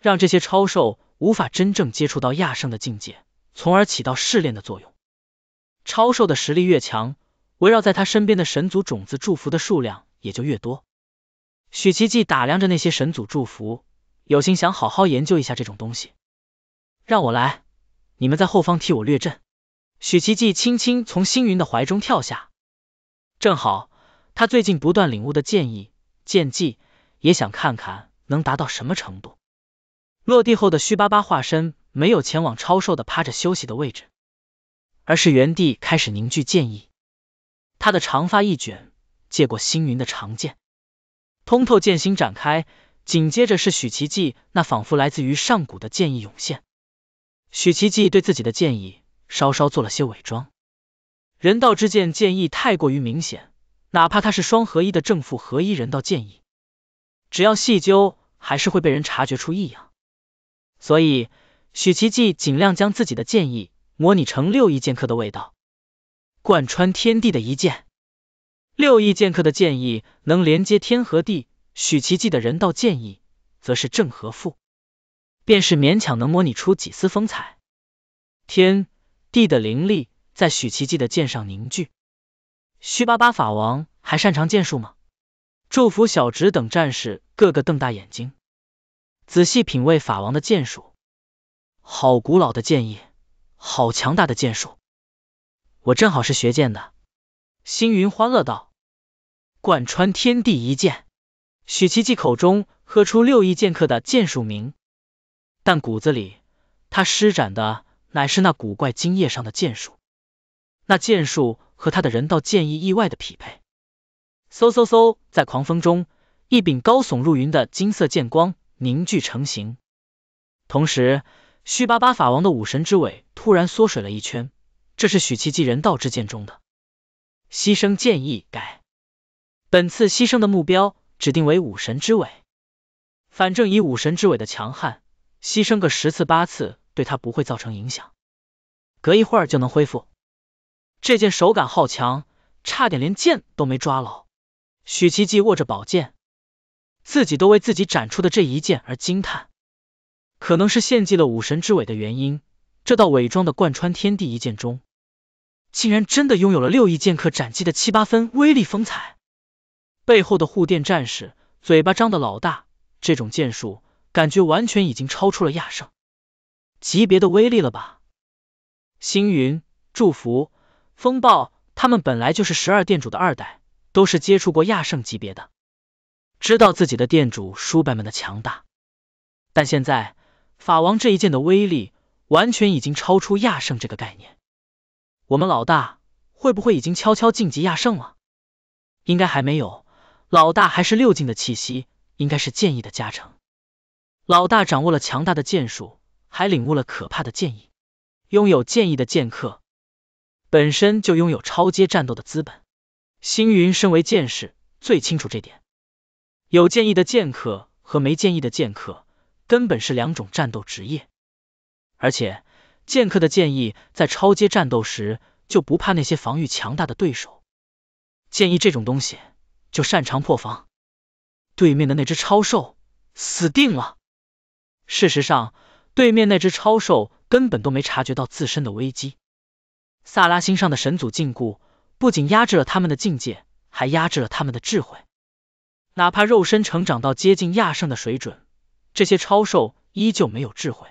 让这些超兽无法真正接触到亚圣的境界，从而起到试炼的作用。超兽的实力越强，围绕在他身边的神族种子祝福的数量也就越多。许奇迹打量着那些神族祝福，有心想好好研究一下这种东西。让我来，你们在后方替我掠阵。许奇迹轻轻从星云的怀中跳下，正好他最近不断领悟的剑意剑技，也想看看能达到什么程度。落地后的虚巴巴化身没有前往超兽的趴着休息的位置，而是原地开始凝聚剑意。他的长发一卷，借过星云的长剑，通透剑心展开，紧接着是许奇迹那仿佛来自于上古的剑意涌现。许奇迹对自己的剑意。稍稍做了些伪装，人道之剑剑意太过于明显，哪怕他是双合一的正负合一人道剑意，只要细究还是会被人察觉出异样。所以许奇迹尽量将自己的剑意模拟成六翼剑客的味道，贯穿天地的一剑。六翼剑客的剑意能连接天和地，许奇迹的人道剑意则是正和负，便是勉强能模拟出几丝风采。天。地的灵力在许奇迹的剑上凝聚。虚巴巴法王还擅长剑术吗？祝福小侄等战士个个瞪大眼睛，仔细品味法王的剑术。好古老的剑意，好强大的剑术！我正好是学剑的。星云欢乐道，贯穿天地一剑。许奇迹口中喝出六翼剑客的剑术名，但骨子里他施展的。乃是那古怪精液上的剑术，那剑术和他的人道剑意意外的匹配。嗖嗖嗖，在狂风中，一柄高耸入云的金色剑光凝聚成型。同时，须巴巴法王的武神之尾突然缩水了一圈。这是许七级人道之剑中的牺牲剑意改，本次牺牲的目标指定为武神之尾。反正以武神之尾的强悍，牺牲个十次八次。对他不会造成影响，隔一会儿就能恢复。这件手感好强，差点连剑都没抓牢。许奇迹握着宝剑，自己都为自己展出的这一剑而惊叹。可能是献祭了武神之尾的原因，这道伪装的贯穿天地一剑中，竟然真的拥有了六翼剑客斩击的七八分威力风采。背后的护殿战士嘴巴张的老大，这种剑术感觉完全已经超出了亚圣。级别的威力了吧？星云、祝福、风暴，他们本来就是十二殿主的二代，都是接触过亚圣级别的，知道自己的殿主叔伯们的强大。但现在法王这一剑的威力，完全已经超出亚圣这个概念。我们老大会不会已经悄悄晋级亚圣了？应该还没有，老大还是六境的气息，应该是剑意的加成。老大掌握了强大的剑术。还领悟了可怕的剑意，拥有剑意的剑客本身就拥有超阶战斗的资本。星云身为剑士，最清楚这点。有剑意的剑客和没剑意的剑客根本是两种战斗职业，而且剑客的剑意在超阶战斗时就不怕那些防御强大的对手。剑意这种东西就擅长破防，对面的那只超兽死定了。事实上。对面那只超兽根本都没察觉到自身的危机。萨拉星上的神族禁锢，不仅压制了他们的境界，还压制了他们的智慧。哪怕肉身成长到接近亚圣的水准，这些超兽依旧没有智慧，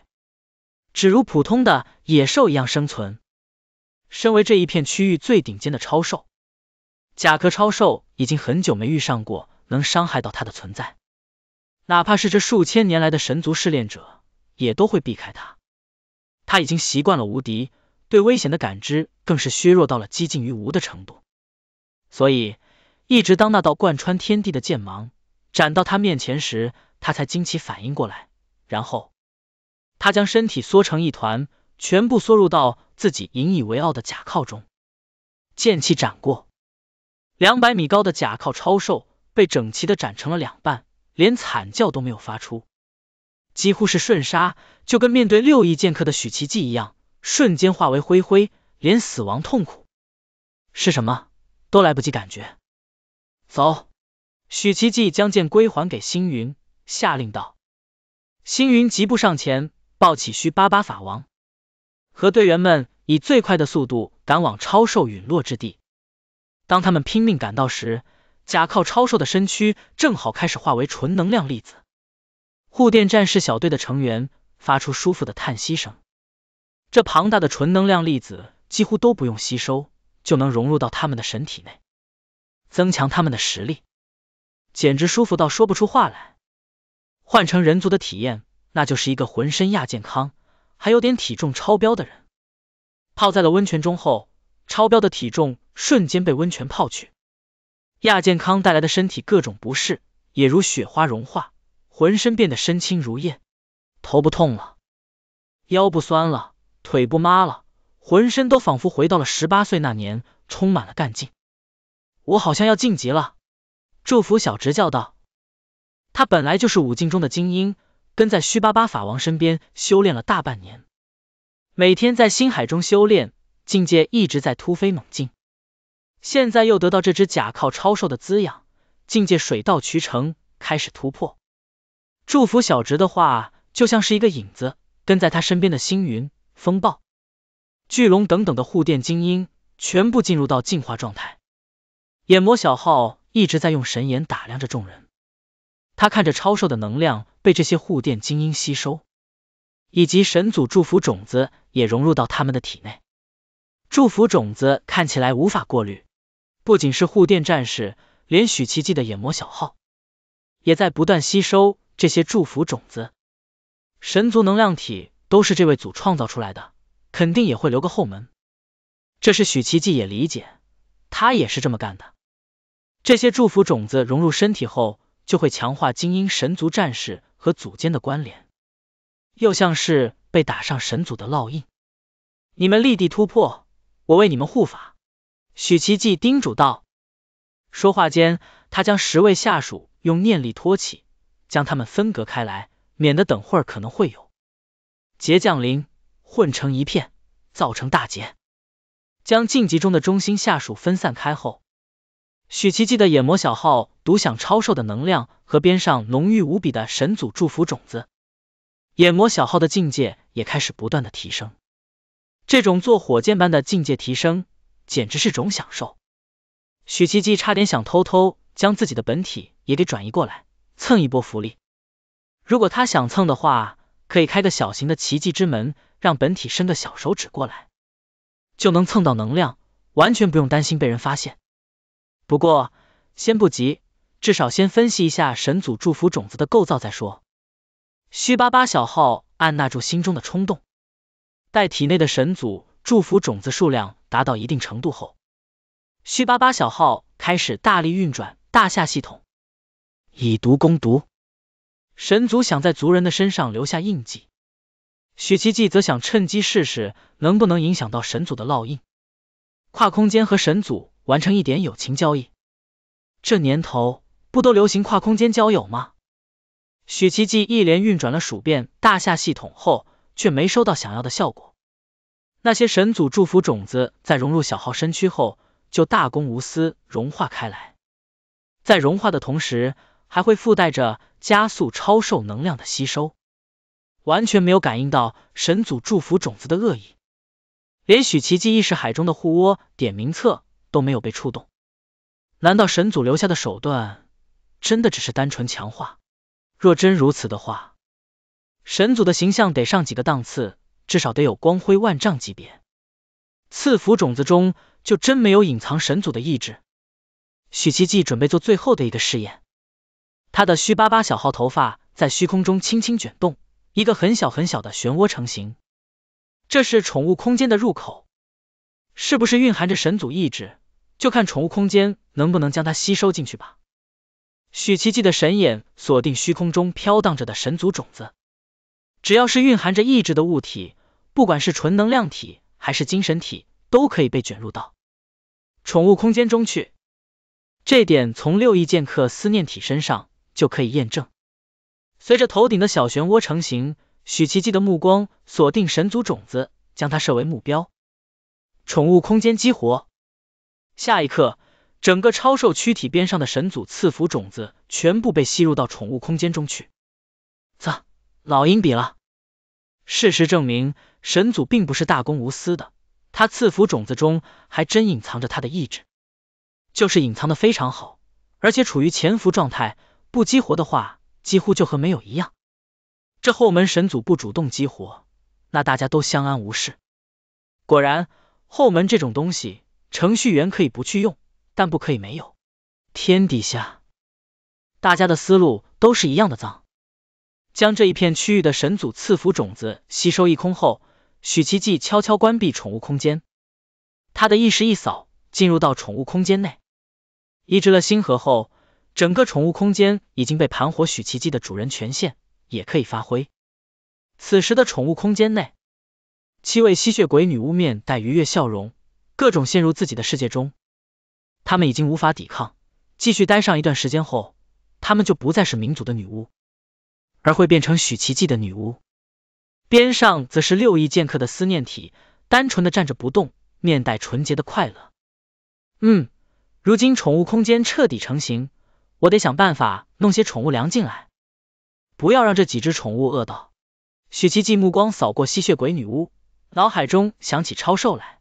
只如普通的野兽一样生存。身为这一片区域最顶尖的超兽，甲壳超兽已经很久没遇上过能伤害到它的存在，哪怕是这数千年来的神族试炼者。也都会避开他。他已经习惯了无敌，对危险的感知更是削弱到了接近于无的程度。所以，一直当那道贯穿天地的剑芒斩到他面前时，他才惊奇反应过来。然后，他将身体缩成一团，全部缩入到自己引以为傲的甲靠中。剑气斩过，两百米高的甲靠超兽被整齐的斩成了两半，连惨叫都没有发出。几乎是瞬杀，就跟面对六亿剑客的许奇记一样，瞬间化为灰灰，连死亡痛苦是什么都来不及感觉。走！许奇记将剑归还给星云，下令道。星云疾步上前，抱起须巴巴法王和队员们，以最快的速度赶往超兽陨落之地。当他们拼命赶到时，甲靠超兽的身躯正好开始化为纯能量粒子。护电战士小队的成员发出舒服的叹息声。这庞大的纯能量粒子几乎都不用吸收，就能融入到他们的神体内，增强他们的实力，简直舒服到说不出话来。换成人族的体验，那就是一个浑身亚健康，还有点体重超标的人，泡在了温泉中后，超标的体重瞬间被温泉泡去，亚健康带来的身体各种不适也如雪花融化。浑身变得身轻如燕，头不痛了，腰不酸了，腿不麻了，浑身都仿佛回到了十八岁那年，充满了干劲。我好像要晋级了！祝福小侄叫道。他本来就是武境中的精英，跟在虚巴巴法王身边修炼了大半年，每天在星海中修炼，境界一直在突飞猛进。现在又得到这只甲靠超兽的滋养，境界水到渠成，开始突破。祝福小直的话就像是一个影子，跟在他身边的星云、风暴、巨龙等等的护殿精英全部进入到进化状态。眼魔小号一直在用神眼打量着众人，他看着超兽的能量被这些护殿精英吸收，以及神祖祝福种子也融入到他们的体内。祝福种子看起来无法过滤，不仅是护殿战士，连许奇迹的眼魔小号也在不断吸收。这些祝福种子，神族能量体都是这位祖创造出来的，肯定也会留个后门。这是许奇迹也理解，他也是这么干的。这些祝福种子融入身体后，就会强化精英神族战士和祖间的关联，又像是被打上神族的烙印。你们立地突破，我为你们护法。许奇迹叮嘱道。说话间，他将十位下属用念力托起。将他们分隔开来，免得等会儿可能会有劫降临，混成一片，造成大劫。将晋级中的中心下属分散开后，许奇迹的眼魔小号独享超兽的能量和边上浓郁无比的神祖祝福种子，眼魔小号的境界也开始不断的提升。这种坐火箭般的境界提升，简直是种享受。许奇迹差点想偷偷将自己的本体也给转移过来。蹭一波福利，如果他想蹭的话，可以开个小型的奇迹之门，让本体伸个小手指过来，就能蹭到能量，完全不用担心被人发现。不过先不急，至少先分析一下神祖祝福种子的构造再说。虚巴巴小号按捺住心中的冲动，待体内的神祖祝福种子数量达到一定程度后，虚巴巴小号开始大力运转大夏系统。以毒攻毒，神族想在族人的身上留下印记，许奇迹则想趁机试试能不能影响到神族的烙印，跨空间和神族完成一点友情交易。这年头不都流行跨空间交友吗？许奇迹一连运转了数遍大夏系统后，却没收到想要的效果。那些神族祝福种子在融入小号身躯后，就大公无私融化开来，在融化的同时。还会附带着加速超兽能量的吸收，完全没有感应到神祖祝福种子的恶意，连许奇迹意识海中的护窝点名册都没有被触动。难道神祖留下的手段真的只是单纯强化？若真如此的话，神祖的形象得上几个档次，至少得有光辉万丈级别。赐福种子中就真没有隐藏神祖的意志？许奇迹准备做最后的一个试验。他的虚巴巴小号头发在虚空中轻轻卷动，一个很小很小的漩涡成型。这是宠物空间的入口，是不是蕴含着神族意志？就看宠物空间能不能将它吸收进去吧。许奇迹的神眼锁定虚空中飘荡着的神族种子，只要是蕴含着意志的物体，不管是纯能量体还是精神体，都可以被卷入到宠物空间中去。这点从六翼剑客思念体身上。就可以验证。随着头顶的小漩涡成型，许奇迹的目光锁定神族种子，将它设为目标。宠物空间激活，下一刻，整个超兽躯体边上的神族赐福种子全部被吸入到宠物空间中去。啧，老鹰比了。事实证明，神族并不是大公无私的，他赐福种子中还真隐藏着他的意志，就是隐藏的非常好，而且处于潜伏状态。不激活的话，几乎就和没有一样。这后门神祖不主动激活，那大家都相安无事。果然，后门这种东西，程序员可以不去用，但不可以没有。天底下，大家的思路都是一样的脏。将这一片区域的神祖赐福种子吸收一空后，许奇迹悄悄关闭宠物空间。他的意识一扫，进入到宠物空间内，移植了星河后。整个宠物空间已经被盘活，许奇迹的主人权限也可以发挥。此时的宠物空间内，七位吸血鬼女巫面带愉悦笑容，各种陷入自己的世界中。他们已经无法抵抗，继续待上一段时间后，他们就不再是民族的女巫，而会变成许奇迹的女巫。边上则是六翼剑客的思念体，单纯的站着不动，面带纯洁的快乐。嗯，如今宠物空间彻底成型。我得想办法弄些宠物粮进来，不要让这几只宠物饿到。许奇迹目光扫过吸血鬼女巫，脑海中想起超兽来。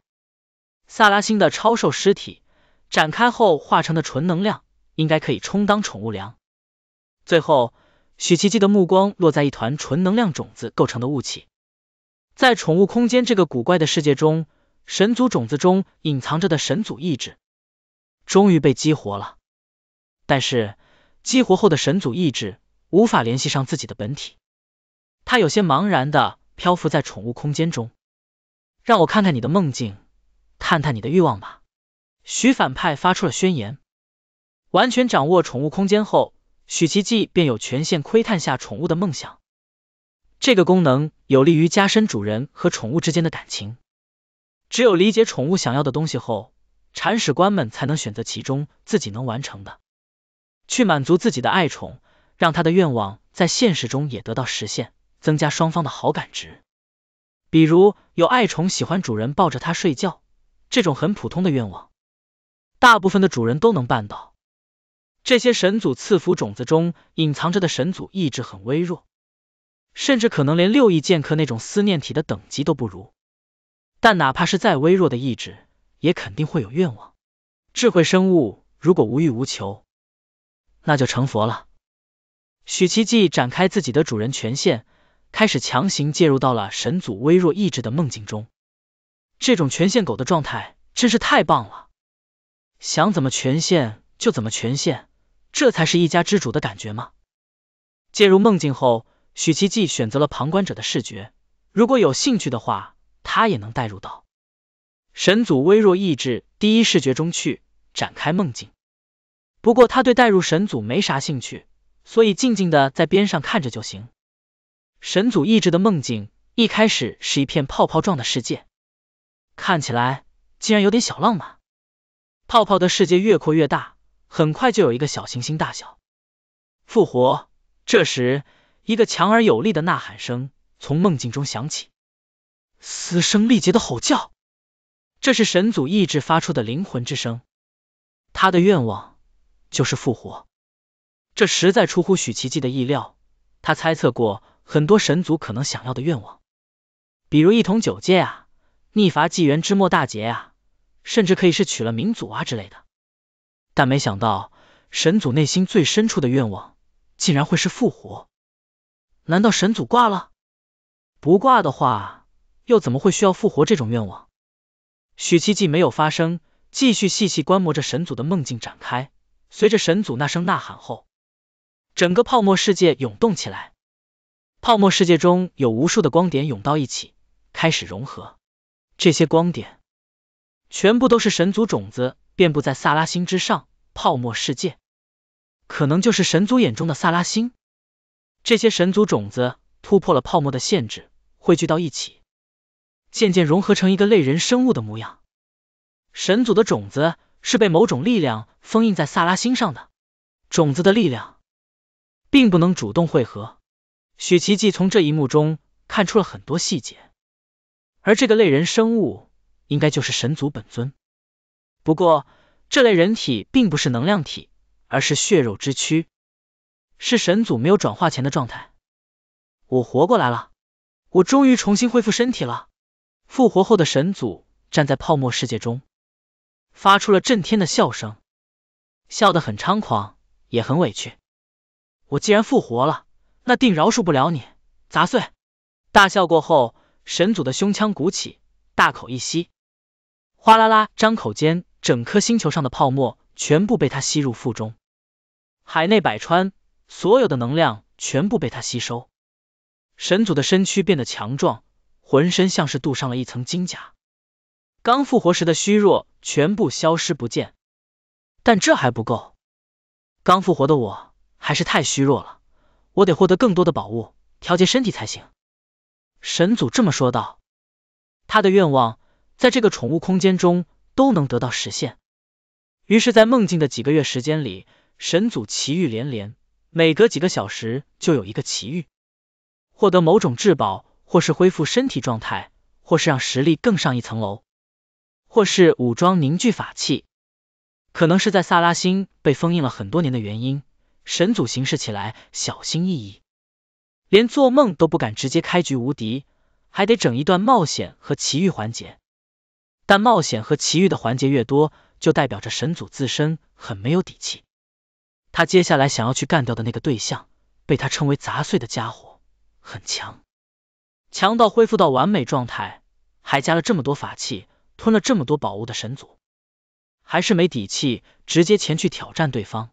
萨拉星的超兽尸体展开后化成的纯能量，应该可以充当宠物粮。最后，许奇迹的目光落在一团纯能量种子构成的雾气。在宠物空间这个古怪的世界中，神族种子中隐藏着的神族意志，终于被激活了。但是激活后的神祖意志无法联系上自己的本体，他有些茫然的漂浮在宠物空间中。让我看看你的梦境，探探你的欲望吧。许反派发出了宣言。完全掌握宠物空间后，许奇迹便有权限窥探下宠物的梦想。这个功能有利于加深主人和宠物之间的感情。只有理解宠物想要的东西后，铲屎官们才能选择其中自己能完成的。去满足自己的爱宠，让他的愿望在现实中也得到实现，增加双方的好感值。比如有爱宠喜欢主人抱着它睡觉，这种很普通的愿望，大部分的主人都能办到。这些神祖赐福种子中隐藏着的神祖意志很微弱，甚至可能连六翼剑客那种思念体的等级都不如。但哪怕是再微弱的意志，也肯定会有愿望。智慧生物如果无欲无求。那就成佛了。许奇迹展开自己的主人权限，开始强行介入到了神祖微弱意志的梦境中。这种权限狗的状态真是太棒了，想怎么权限就怎么权限，这才是一家之主的感觉吗？介入梦境后，许奇迹选择了旁观者的视觉，如果有兴趣的话，他也能带入到神祖微弱意志第一视觉中去，展开梦境。不过他对带入神祖没啥兴趣，所以静静的在边上看着就行。神祖意志的梦境一开始是一片泡泡状的世界，看起来竟然有点小浪漫。泡泡的世界越扩越大，很快就有一个小行星大小。复活，这时一个强而有力的呐喊声从梦境中响起，嘶声力竭的吼叫，这是神祖意志发出的灵魂之声，他的愿望。就是复活，这实在出乎许奇迹的意料。他猜测过很多神族可能想要的愿望，比如一统九界啊，逆伐纪元之末大劫啊，甚至可以是娶了冥祖啊之类的。但没想到，神祖内心最深处的愿望竟然会是复活。难道神祖挂了？不挂的话，又怎么会需要复活这种愿望？许奇迹没有发声，继续细细观摩着神祖的梦境展开。随着神祖那声呐喊后，整个泡沫世界涌动起来。泡沫世界中有无数的光点涌到一起，开始融合。这些光点全部都是神族种子，遍布在萨拉星之上。泡沫世界可能就是神族眼中的萨拉星。这些神族种子突破了泡沫的限制，汇聚到一起，渐渐融合成一个类人生物的模样。神祖的种子。是被某种力量封印在萨拉星上的种子的力量，并不能主动汇合。许奇迹从这一幕中看出了很多细节，而这个类人生物应该就是神族本尊。不过，这类人体并不是能量体，而是血肉之躯，是神族没有转化前的状态。我活过来了，我终于重新恢复身体了。复活后的神祖站在泡沫世界中。发出了震天的笑声，笑得很猖狂，也很委屈。我既然复活了，那定饶恕不了你，砸碎！大笑过后，神祖的胸腔鼓起，大口一吸，哗啦啦，张口间，整颗星球上的泡沫全部被他吸入腹中，海内百川，所有的能量全部被他吸收。神祖的身躯变得强壮，浑身像是镀上了一层金甲。刚复活时的虚弱全部消失不见，但这还不够，刚复活的我还是太虚弱了，我得获得更多的宝物，调节身体才行。神祖这么说道，他的愿望在这个宠物空间中都能得到实现。于是，在梦境的几个月时间里，神祖奇遇连连，每隔几个小时就有一个奇遇，获得某种至宝，或是恢复身体状态，或是让实力更上一层楼。或是武装凝聚法器，可能是在萨拉星被封印了很多年的原因，神祖行事起来小心翼翼，连做梦都不敢直接开局无敌，还得整一段冒险和奇遇环节。但冒险和奇遇的环节越多，就代表着神祖自身很没有底气。他接下来想要去干掉的那个对象，被他称为杂碎的家伙，很强，强到恢复到完美状态，还加了这么多法器。吞了这么多宝物的神祖，还是没底气直接前去挑战对方。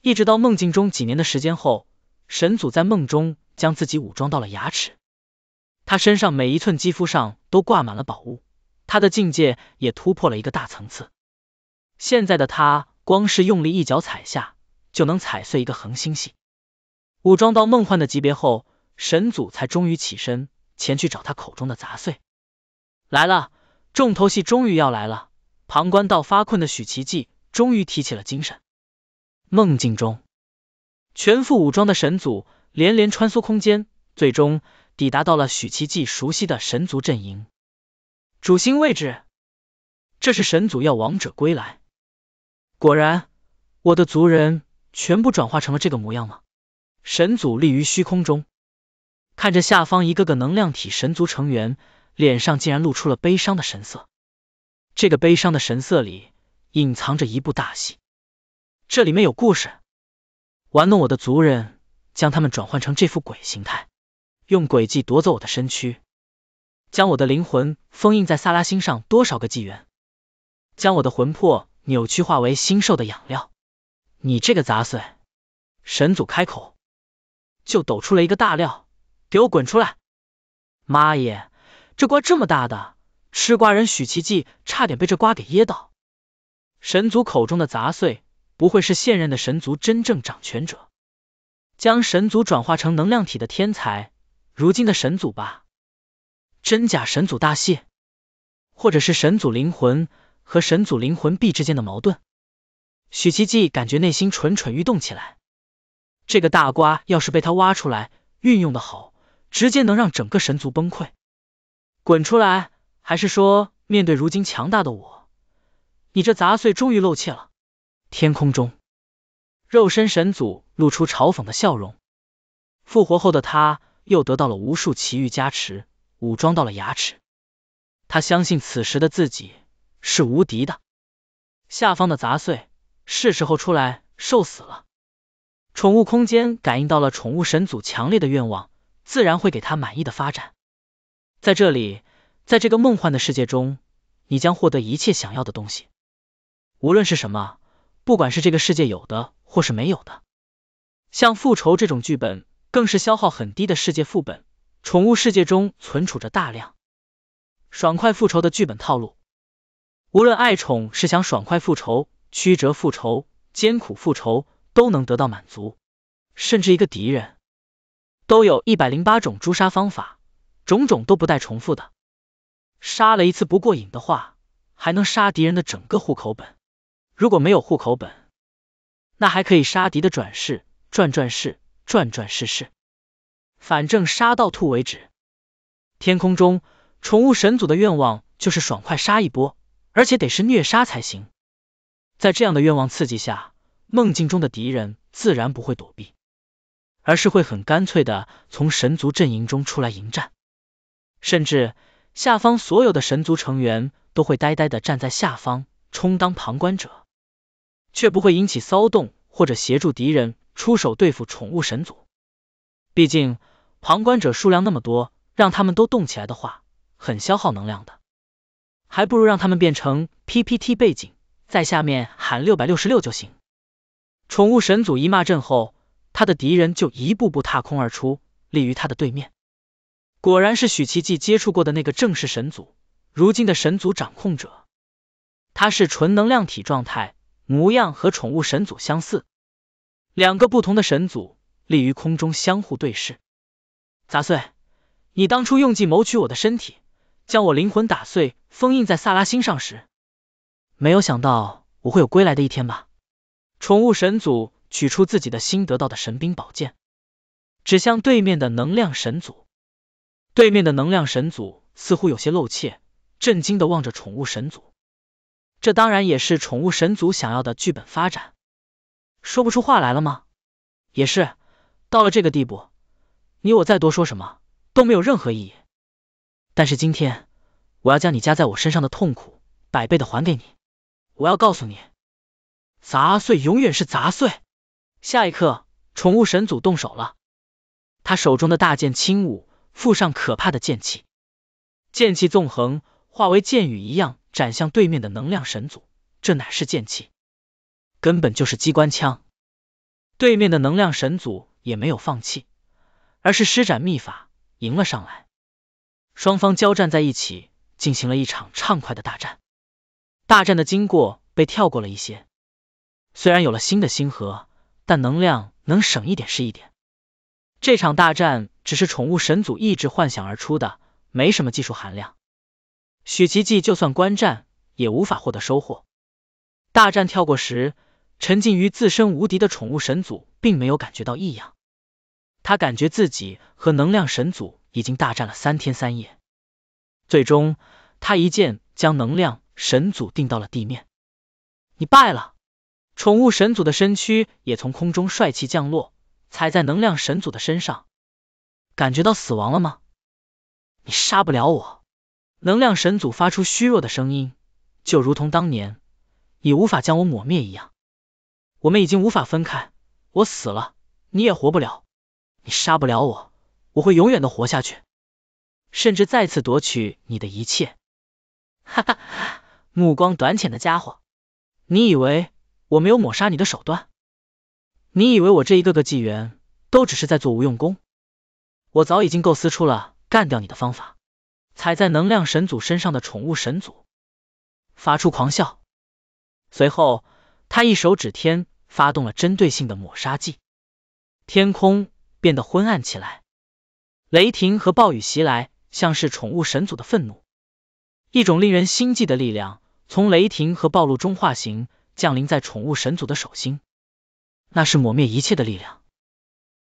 一直到梦境中几年的时间后，神祖在梦中将自己武装到了牙齿，他身上每一寸肌肤上都挂满了宝物，他的境界也突破了一个大层次。现在的他，光是用力一脚踩下，就能踩碎一个恒星系。武装到梦幻的级别后，神祖才终于起身前去找他口中的杂碎来了。重头戏终于要来了！旁观到发困的许奇迹终于提起了精神。梦境中，全副武装的神族连连穿梭空间，最终抵达到了许奇迹熟悉的神族阵营主星位置。这是神祖要王者归来？果然，我的族人全部转化成了这个模样吗？神祖立于虚空中，看着下方一个个能量体神族成员。脸上竟然露出了悲伤的神色，这个悲伤的神色里隐藏着一部大戏，这里面有故事，玩弄我的族人，将他们转换成这副鬼形态，用诡计夺走我的身躯，将我的灵魂封印在萨拉星上多少个纪元，将我的魂魄扭曲化为星兽的养料，你这个杂碎！神祖开口就抖出了一个大料，给我滚出来！妈耶！这瓜这么大的，吃瓜人许奇迹差点被这瓜给噎到。神族口中的杂碎，不会是现任的神族真正掌权者，将神族转化成能量体的天才，如今的神族吧？真假神族大戏，或者是神族灵魂和神族灵魂币之间的矛盾？许奇迹感觉内心蠢蠢欲动起来。这个大瓜要是被他挖出来，运用的好，直接能让整个神族崩溃。滚出来！还是说，面对如今强大的我，你这杂碎终于露怯了？天空中，肉身神祖露出嘲讽的笑容。复活后的他，又得到了无数奇遇加持，武装到了牙齿。他相信此时的自己是无敌的。下方的杂碎，是时候出来受死了。宠物空间感应到了宠物神祖强烈的愿望，自然会给他满意的发展。在这里，在这个梦幻的世界中，你将获得一切想要的东西，无论是什么，不管是这个世界有的或是没有的。像复仇这种剧本，更是消耗很低的世界副本。宠物世界中存储着大量爽快复仇的剧本套路，无论爱宠是想爽快复仇、曲折复仇、艰苦复仇，都能得到满足。甚至一个敌人，都有一百零八种诛杀方法。种种都不带重复的，杀了一次不过瘾的话，还能杀敌人的整个户口本。如果没有户口本，那还可以杀敌的转世、转转世、转转世世，反正杀到吐为止。天空中，宠物神族的愿望就是爽快杀一波，而且得是虐杀才行。在这样的愿望刺激下，梦境中的敌人自然不会躲避，而是会很干脆的从神族阵营中出来迎战。甚至下方所有的神族成员都会呆呆的站在下方充当旁观者，却不会引起骚动或者协助敌人出手对付宠物神族。毕竟旁观者数量那么多，让他们都动起来的话，很消耗能量的，还不如让他们变成 PPT 背景，在下面喊六百六十六就行。宠物神族一骂阵后，他的敌人就一步步踏空而出，立于他的对面。果然是许奇迹接触过的那个正式神族，如今的神族掌控者。他是纯能量体状态，模样和宠物神族相似。两个不同的神族立于空中相互对视。杂碎，你当初用计谋取我的身体，将我灵魂打碎封印在萨拉星上时，没有想到我会有归来的一天吧？宠物神族取出自己的新得到的神兵宝剑，指向对面的能量神族。对面的能量神祖似乎有些露怯，震惊的望着宠物神祖。这当然也是宠物神祖想要的剧本发展，说不出话来了吗？也是，到了这个地步，你我再多说什么都没有任何意义。但是今天，我要将你夹在我身上的痛苦百倍的还给你。我要告诉你，杂碎永远是杂碎。下一刻，宠物神祖动手了，他手中的大剑轻舞。附上可怕的剑气，剑气纵横，化为剑雨一样斩向对面的能量神祖。这哪是剑气，根本就是机关枪！对面的能量神祖也没有放弃，而是施展秘法迎了上来。双方交战在一起，进行了一场畅快的大战。大战的经过被跳过了一些。虽然有了新的星河，但能量能省一点是一点。这场大战只是宠物神祖意志幻想而出的，没什么技术含量。许奇迹就算观战也无法获得收获。大战跳过时，沉浸于自身无敌的宠物神祖并没有感觉到异样，他感觉自己和能量神祖已经大战了三天三夜。最终，他一剑将能量神祖定到了地面。你败了！宠物神祖的身躯也从空中帅气降落。踩在能量神祖的身上，感觉到死亡了吗？你杀不了我。能量神祖发出虚弱的声音，就如同当年你无法将我抹灭一样。我们已经无法分开，我死了，你也活不了。你杀不了我，我会永远的活下去，甚至再次夺取你的一切。哈哈，目光短浅的家伙，你以为我没有抹杀你的手段？你以为我这一个个纪元都只是在做无用功？我早已经构思出了干掉你的方法。踩在能量神祖身上的宠物神祖发出狂笑，随后他一手指天，发动了针对性的抹杀技。天空变得昏暗起来，雷霆和暴雨袭来，像是宠物神祖的愤怒。一种令人心悸的力量从雷霆和暴露中化形，降临在宠物神祖的手心。那是抹灭一切的力量，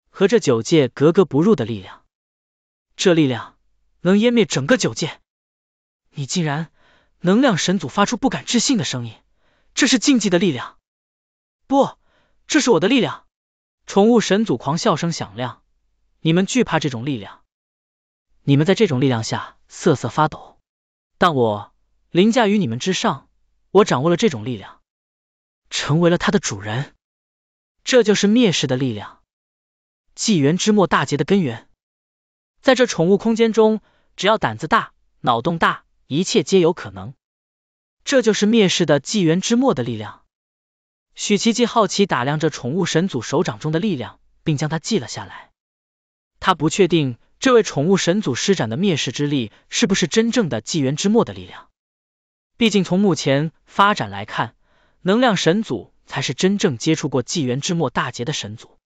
和这九界格格不入的力量。这力量能湮灭整个九界！你竟然……能量神祖发出不敢置信的声音：“这是禁忌的力量！”不，这是我的力量！宠物神祖狂笑声响亮：“你们惧怕这种力量，你们在这种力量下瑟瑟发抖，但我凌驾于你们之上，我掌握了这种力量，成为了它的主人。”这就是灭世的力量，纪元之末大劫的根源。在这宠物空间中，只要胆子大、脑洞大，一切皆有可能。这就是灭世的纪元之末的力量。许奇迹好奇打量着宠物神祖手掌中的力量，并将它记了下来。他不确定这位宠物神祖施展的灭世之力是不是真正的纪元之末的力量。毕竟从目前发展来看，能量神祖。才是真正接触过纪元之末大劫的神族。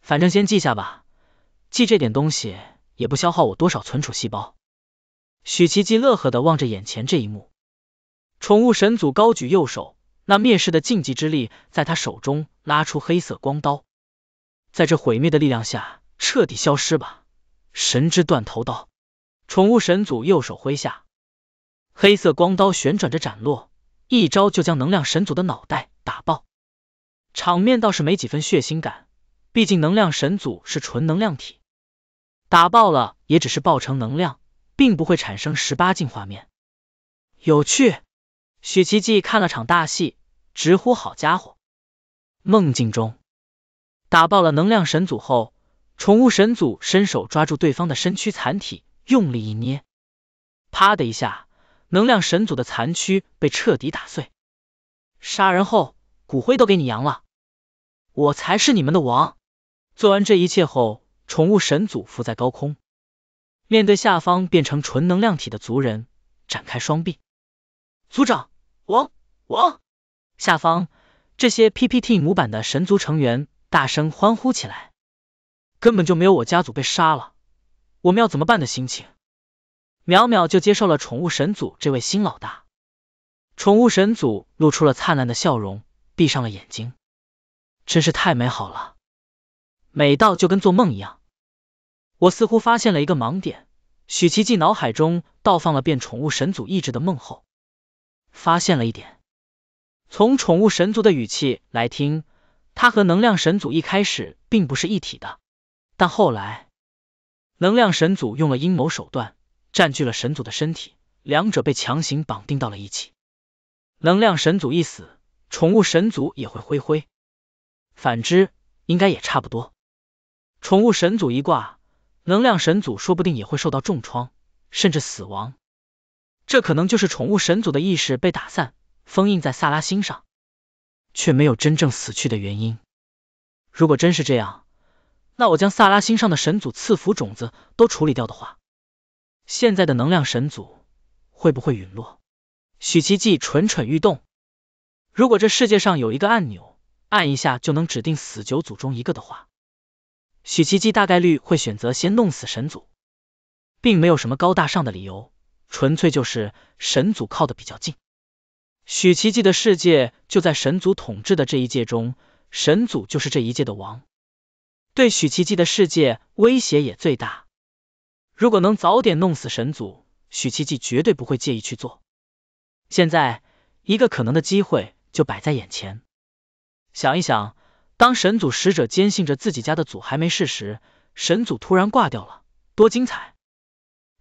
反正先记下吧，记这点东西也不消耗我多少存储细胞。许奇迹乐呵的望着眼前这一幕，宠物神祖高举右手，那灭世的禁忌之力在他手中拉出黑色光刀，在这毁灭的力量下彻底消失吧，神之断头刀。宠物神祖右手挥下，黑色光刀旋转着斩落，一招就将能量神祖的脑袋。打爆，场面倒是没几分血腥感，毕竟能量神祖是纯能量体，打爆了也只是爆成能量，并不会产生十八禁画面。有趣，许奇迹看了场大戏，直呼好家伙！梦境中，打爆了能量神祖后，宠物神祖伸手抓住对方的身躯残体，用力一捏，啪的一下，能量神祖的残躯被彻底打碎。杀人后，骨灰都给你扬了，我才是你们的王。做完这一切后，宠物神祖浮在高空，面对下方变成纯能量体的族人，展开双臂。族长，王王！下方这些 PPT 模板的神族成员大声欢呼起来，根本就没有我家族被杀了，我们要怎么办的心情？淼淼就接受了宠物神祖这位新老大。宠物神祖露出了灿烂的笑容，闭上了眼睛，真是太美好了，美到就跟做梦一样。我似乎发现了一个盲点。许奇迹脑海中倒放了遍宠物神祖意志的梦后，发现了一点：从宠物神族的语气来听，他和能量神祖一开始并不是一体的，但后来能量神祖用了阴谋手段，占据了神祖的身体，两者被强行绑定到了一起。能量神祖一死，宠物神祖也会灰灰。反之，应该也差不多。宠物神祖一挂，能量神祖说不定也会受到重创，甚至死亡。这可能就是宠物神祖的意识被打散，封印在萨拉星上，却没有真正死去的原因。如果真是这样，那我将萨拉星上的神祖赐福种子都处理掉的话，现在的能量神祖会不会陨落？许奇迹蠢蠢欲动。如果这世界上有一个按钮，按一下就能指定死九组中一个的话，许奇迹大概率会选择先弄死神祖，并没有什么高大上的理由，纯粹就是神祖靠得比较近。许奇迹的世界就在神族统治的这一界中，神祖就是这一界的王，对许奇迹的世界威胁也最大。如果能早点弄死神祖，许奇迹绝对不会介意去做。现在，一个可能的机会就摆在眼前。想一想，当神祖使者坚信着自己家的祖还没事时，神祖突然挂掉了，多精彩！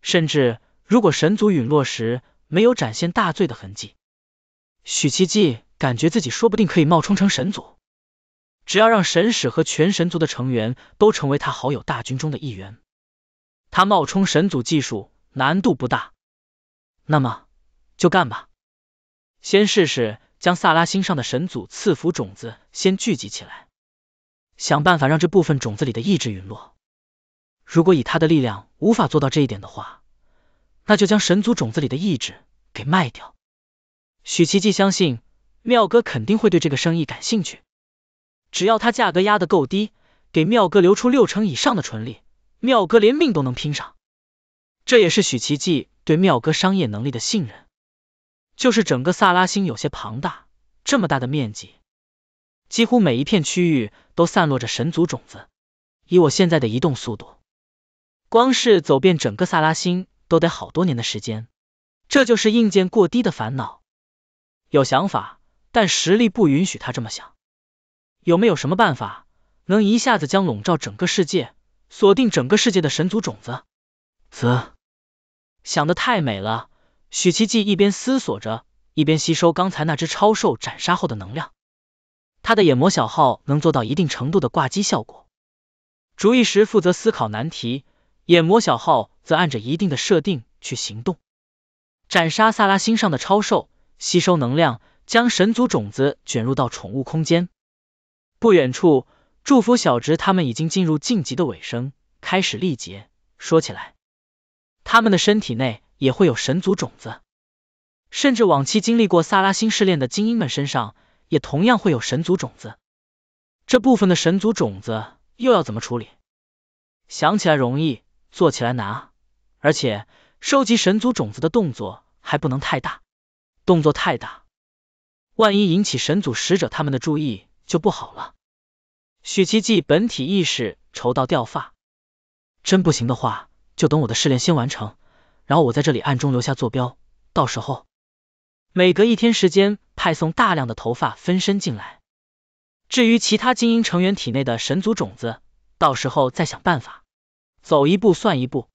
甚至，如果神祖陨落时没有展现大罪的痕迹，许七季感觉自己说不定可以冒充成神祖。只要让神使和全神族的成员都成为他好友大军中的一员，他冒充神祖技术难度不大。那么，就干吧！先试试将萨拉星上的神祖赐福种子先聚集起来，想办法让这部分种子里的意志陨落。如果以他的力量无法做到这一点的话，那就将神族种子里的意志给卖掉。许奇迹相信妙哥肯定会对这个生意感兴趣，只要他价格压得够低，给妙哥留出六成以上的纯利，妙哥连命都能拼上。这也是许奇迹对妙哥商业能力的信任。就是整个萨拉星有些庞大，这么大的面积，几乎每一片区域都散落着神族种子。以我现在的移动速度，光是走遍整个萨拉星都得好多年的时间。这就是硬件过低的烦恼。有想法，但实力不允许他这么想。有没有什么办法，能一下子将笼罩整个世界、锁定整个世界的神族种子？啧，想的太美了。许奇迹一边思索着，一边吸收刚才那只超兽斩杀后的能量。他的眼魔小号能做到一定程度的挂机效果，逐一时负责思考难题，眼魔小号则按着一定的设定去行动。斩杀萨拉星上的超兽，吸收能量，将神族种子卷入到宠物空间。不远处，祝福小直他们已经进入晋级的尾声，开始历劫。说起来，他们的身体内。也会有神族种子，甚至往期经历过萨拉星试炼的精英们身上，也同样会有神族种子。这部分的神族种子又要怎么处理？想起来容易，做起来难啊！而且收集神族种子的动作还不能太大，动作太大，万一引起神族使者他们的注意就不好了。许奇迹本体意识愁到掉发，真不行的话，就等我的试炼先完成。然后我在这里暗中留下坐标，到时候每隔一天时间派送大量的头发分身进来。至于其他精英成员体内的神族种子，到时候再想办法。走一步算一步，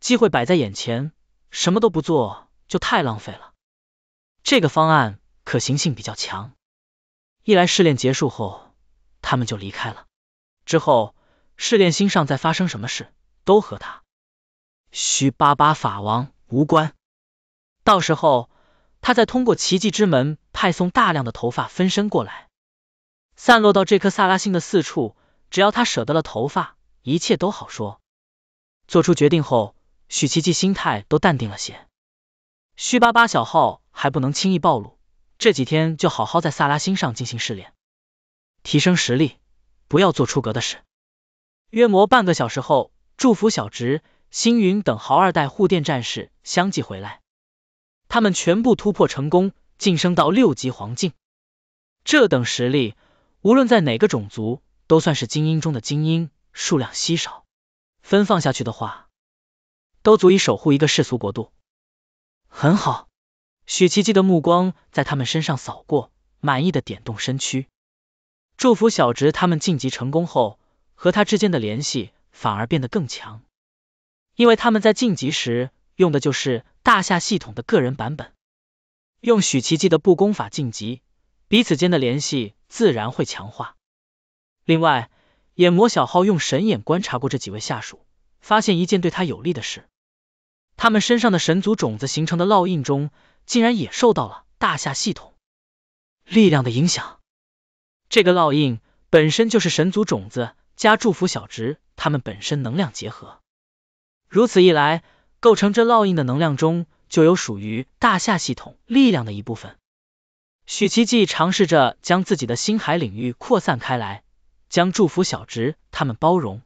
机会摆在眼前，什么都不做就太浪费了。这个方案可行性比较强。一来试炼结束后，他们就离开了。之后试炼星上再发生什么事，都和他。虚巴巴法王无关。到时候，他再通过奇迹之门派送大量的头发分身过来，散落到这颗萨拉星的四处。只要他舍得了头发，一切都好说。做出决定后，许奇迹心态都淡定了些。须巴巴小号还不能轻易暴露，这几天就好好在萨拉星上进行试炼，提升实力，不要做出格的事。约莫半个小时后，祝福小侄。星云等豪二代护电战士相继回来，他们全部突破成功，晋升到六级黄境。这等实力，无论在哪个种族，都算是精英中的精英，数量稀少。分放下去的话，都足以守护一个世俗国度。很好，许奇迹的目光在他们身上扫过，满意的点动身躯，祝福小直他们晋级成功后，和他之间的联系反而变得更强。因为他们在晋级时用的就是大夏系统的个人版本，用许奇记的布功法晋级，彼此间的联系自然会强化。另外，眼魔小号用神眼观察过这几位下属，发现一件对他有利的事：他们身上的神族种子形成的烙印中，竟然也受到了大夏系统力量的影响。这个烙印本身就是神族种子加祝福小值，他们本身能量结合。如此一来，构成这烙印的能量中就有属于大夏系统力量的一部分。许奇迹尝试着将自己的星海领域扩散开来，将祝福小直他们包容。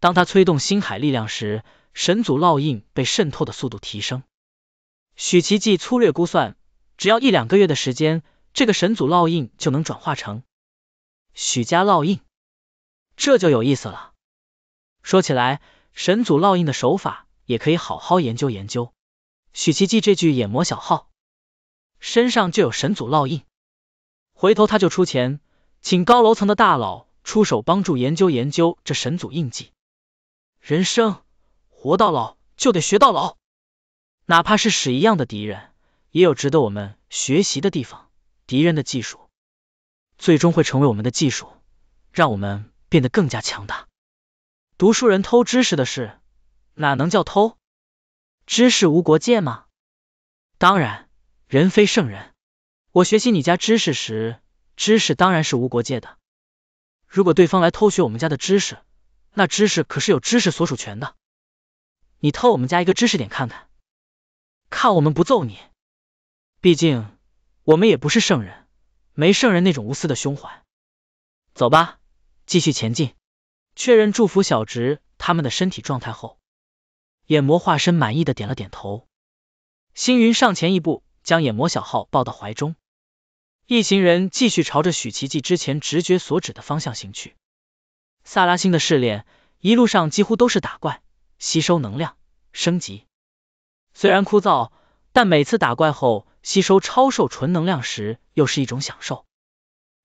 当他催动星海力量时，神祖烙印被渗透的速度提升。许奇迹粗略估算，只要一两个月的时间，这个神祖烙印就能转化成许家烙印。这就有意思了。说起来。神祖烙印的手法也可以好好研究研究。许奇迹这句眼魔小号身上就有神祖烙印，回头他就出钱，请高楼层的大佬出手帮助研究研究这神祖印记。人生活到老就得学到老，哪怕是屎一样的敌人，也有值得我们学习的地方。敌人的技术最终会成为我们的技术，让我们变得更加强大。读书人偷知识的事，哪能叫偷？知识无国界吗？当然，人非圣人。我学习你家知识时，知识当然是无国界的。如果对方来偷学我们家的知识，那知识可是有知识所属权的。你偷我们家一个知识点看看，看我们不揍你。毕竟我们也不是圣人，没圣人那种无私的胸怀。走吧，继续前进。确认祝福小直他们的身体状态后，眼魔化身满意的点了点头。星云上前一步，将眼魔小号抱到怀中。一行人继续朝着许奇迹之前直觉所指的方向行去。萨拉星的试炼，一路上几乎都是打怪、吸收能量、升级。虽然枯燥，但每次打怪后吸收超兽纯能量时，又是一种享受。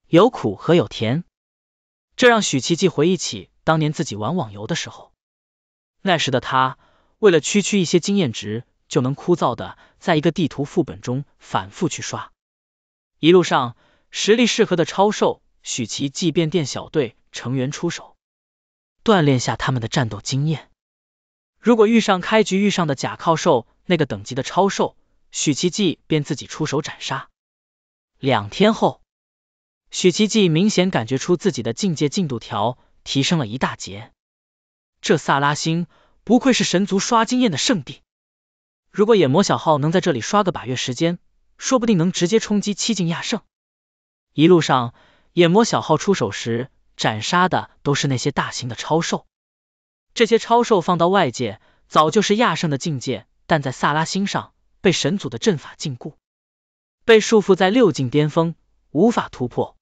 有苦和有甜，这让许奇迹回忆起。当年自己玩网游的时候，那时的他为了区区一些经验值，就能枯燥的在一个地图副本中反复去刷。一路上，实力适合的超兽许奇记便电小队成员出手，锻炼下他们的战斗经验。如果遇上开局遇上的假靠兽，那个等级的超兽许奇记便自己出手斩杀。两天后，许奇记明显感觉出自己的境界进度条。提升了一大截，这萨拉星不愧是神族刷经验的圣地。如果眼魔小号能在这里刷个把月时间，说不定能直接冲击七境亚圣。一路上，眼魔小号出手时斩杀的都是那些大型的超兽，这些超兽放到外界早就是亚圣的境界，但在萨拉星上被神族的阵法禁锢，被束缚在六境巅峰，无法突破。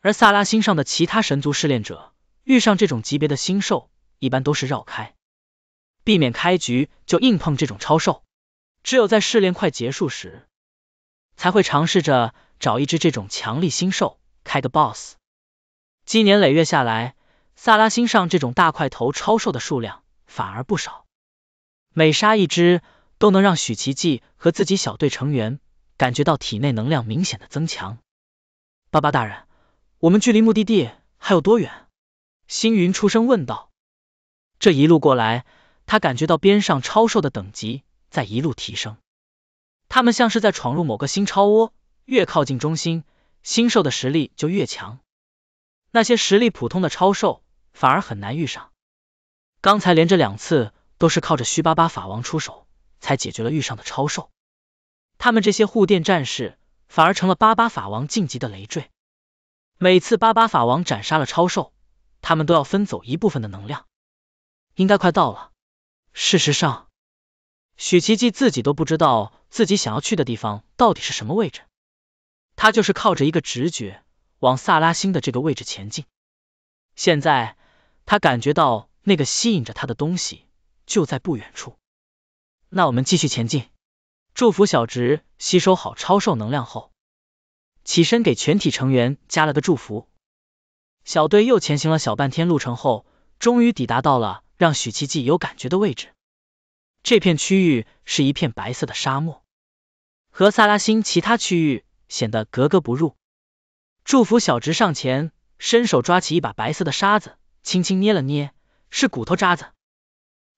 而萨拉星上的其他神族试炼者。遇上这种级别的星兽，一般都是绕开，避免开局就硬碰这种超兽。只有在试炼快结束时，才会尝试着找一只这种强力星兽开个 boss。积年累月下来，萨拉星上这种大块头超兽的数量反而不少，每杀一只，都能让许奇迹和自己小队成员感觉到体内能量明显的增强。巴巴大人，我们距离目的地还有多远？星云出声问道：“这一路过来，他感觉到边上超兽的等级在一路提升，他们像是在闯入某个新超窝，越靠近中心，星兽的实力就越强。那些实力普通的超兽反而很难遇上。刚才连着两次都是靠着虚巴巴法王出手才解决了遇上的超兽，他们这些护殿战士反而成了巴巴法王晋级的累赘。每次巴巴法王斩杀了超兽。”他们都要分走一部分的能量，应该快到了。事实上，许奇迹自己都不知道自己想要去的地方到底是什么位置，他就是靠着一个直觉往萨拉星的这个位置前进。现在他感觉到那个吸引着他的东西就在不远处。那我们继续前进。祝福小直吸收好超兽能量后，起身给全体成员加了个祝福。小队又前行了小半天路程后，终于抵达到了让许奇迹有感觉的位置。这片区域是一片白色的沙漠，和萨拉星其他区域显得格格不入。祝福小直上前，伸手抓起一把白色的沙子，轻轻捏了捏，是骨头渣子。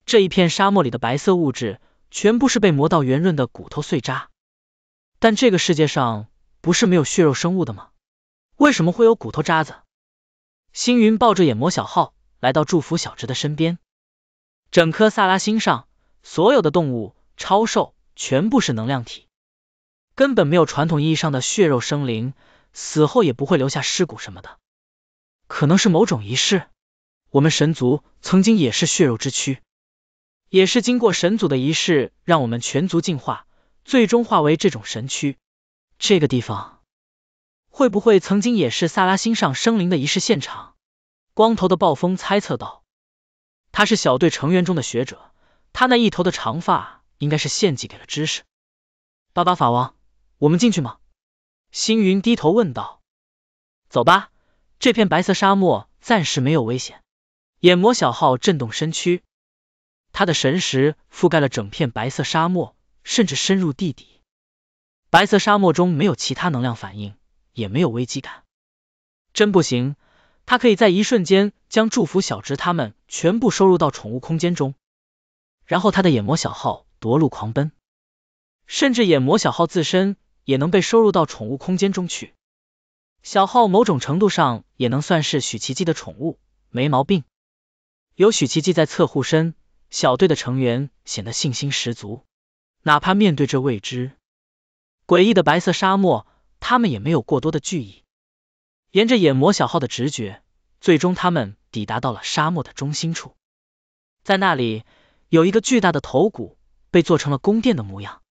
这一片沙漠里的白色物质，全部是被磨到圆润的骨头碎渣。但这个世界上不是没有血肉生物的吗？为什么会有骨头渣子？星云抱着眼魔小号，来到祝福小直的身边。整颗萨拉星上，所有的动物超兽全部是能量体，根本没有传统意义上的血肉生灵，死后也不会留下尸骨什么的。可能是某种仪式。我们神族曾经也是血肉之躯，也是经过神族的仪式，让我们全族进化，最终化为这种神躯。这个地方。会不会曾经也是萨拉星上生灵的仪式现场？光头的暴风猜测道。他是小队成员中的学者，他那一头的长发应该是献祭给了知识。巴巴法王，我们进去吗？星云低头问道。走吧，这片白色沙漠暂时没有危险。眼魔小号震动身躯，他的神识覆盖了整片白色沙漠，甚至深入地底。白色沙漠中没有其他能量反应。也没有危机感，真不行。他可以在一瞬间将祝福小直他们全部收入到宠物空间中，然后他的眼魔小号夺路狂奔，甚至眼魔小号自身也能被收入到宠物空间中去。小号某种程度上也能算是许奇迹的宠物，没毛病。有许奇迹在侧护身，小队的成员显得信心十足，哪怕面对这未知、诡异的白色沙漠。他们也没有过多的惧意，沿着眼魔小号的直觉，最终他们抵达到了沙漠的中心处。在那里，有一个巨大的头骨被做成了宫殿的模样。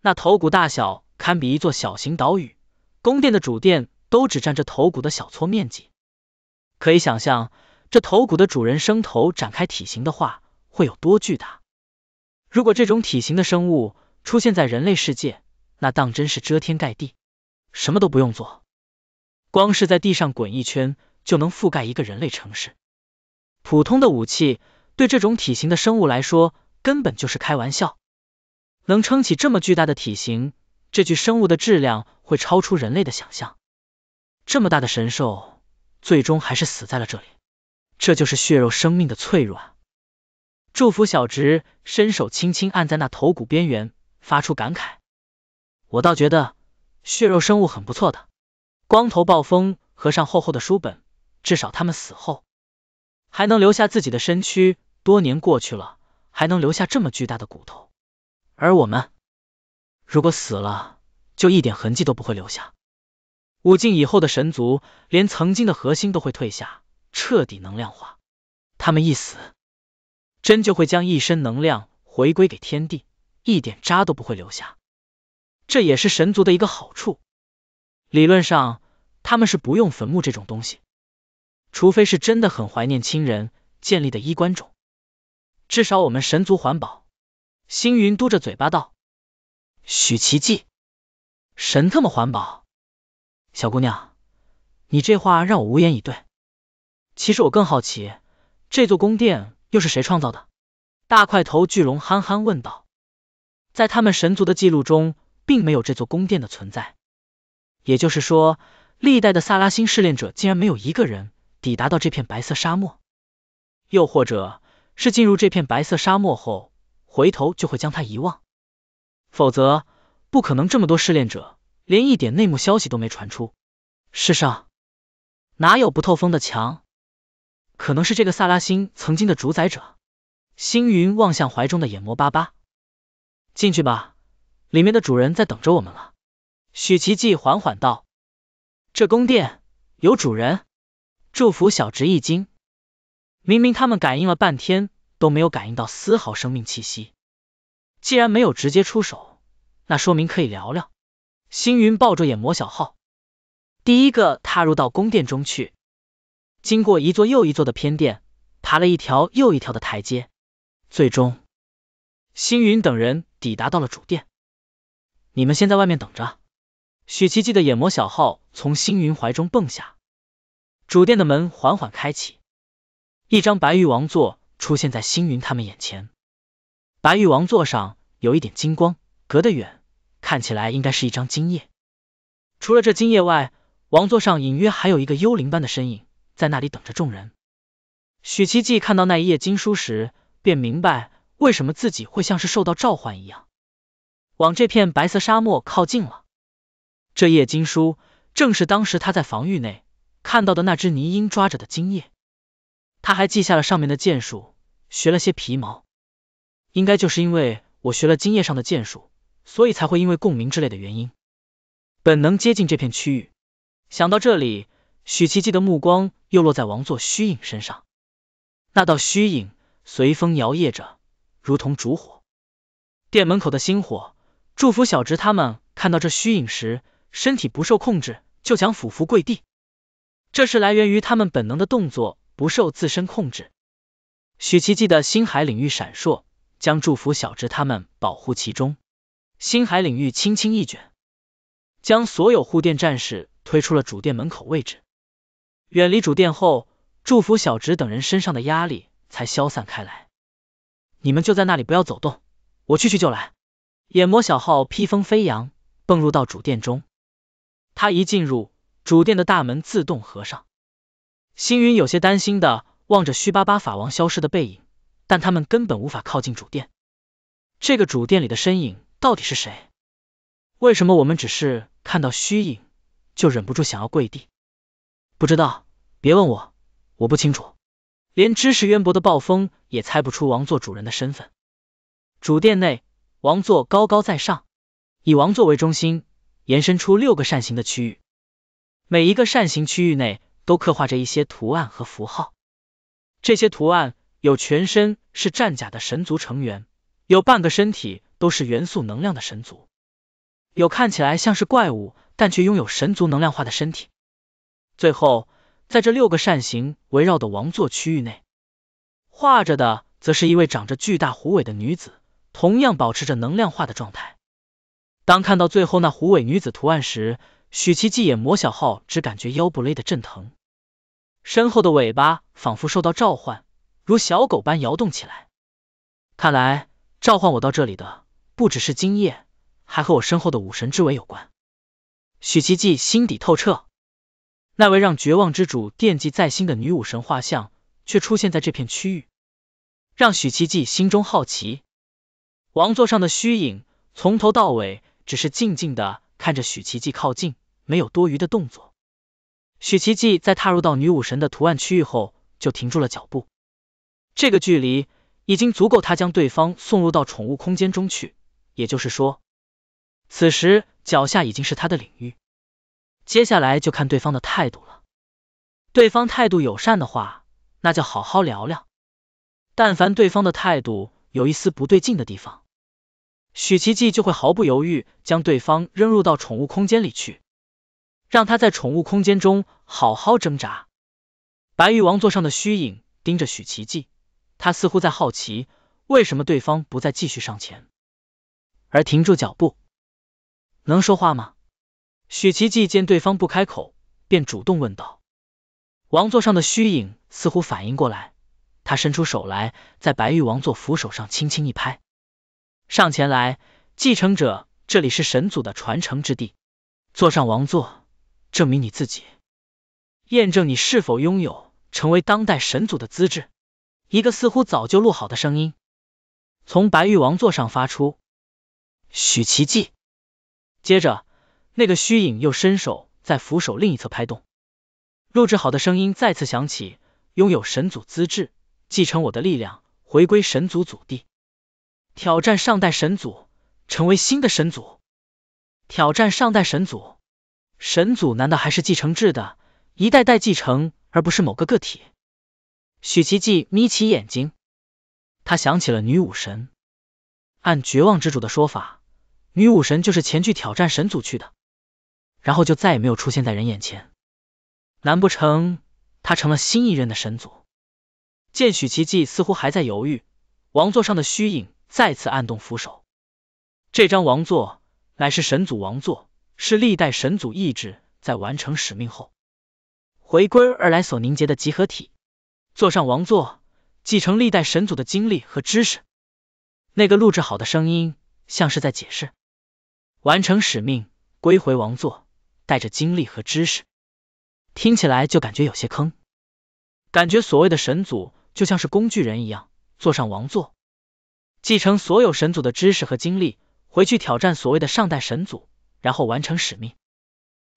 那头骨大小堪比一座小型岛屿，宫殿的主殿都只占这头骨的小撮面积。可以想象，这头骨的主人生头展开体型的话，会有多巨大？如果这种体型的生物出现在人类世界，那当真是遮天盖地。什么都不用做，光是在地上滚一圈就能覆盖一个人类城市。普通的武器对这种体型的生物来说根本就是开玩笑。能撑起这么巨大的体型，这具生物的质量会超出人类的想象。这么大的神兽最终还是死在了这里，这就是血肉生命的脆弱。祝福小直，伸手轻轻按在那头骨边缘，发出感慨：“我倒觉得。”血肉生物很不错的，光头暴风合上厚厚的书本，至少他们死后还能留下自己的身躯，多年过去了还能留下这么巨大的骨头，而我们如果死了，就一点痕迹都不会留下。武进以后的神族，连曾经的核心都会退下，彻底能量化，他们一死，真就会将一身能量回归给天地，一点渣都不会留下。这也是神族的一个好处，理论上他们是不用坟墓这种东西，除非是真的很怀念亲人建立的衣冠冢。至少我们神族环保。星云嘟着嘴巴道：“许奇迹，神特么环保？”小姑娘，你这话让我无言以对。其实我更好奇，这座宫殿又是谁创造的？大块头巨龙憨憨问道。在他们神族的记录中。并没有这座宫殿的存在，也就是说，历代的萨拉星试炼者竟然没有一个人抵达到这片白色沙漠，又或者是进入这片白色沙漠后，回头就会将它遗忘，否则不可能这么多试炼者连一点内幕消息都没传出。世上哪有不透风的墙？可能是这个萨拉星曾经的主宰者。星云望向怀中的眼魔巴巴，进去吧。里面的主人在等着我们了，许奇迹缓缓道：“这宫殿有主人。”祝福小直一惊，明明他们感应了半天都没有感应到丝毫生命气息，既然没有直接出手，那说明可以聊聊。星云抱着眼魔小号，第一个踏入到宫殿中去。经过一座又一座的偏殿，爬了一条又一条的台阶，最终，星云等人抵达到了主殿。你们先在外面等着。许奇迹的眼魔小号从星云怀中蹦下，主殿的门缓缓开启，一张白玉王座出现在星云他们眼前。白玉王座上有一点金光，隔得远看起来应该是一张金叶。除了这金叶外，王座上隐约还有一个幽灵般的身影在那里等着众人。许奇迹看到那一页经书时，便明白为什么自己会像是受到召唤一样。往这片白色沙漠靠近了。这叶经书正是当时他在防御内看到的那只泥鹰抓着的精叶，他还记下了上面的剑术，学了些皮毛。应该就是因为我学了精叶上的剑术，所以才会因为共鸣之类的原因，本能接近这片区域。想到这里，许奇迹的目光又落在王座虚影身上。那道虚影随风摇曳着，如同烛火。殿门口的星火。祝福小直他们看到这虚影时，身体不受控制，就想俯伏跪地。这是来源于他们本能的动作，不受自身控制。许奇迹的星海领域闪烁，将祝福小直他们保护其中。星海领域轻轻一卷，将所有护殿战士推出了主殿门口位置。远离主殿后，祝福小直等人身上的压力才消散开来。你们就在那里不要走动，我去去就来。眼魔小号披风飞扬，蹦入到主殿中。他一进入主殿的大门自动合上。星云有些担心的望着虚巴巴法王消失的背影，但他们根本无法靠近主殿。这个主殿里的身影到底是谁？为什么我们只是看到虚影就忍不住想要跪地？不知道，别问我，我不清楚。连知识渊博的暴风也猜不出王座主人的身份。主殿内。王座高高在上，以王座为中心，延伸出六个扇形的区域。每一个扇形区域内都刻画着一些图案和符号。这些图案有全身是战甲的神族成员，有半个身体都是元素能量的神族，有看起来像是怪物但却拥有神族能量化的身体。最后，在这六个扇形围绕的王座区域内，画着的则是一位长着巨大狐尾的女子。同样保持着能量化的状态。当看到最后那狐尾女子图案时，许七季眼模小号只感觉腰部勒得阵疼，身后的尾巴仿佛受到召唤，如小狗般摇动起来。看来召唤我到这里的，不只是今夜，还和我身后的武神之尾有关。许七季心底透彻，那位让绝望之主惦记在心的女武神画像，却出现在这片区域，让许七季心中好奇。王座上的虚影从头到尾只是静静的看着许奇迹靠近，没有多余的动作。许奇迹在踏入到女武神的图案区域后就停住了脚步，这个距离已经足够他将对方送入到宠物空间中去，也就是说，此时脚下已经是他的领域，接下来就看对方的态度了。对方态度友善的话，那就好好聊聊；但凡对方的态度有一丝不对劲的地方，许奇迹就会毫不犹豫将对方扔入到宠物空间里去，让他在宠物空间中好好挣扎。白玉王座上的虚影盯着许奇迹，他似乎在好奇为什么对方不再继续上前，而停住脚步。能说话吗？许奇迹见对方不开口，便主动问道。王座上的虚影似乎反应过来，他伸出手来，在白玉王座扶手上轻轻一拍。上前来，继承者，这里是神祖的传承之地，坐上王座，证明你自己，验证你是否拥有成为当代神祖的资质。一个似乎早就录好的声音从白玉王座上发出：“许奇迹。”接着，那个虚影又伸手在扶手另一侧拍动，录制好的声音再次响起：“拥有神祖资质，继承我的力量，回归神祖祖地。”挑战上代神祖，成为新的神祖。挑战上代神祖，神祖难道还是继承制的，一代代继承，而不是某个个体？许奇迹眯起眼睛，他想起了女武神。按绝望之主的说法，女武神就是前去挑战神祖去的，然后就再也没有出现在人眼前。难不成她成了新一任的神祖？见许奇迹似乎还在犹豫，王座上的虚影。再次按动扶手，这张王座乃是神祖王座，是历代神祖意志在完成使命后回归而来所凝结的集合体。坐上王座，继承历代神祖的经历和知识。那个录制好的声音像是在解释：完成使命，归回王座，带着经历和知识，听起来就感觉有些坑。感觉所谓的神祖就像是工具人一样，坐上王座。继承所有神族的知识和经历，回去挑战所谓的上代神族，然后完成使命。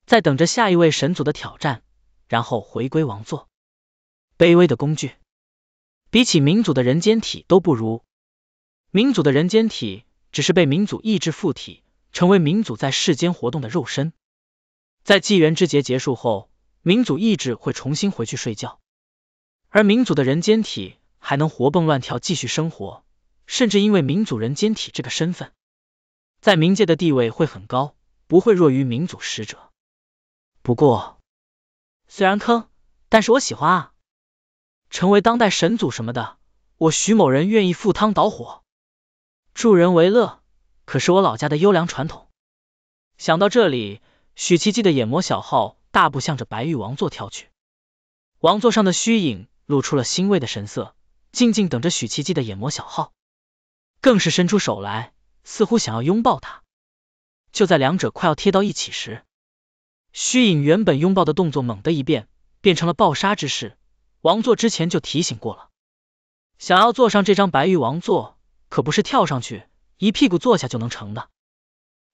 在等着下一位神族的挑战，然后回归王座。卑微的工具，比起民族的人间体都不如。民族的人间体只是被民族意志附体，成为民族在世间活动的肉身。在纪元之劫结束后，民族意志会重新回去睡觉，而民族的人间体还能活蹦乱跳继续生活。甚至因为明祖人间体这个身份，在冥界的地位会很高，不会弱于明祖使者。不过，虽然坑，但是我喜欢啊！成为当代神祖什么的，我徐某人愿意赴汤蹈火，助人为乐，可是我老家的优良传统。想到这里，许奇迹的眼魔小号大步向着白玉王座跳去，王座上的虚影露出了欣慰的神色，静静等着许奇迹的眼魔小号。更是伸出手来，似乎想要拥抱他。就在两者快要贴到一起时，虚影原本拥抱的动作猛地一变，变成了暴杀之势。王座之前就提醒过了，想要坐上这张白玉王座，可不是跳上去一屁股坐下就能成的，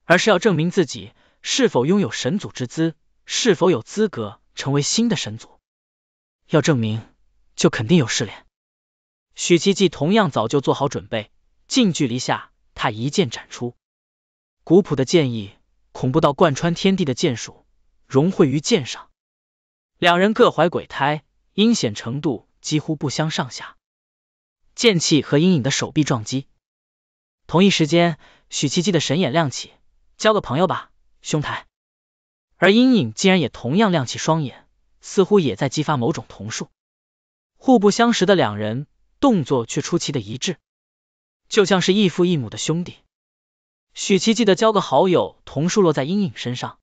而是要证明自己是否拥有神祖之姿，是否有资格成为新的神祖。要证明，就肯定有试炼。许七七同样早就做好准备。近距离下，他一剑斩出，古朴的剑意，恐怖到贯穿天地的剑术，融汇于剑上。两人各怀鬼胎，阴险程度几乎不相上下。剑气和阴影的手臂撞击，同一时间，许七七的神眼亮起，交个朋友吧，兄台。而阴影竟然也同样亮起双眼，似乎也在激发某种瞳术。互不相识的两人，动作却出奇的一致。就像是异父异母的兄弟，许奇记的交个好友，桐树落在阴影身上，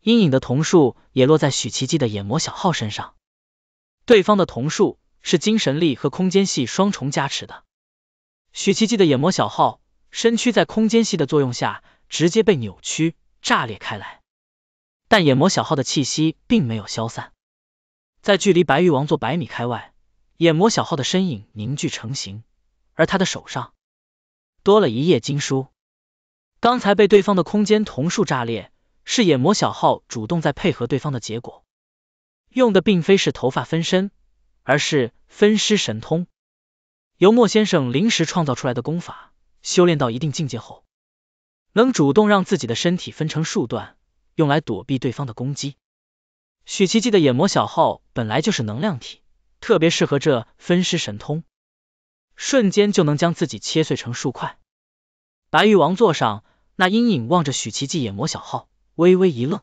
阴影的桐树也落在许奇记的眼魔小号身上。对方的桐树是精神力和空间系双重加持的，许奇记的眼魔小号身躯在空间系的作用下直接被扭曲炸裂开来，但眼魔小号的气息并没有消散，在距离白玉王座百米开外，眼魔小号的身影凝聚成型，而他的手上。多了一页经书，刚才被对方的空间瞳术炸裂，是眼魔小号主动在配合对方的结果。用的并非是头发分身，而是分尸神通，由莫先生临时创造出来的功法。修炼到一定境界后，能主动让自己的身体分成数段，用来躲避对方的攻击。许奇迹的眼魔小号本来就是能量体，特别适合这分尸神通。瞬间就能将自己切碎成数块。白玉王座上，那阴影望着许奇迹眼魔小号，微微一愣。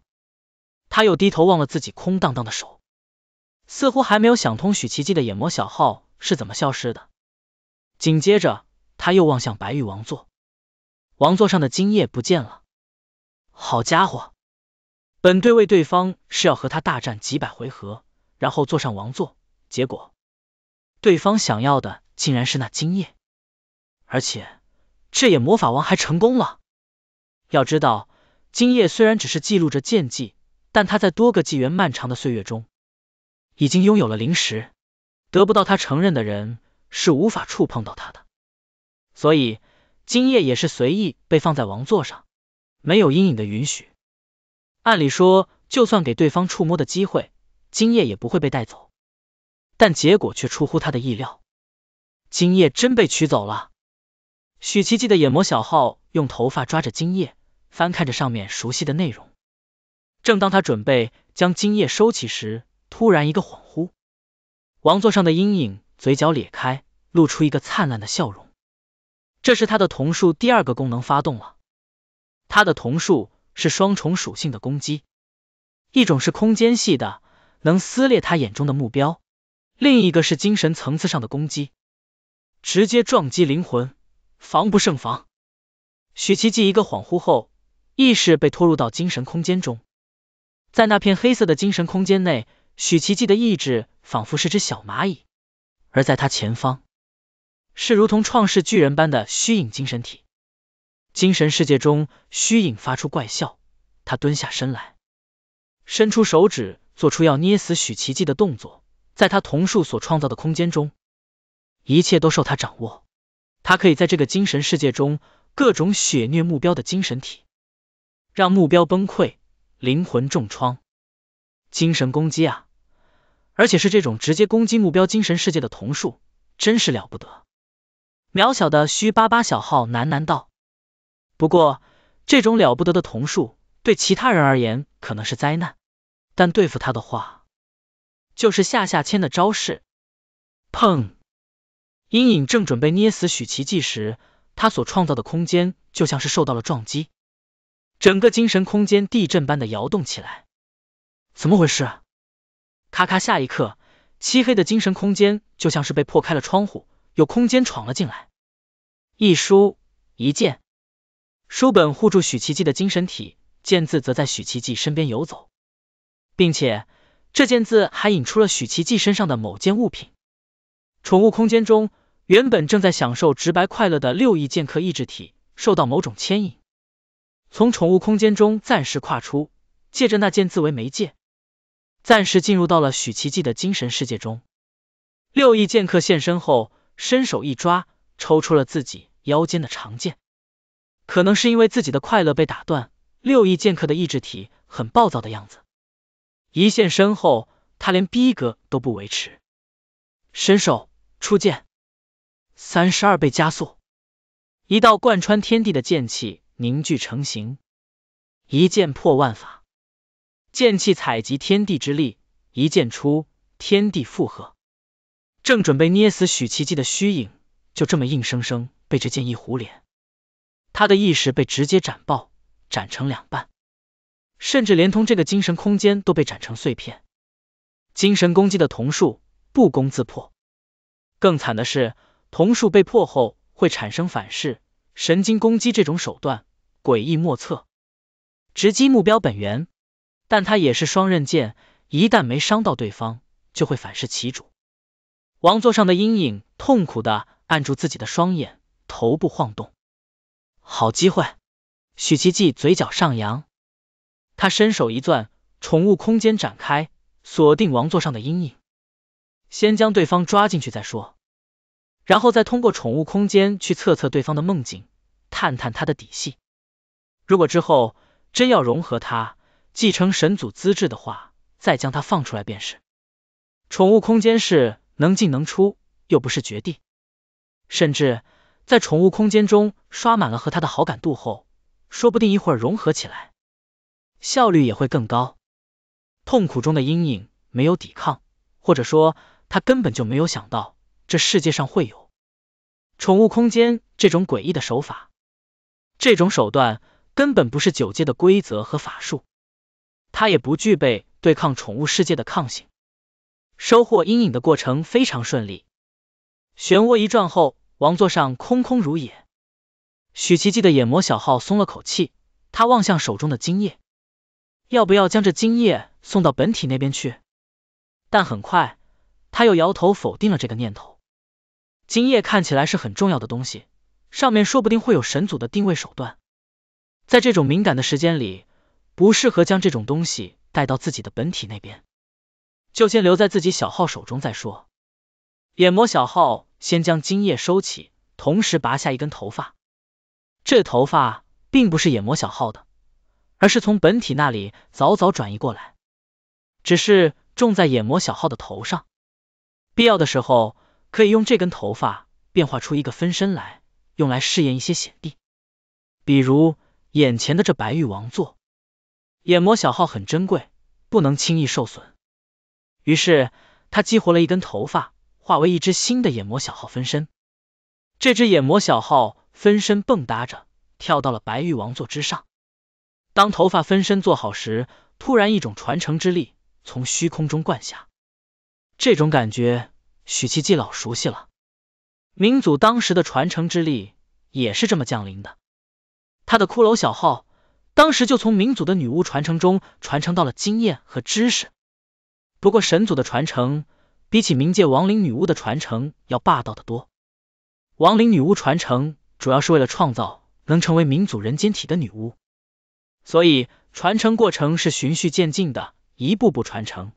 他又低头望了自己空荡荡的手，似乎还没有想通许奇迹的眼魔小号是怎么消失的。紧接着，他又望向白玉王座，王座上的金叶不见了。好家伙，本队位对方是要和他大战几百回合，然后坐上王座，结果对方想要的。竟然是那金叶，而且这眼魔法王还成功了。要知道，金叶虽然只是记录着剑技，但他在多个纪元漫长的岁月中，已经拥有了灵石，得不到他承认的人是无法触碰到他的。所以金叶也是随意被放在王座上，没有阴影的允许。按理说，就算给对方触摸的机会，金叶也不会被带走。但结果却出乎他的意料。金叶真被取走了。许奇迹的眼魔小号用头发抓着金叶，翻看着上面熟悉的内容。正当他准备将金叶收起时，突然一个恍惚，王座上的阴影嘴角咧开，露出一个灿烂的笑容。这是他的瞳术第二个功能发动了。他的瞳术是双重属性的攻击，一种是空间系的，能撕裂他眼中的目标；另一个是精神层次上的攻击。直接撞击灵魂，防不胜防。许奇迹一个恍惚后，意识被拖入到精神空间中。在那片黑色的精神空间内，许奇迹的意志仿佛是只小蚂蚁，而在他前方，是如同创世巨人般的虚影精神体。精神世界中，虚影发出怪笑，他蹲下身来，伸出手指做出要捏死许奇迹的动作，在他瞳术所创造的空间中。一切都受他掌握，他可以在这个精神世界中各种血虐目标的精神体，让目标崩溃、灵魂重创、精神攻击啊！而且是这种直接攻击目标精神世界的瞳术，真是了不得。渺小的虚八八小号喃喃道：“不过，这种了不得的瞳术对其他人而言可能是灾难，但对付他的话，就是下下签的招式，砰！”阴影正准备捏死许奇迹时，他所创造的空间就像是受到了撞击，整个精神空间地震般的摇动起来。怎么回事？咔咔！下一刻，漆黑的精神空间就像是被破开了窗户，有空间闯了进来。一书一剑，书本护住许奇迹的精神体，剑字则在许奇迹身边游走，并且这剑字还引出了许奇迹身上的某件物品。宠物空间中。原本正在享受直白快乐的六翼剑客意志体，受到某种牵引，从宠物空间中暂时跨出，借着那剑字为媒介，暂时进入到了许奇迹的精神世界中。六翼剑客现身后，伸手一抓，抽出了自己腰间的长剑。可能是因为自己的快乐被打断，六翼剑客的意志体很暴躁的样子。一现身后，他连逼格都不维持，伸手出剑。三十二倍加速，一道贯穿天地的剑气凝聚成型，一剑破万法。剑气采集天地之力，一剑出，天地附和。正准备捏死许奇迹的虚影，就这么硬生生被这剑一糊脸，他的意识被直接斩爆，斩成两半，甚至连同这个精神空间都被斩成碎片。精神攻击的桐树不攻自破，更惨的是。桐树被破后会产生反噬，神经攻击这种手段诡异莫测，直击目标本源，但它也是双刃剑，一旦没伤到对方，就会反噬其主。王座上的阴影痛苦的按住自己的双眼，头部晃动。好机会，许奇迹嘴角上扬，他伸手一攥，宠物空间展开，锁定王座上的阴影，先将对方抓进去再说。然后再通过宠物空间去测测对方的梦境，探探他的底细。如果之后真要融合他，继承神祖资质的话，再将他放出来便是。宠物空间是能进能出，又不是绝地。甚至在宠物空间中刷满了和他的好感度后，说不定一会儿融合起来效率也会更高。痛苦中的阴影没有抵抗，或者说他根本就没有想到。这世界上会有宠物空间这种诡异的手法，这种手段根本不是九界的规则和法术，它也不具备对抗宠物世界的抗性。收获阴影的过程非常顺利，漩涡一转后，王座上空空如也。许奇迹的眼魔小号松了口气，他望向手中的精液，要不要将这精液送到本体那边去？但很快他又摇头否定了这个念头。精液看起来是很重要的东西，上面说不定会有神祖的定位手段，在这种敏感的时间里，不适合将这种东西带到自己的本体那边，就先留在自己小号手中再说。眼魔小号先将精液收起，同时拔下一根头发，这头发并不是眼魔小号的，而是从本体那里早早转移过来，只是种在眼魔小号的头上，必要的时候。可以用这根头发变化出一个分身来，用来试验一些险地，比如眼前的这白玉王座。眼魔小号很珍贵，不能轻易受损。于是他激活了一根头发，化为一只新的眼魔小号分身。这只眼魔小号分身蹦跶着跳到了白玉王座之上。当头发分身做好时，突然一种传承之力从虚空中灌下，这种感觉。许七季老熟悉了，冥祖当时的传承之力也是这么降临的。他的骷髅小号当时就从冥祖的女巫传承中传承到了经验和知识。不过神祖的传承比起冥界亡灵女巫的传承要霸道得多。亡灵女巫传承主要是为了创造能成为冥祖人间体的女巫，所以传承过程是循序渐进的，一步步传承。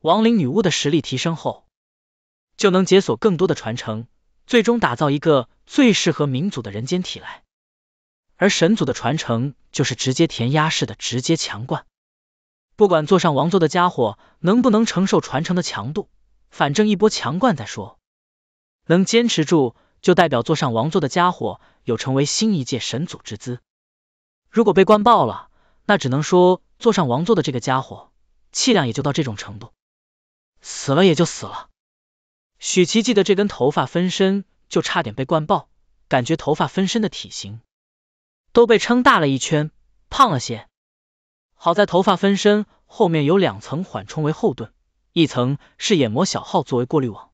亡灵女巫的实力提升后。就能解锁更多的传承，最终打造一个最适合民族的人间体来。而神祖的传承就是直接填压式的直接强灌，不管坐上王座的家伙能不能承受传承的强度，反正一波强灌再说。能坚持住，就代表坐上王座的家伙有成为新一届神祖之资；如果被灌爆了，那只能说坐上王座的这个家伙气量也就到这种程度，死了也就死了。许琪记得这根头发分身就差点被灌爆，感觉头发分身的体型都被撑大了一圈，胖了些。好在头发分身后面有两层缓冲为后盾，一层是眼膜小号作为过滤网，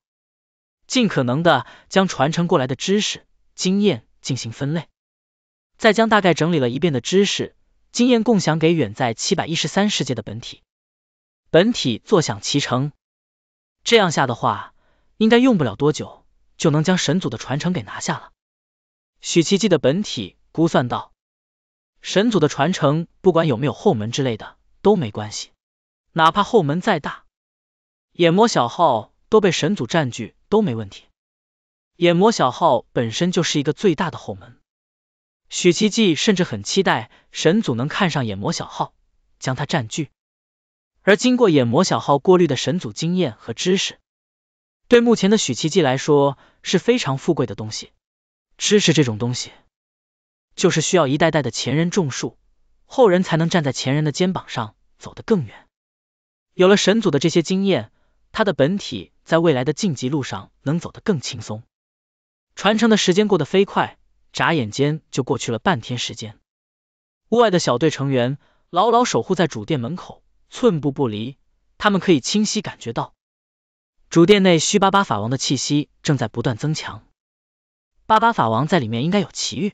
尽可能的将传承过来的知识经验进行分类，再将大概整理了一遍的知识经验共享给远在七百一十三世界的本体，本体坐享其成。这样下的话。应该用不了多久就能将神祖的传承给拿下了。许奇迹的本体估算道，神祖的传承不管有没有后门之类的都没关系，哪怕后门再大，眼魔小号都被神祖占据都没问题。眼魔小号本身就是一个最大的后门，许奇迹甚至很期待神祖能看上眼魔小号，将它占据。而经过眼魔小号过滤的神祖经验和知识。对目前的许奇迹来说是非常富贵的东西。知识这种东西，就是需要一代代的前人种树，后人才能站在前人的肩膀上走得更远。有了神祖的这些经验，他的本体在未来的晋级路上能走得更轻松。传承的时间过得飞快，眨眼间就过去了半天时间。屋外的小队成员牢牢守护在主殿门口，寸步不离。他们可以清晰感觉到。主殿内，虚巴巴法王的气息正在不断增强。巴巴法王在里面应该有奇遇，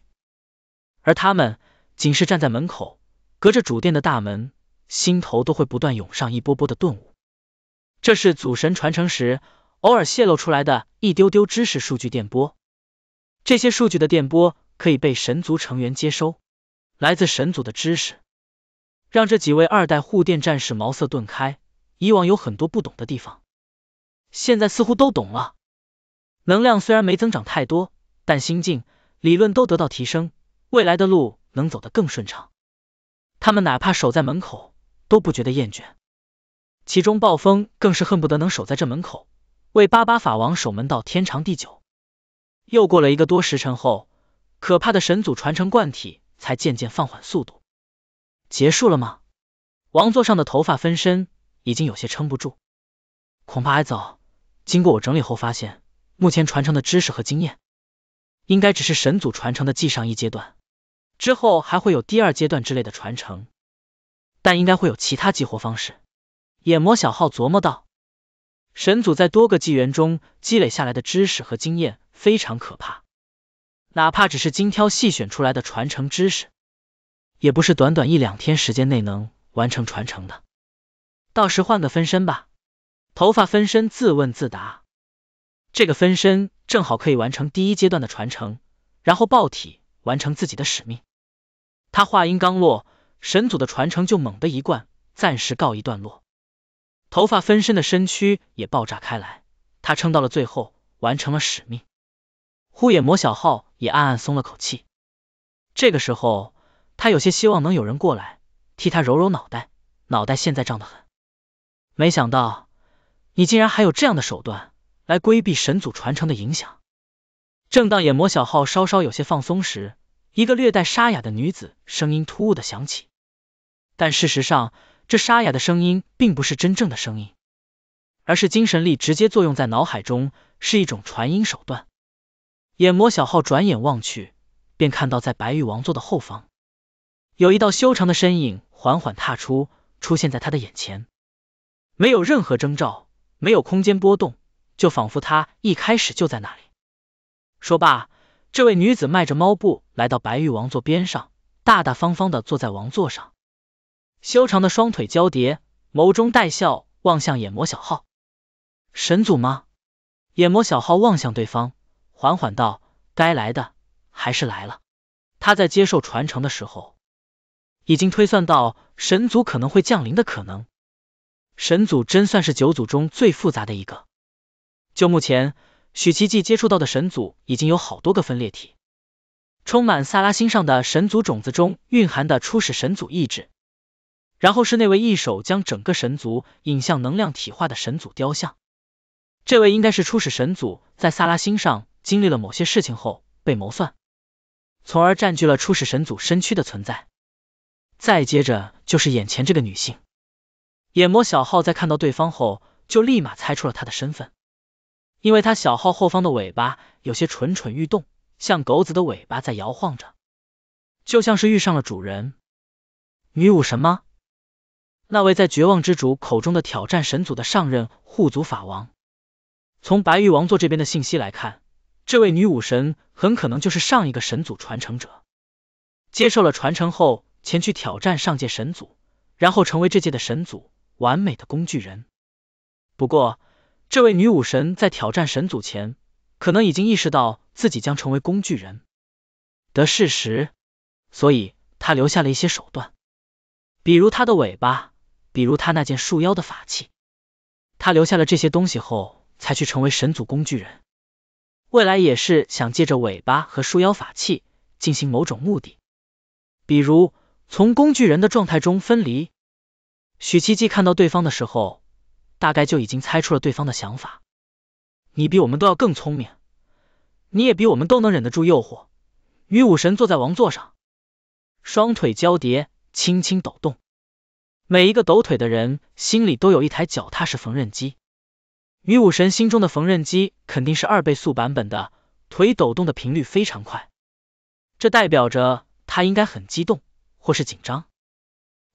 而他们仅是站在门口，隔着主殿的大门，心头都会不断涌上一波波的顿悟。这是祖神传承时偶尔泄露出来的一丢丢知识数据电波。这些数据的电波可以被神族成员接收。来自神族的知识，让这几位二代护殿战士茅塞顿开，以往有很多不懂的地方。现在似乎都懂了，能量虽然没增长太多，但心境理论都得到提升，未来的路能走得更顺畅。他们哪怕守在门口，都不觉得厌倦。其中暴风更是恨不得能守在这门口，为巴巴法王守门到天长地久。又过了一个多时辰后，可怕的神祖传承罐体才渐渐放缓速度。结束了吗？王座上的头发分身已经有些撑不住，恐怕还早。经过我整理后发现，目前传承的知识和经验，应该只是神祖传承的继上一阶段，之后还会有第二阶段之类的传承，但应该会有其他激活方式。眼魔小号琢磨道：“神祖在多个纪元中积累下来的知识和经验非常可怕，哪怕只是精挑细选出来的传承知识，也不是短短一两天时间内能完成传承的。到时换个分身吧。”头发分身自问自答，这个分身正好可以完成第一阶段的传承，然后爆体完成自己的使命。他话音刚落，神祖的传承就猛地一贯，暂时告一段落。头发分身的身躯也爆炸开来，他撑到了最后，完成了使命。呼眼魔小号也暗暗松了口气。这个时候，他有些希望能有人过来替他揉揉脑袋，脑袋现在胀得很。没想到。你竟然还有这样的手段来规避神祖传承的影响？正当眼魔小号稍稍有些放松时，一个略带沙哑的女子声音突兀的响起。但事实上，这沙哑的声音并不是真正的声音，而是精神力直接作用在脑海中，是一种传音手段。眼魔小号转眼望去，便看到在白玉王座的后方，有一道修长的身影缓缓踏出，出现在他的眼前，没有任何征兆。没有空间波动，就仿佛他一开始就在那里。说罢，这位女子迈着猫步来到白玉王座边上，大大方方的坐在王座上，修长的双腿交叠，眸中带笑，望向眼魔小号。神族吗？眼魔小号望向对方，缓缓道：“该来的还是来了。他在接受传承的时候，已经推算到神族可能会降临的可能。”神祖真算是九祖中最复杂的一个。就目前，许奇迹接触到的神祖已经有好多个分裂体，充满萨拉星上的神族种子中蕴含的初始神族意志，然后是那位一手将整个神族引向能量体化的神族雕像，这位应该是初始神族在萨拉星上经历了某些事情后被谋算，从而占据了初始神族身躯的存在。再接着就是眼前这个女性。眼魔小号在看到对方后，就立马猜出了他的身份，因为他小号后方的尾巴有些蠢蠢欲动，像狗子的尾巴在摇晃着，就像是遇上了主人。女武神吗？那位在绝望之主口中的挑战神祖的上任护族法王，从白玉王座这边的信息来看，这位女武神很可能就是上一个神祖传承者，接受了传承后前去挑战上界神祖，然后成为这届的神祖。完美的工具人。不过，这位女武神在挑战神祖前，可能已经意识到自己将成为工具人的事实，所以她留下了一些手段，比如她的尾巴，比如她那件束腰的法器。她留下了这些东西后，才去成为神祖工具人。未来也是想借着尾巴和束腰法器进行某种目的，比如从工具人的状态中分离。许七七看到对方的时候，大概就已经猜出了对方的想法。你比我们都要更聪明，你也比我们都能忍得住诱惑。女武神坐在王座上，双腿交叠，轻轻抖动。每一个抖腿的人心里都有一台脚踏式缝纫机。女武神心中的缝纫机肯定是二倍速版本的，腿抖动的频率非常快。这代表着他应该很激动，或是紧张，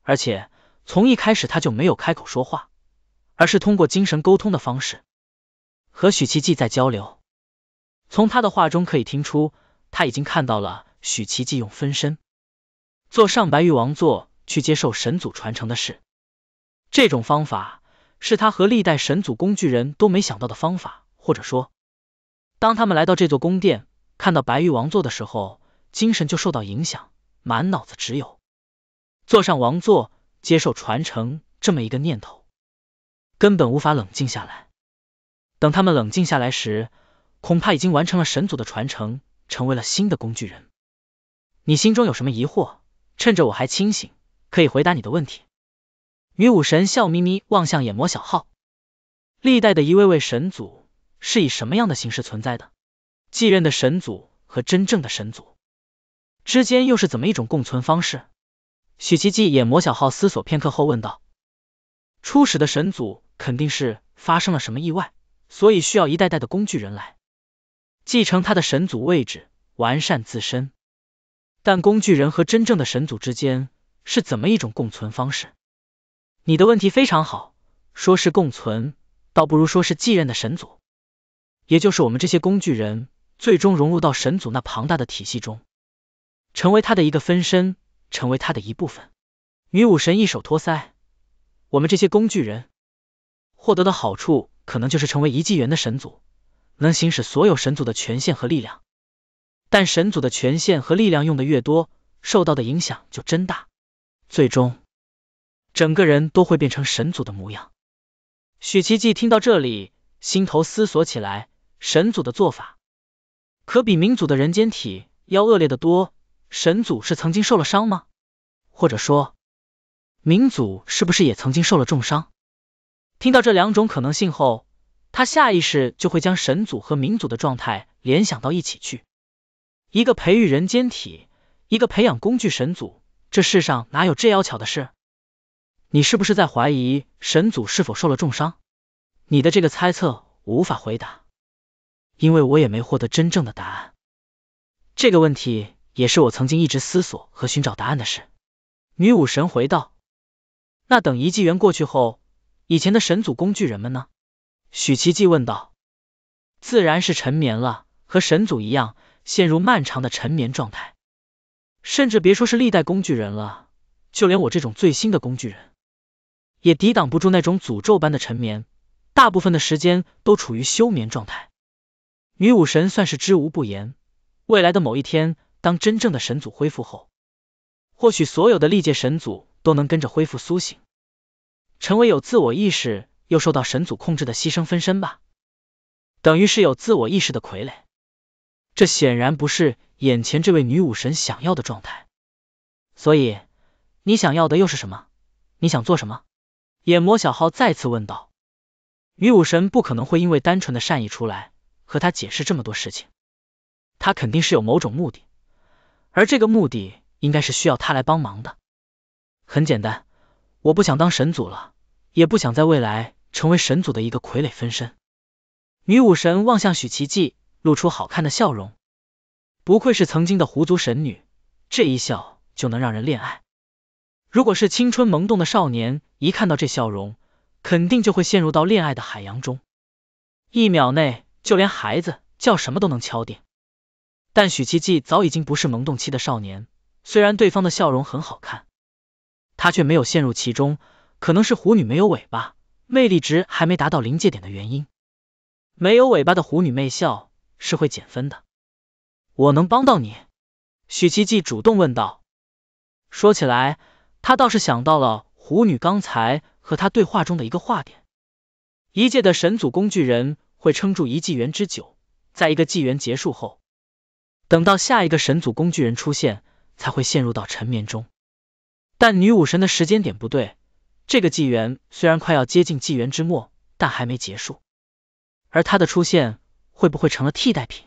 而且。从一开始他就没有开口说话，而是通过精神沟通的方式和许奇迹在交流。从他的话中可以听出，他已经看到了许奇迹用分身坐上白玉王座去接受神祖传承的事。这种方法是他和历代神祖工具人都没想到的方法，或者说，当他们来到这座宫殿，看到白玉王座的时候，精神就受到影响，满脑子只有坐上王座。接受传承这么一个念头，根本无法冷静下来。等他们冷静下来时，恐怕已经完成了神族的传承，成为了新的工具人。你心中有什么疑惑？趁着我还清醒，可以回答你的问题。女武神笑眯眯望向眼魔小号，历代的一位位神祖是以什么样的形式存在的？继任的神祖和真正的神祖之间又是怎么一种共存方式？许奇迹也魔小号思索片刻后问道：“初始的神祖肯定是发生了什么意外，所以需要一代代的工具人来继承他的神祖位置，完善自身。但工具人和真正的神祖之间是怎么一种共存方式？你的问题非常好，说是共存，倒不如说是继任的神祖，也就是我们这些工具人最终融入到神祖那庞大的体系中，成为他的一个分身。”成为他的一部分。女武神一手托腮，我们这些工具人获得的好处，可能就是成为一纪元的神祖，能行使所有神祖的权限和力量。但神祖的权限和力量用的越多，受到的影响就真大，最终整个人都会变成神祖的模样。许奇迹听到这里，心头思索起来，神祖的做法可比民族的人间体要恶劣的多。神祖是曾经受了伤吗？或者说，明祖是不是也曾经受了重伤？听到这两种可能性后，他下意识就会将神祖和明祖的状态联想到一起去。一个培育人间体，一个培养工具，神祖，这世上哪有这要巧的事？你是不是在怀疑神祖是否受了重伤？你的这个猜测，我无法回答，因为我也没获得真正的答案。这个问题。也是我曾经一直思索和寻找答案的事。女武神回道：“那等遗迹元过去后，以前的神祖工具人们呢？”许奇迹问道：“自然是沉眠了，和神祖一样，陷入漫长的沉眠状态。甚至别说是历代工具人了，就连我这种最新的工具人，也抵挡不住那种诅咒般的沉眠，大部分的时间都处于休眠状态。”女武神算是知无不言。未来的某一天。当真正的神祖恢复后，或许所有的历届神祖都能跟着恢复苏醒，成为有自我意识又受到神祖控制的牺牲分身吧，等于是有自我意识的傀儡。这显然不是眼前这位女武神想要的状态，所以你想要的又是什么？你想做什么？眼魔小号再次问道。女武神不可能会因为单纯的善意出来和他解释这么多事情，他肯定是有某种目的。而这个目的应该是需要他来帮忙的。很简单，我不想当神祖了，也不想在未来成为神祖的一个傀儡分身。女武神望向许奇迹，露出好看的笑容。不愧是曾经的狐族神女，这一笑就能让人恋爱。如果是青春萌动的少年，一看到这笑容，肯定就会陷入到恋爱的海洋中，一秒内就连孩子叫什么都能敲定。但许七迹早已经不是萌动期的少年，虽然对方的笑容很好看，他却没有陷入其中。可能是狐女没有尾巴，魅力值还没达到临界点的原因。没有尾巴的狐女媚笑是会减分的。我能帮到你？许七迹主动问道。说起来，他倒是想到了狐女刚才和他对话中的一个话点：一界的神祖工具人会撑住一纪元之久，在一个纪元结束后。等到下一个神族工具人出现，才会陷入到沉眠中。但女武神的时间点不对，这个纪元虽然快要接近纪元之末，但还没结束。而她的出现会不会成了替代品？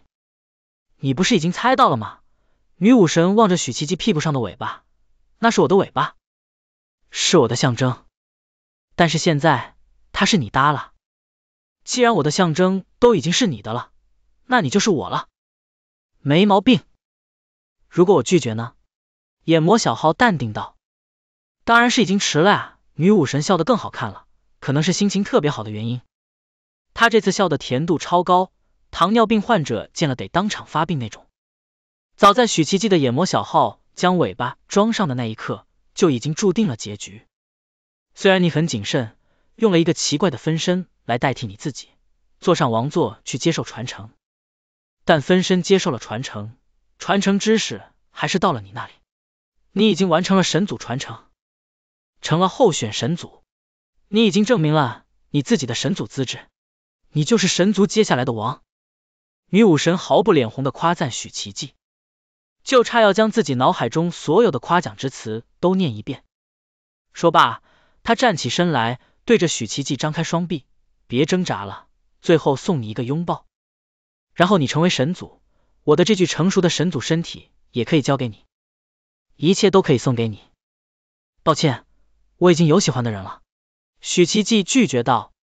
你不是已经猜到了吗？女武神望着许七七屁股上的尾巴，那是我的尾巴，是我的象征。但是现在，它是你搭了。既然我的象征都已经是你的了，那你就是我了。没毛病。如果我拒绝呢？眼魔小号淡定道：“当然是已经迟了啊。”女武神笑得更好看了，可能是心情特别好的原因。她这次笑的甜度超高，糖尿病患者见了得当场发病那种。早在许奇迹的眼魔小号将尾巴装上的那一刻，就已经注定了结局。虽然你很谨慎，用了一个奇怪的分身来代替你自己，坐上王座去接受传承。但分身接受了传承，传承知识还是到了你那里。你已经完成了神祖传承，成了候选神祖。你已经证明了你自己的神祖资质，你就是神族接下来的王。女武神毫不脸红的夸赞许奇迹，就差要将自己脑海中所有的夸奖之词都念一遍。说罢，她站起身来，对着许奇迹张开双臂：“别挣扎了，最后送你一个拥抱。”然后你成为神祖，我的这具成熟的神祖身体也可以交给你，一切都可以送给你。抱歉，我已经有喜欢的人了。”许奇迹拒绝道，“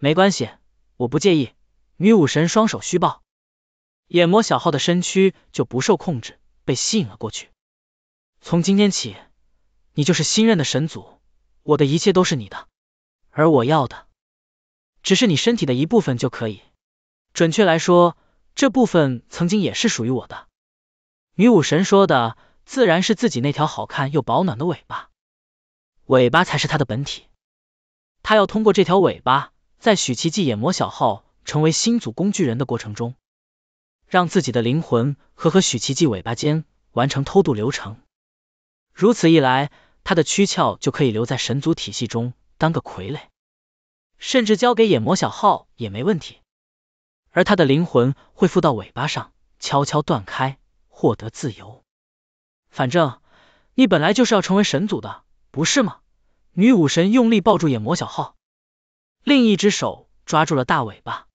没关系，我不介意。”女武神双手虚抱，眼魔小号的身躯就不受控制，被吸引了过去。从今天起，你就是新任的神祖，我的一切都是你的，而我要的，只是你身体的一部分就可以。准确来说，这部分曾经也是属于我的。女武神说的自然是自己那条好看又保暖的尾巴，尾巴才是她的本体。她要通过这条尾巴，在许奇迹眼魔小号成为新组工具人的过程中，让自己的灵魂和和许奇迹尾巴间完成偷渡流程。如此一来，她的躯壳就可以留在神族体系中当个傀儡，甚至交给眼魔小号也没问题。而他的灵魂会附到尾巴上，悄悄断开，获得自由。反正你本来就是要成为神族的，不是吗？女武神用力抱住眼魔小号，另一只手抓住了大尾巴。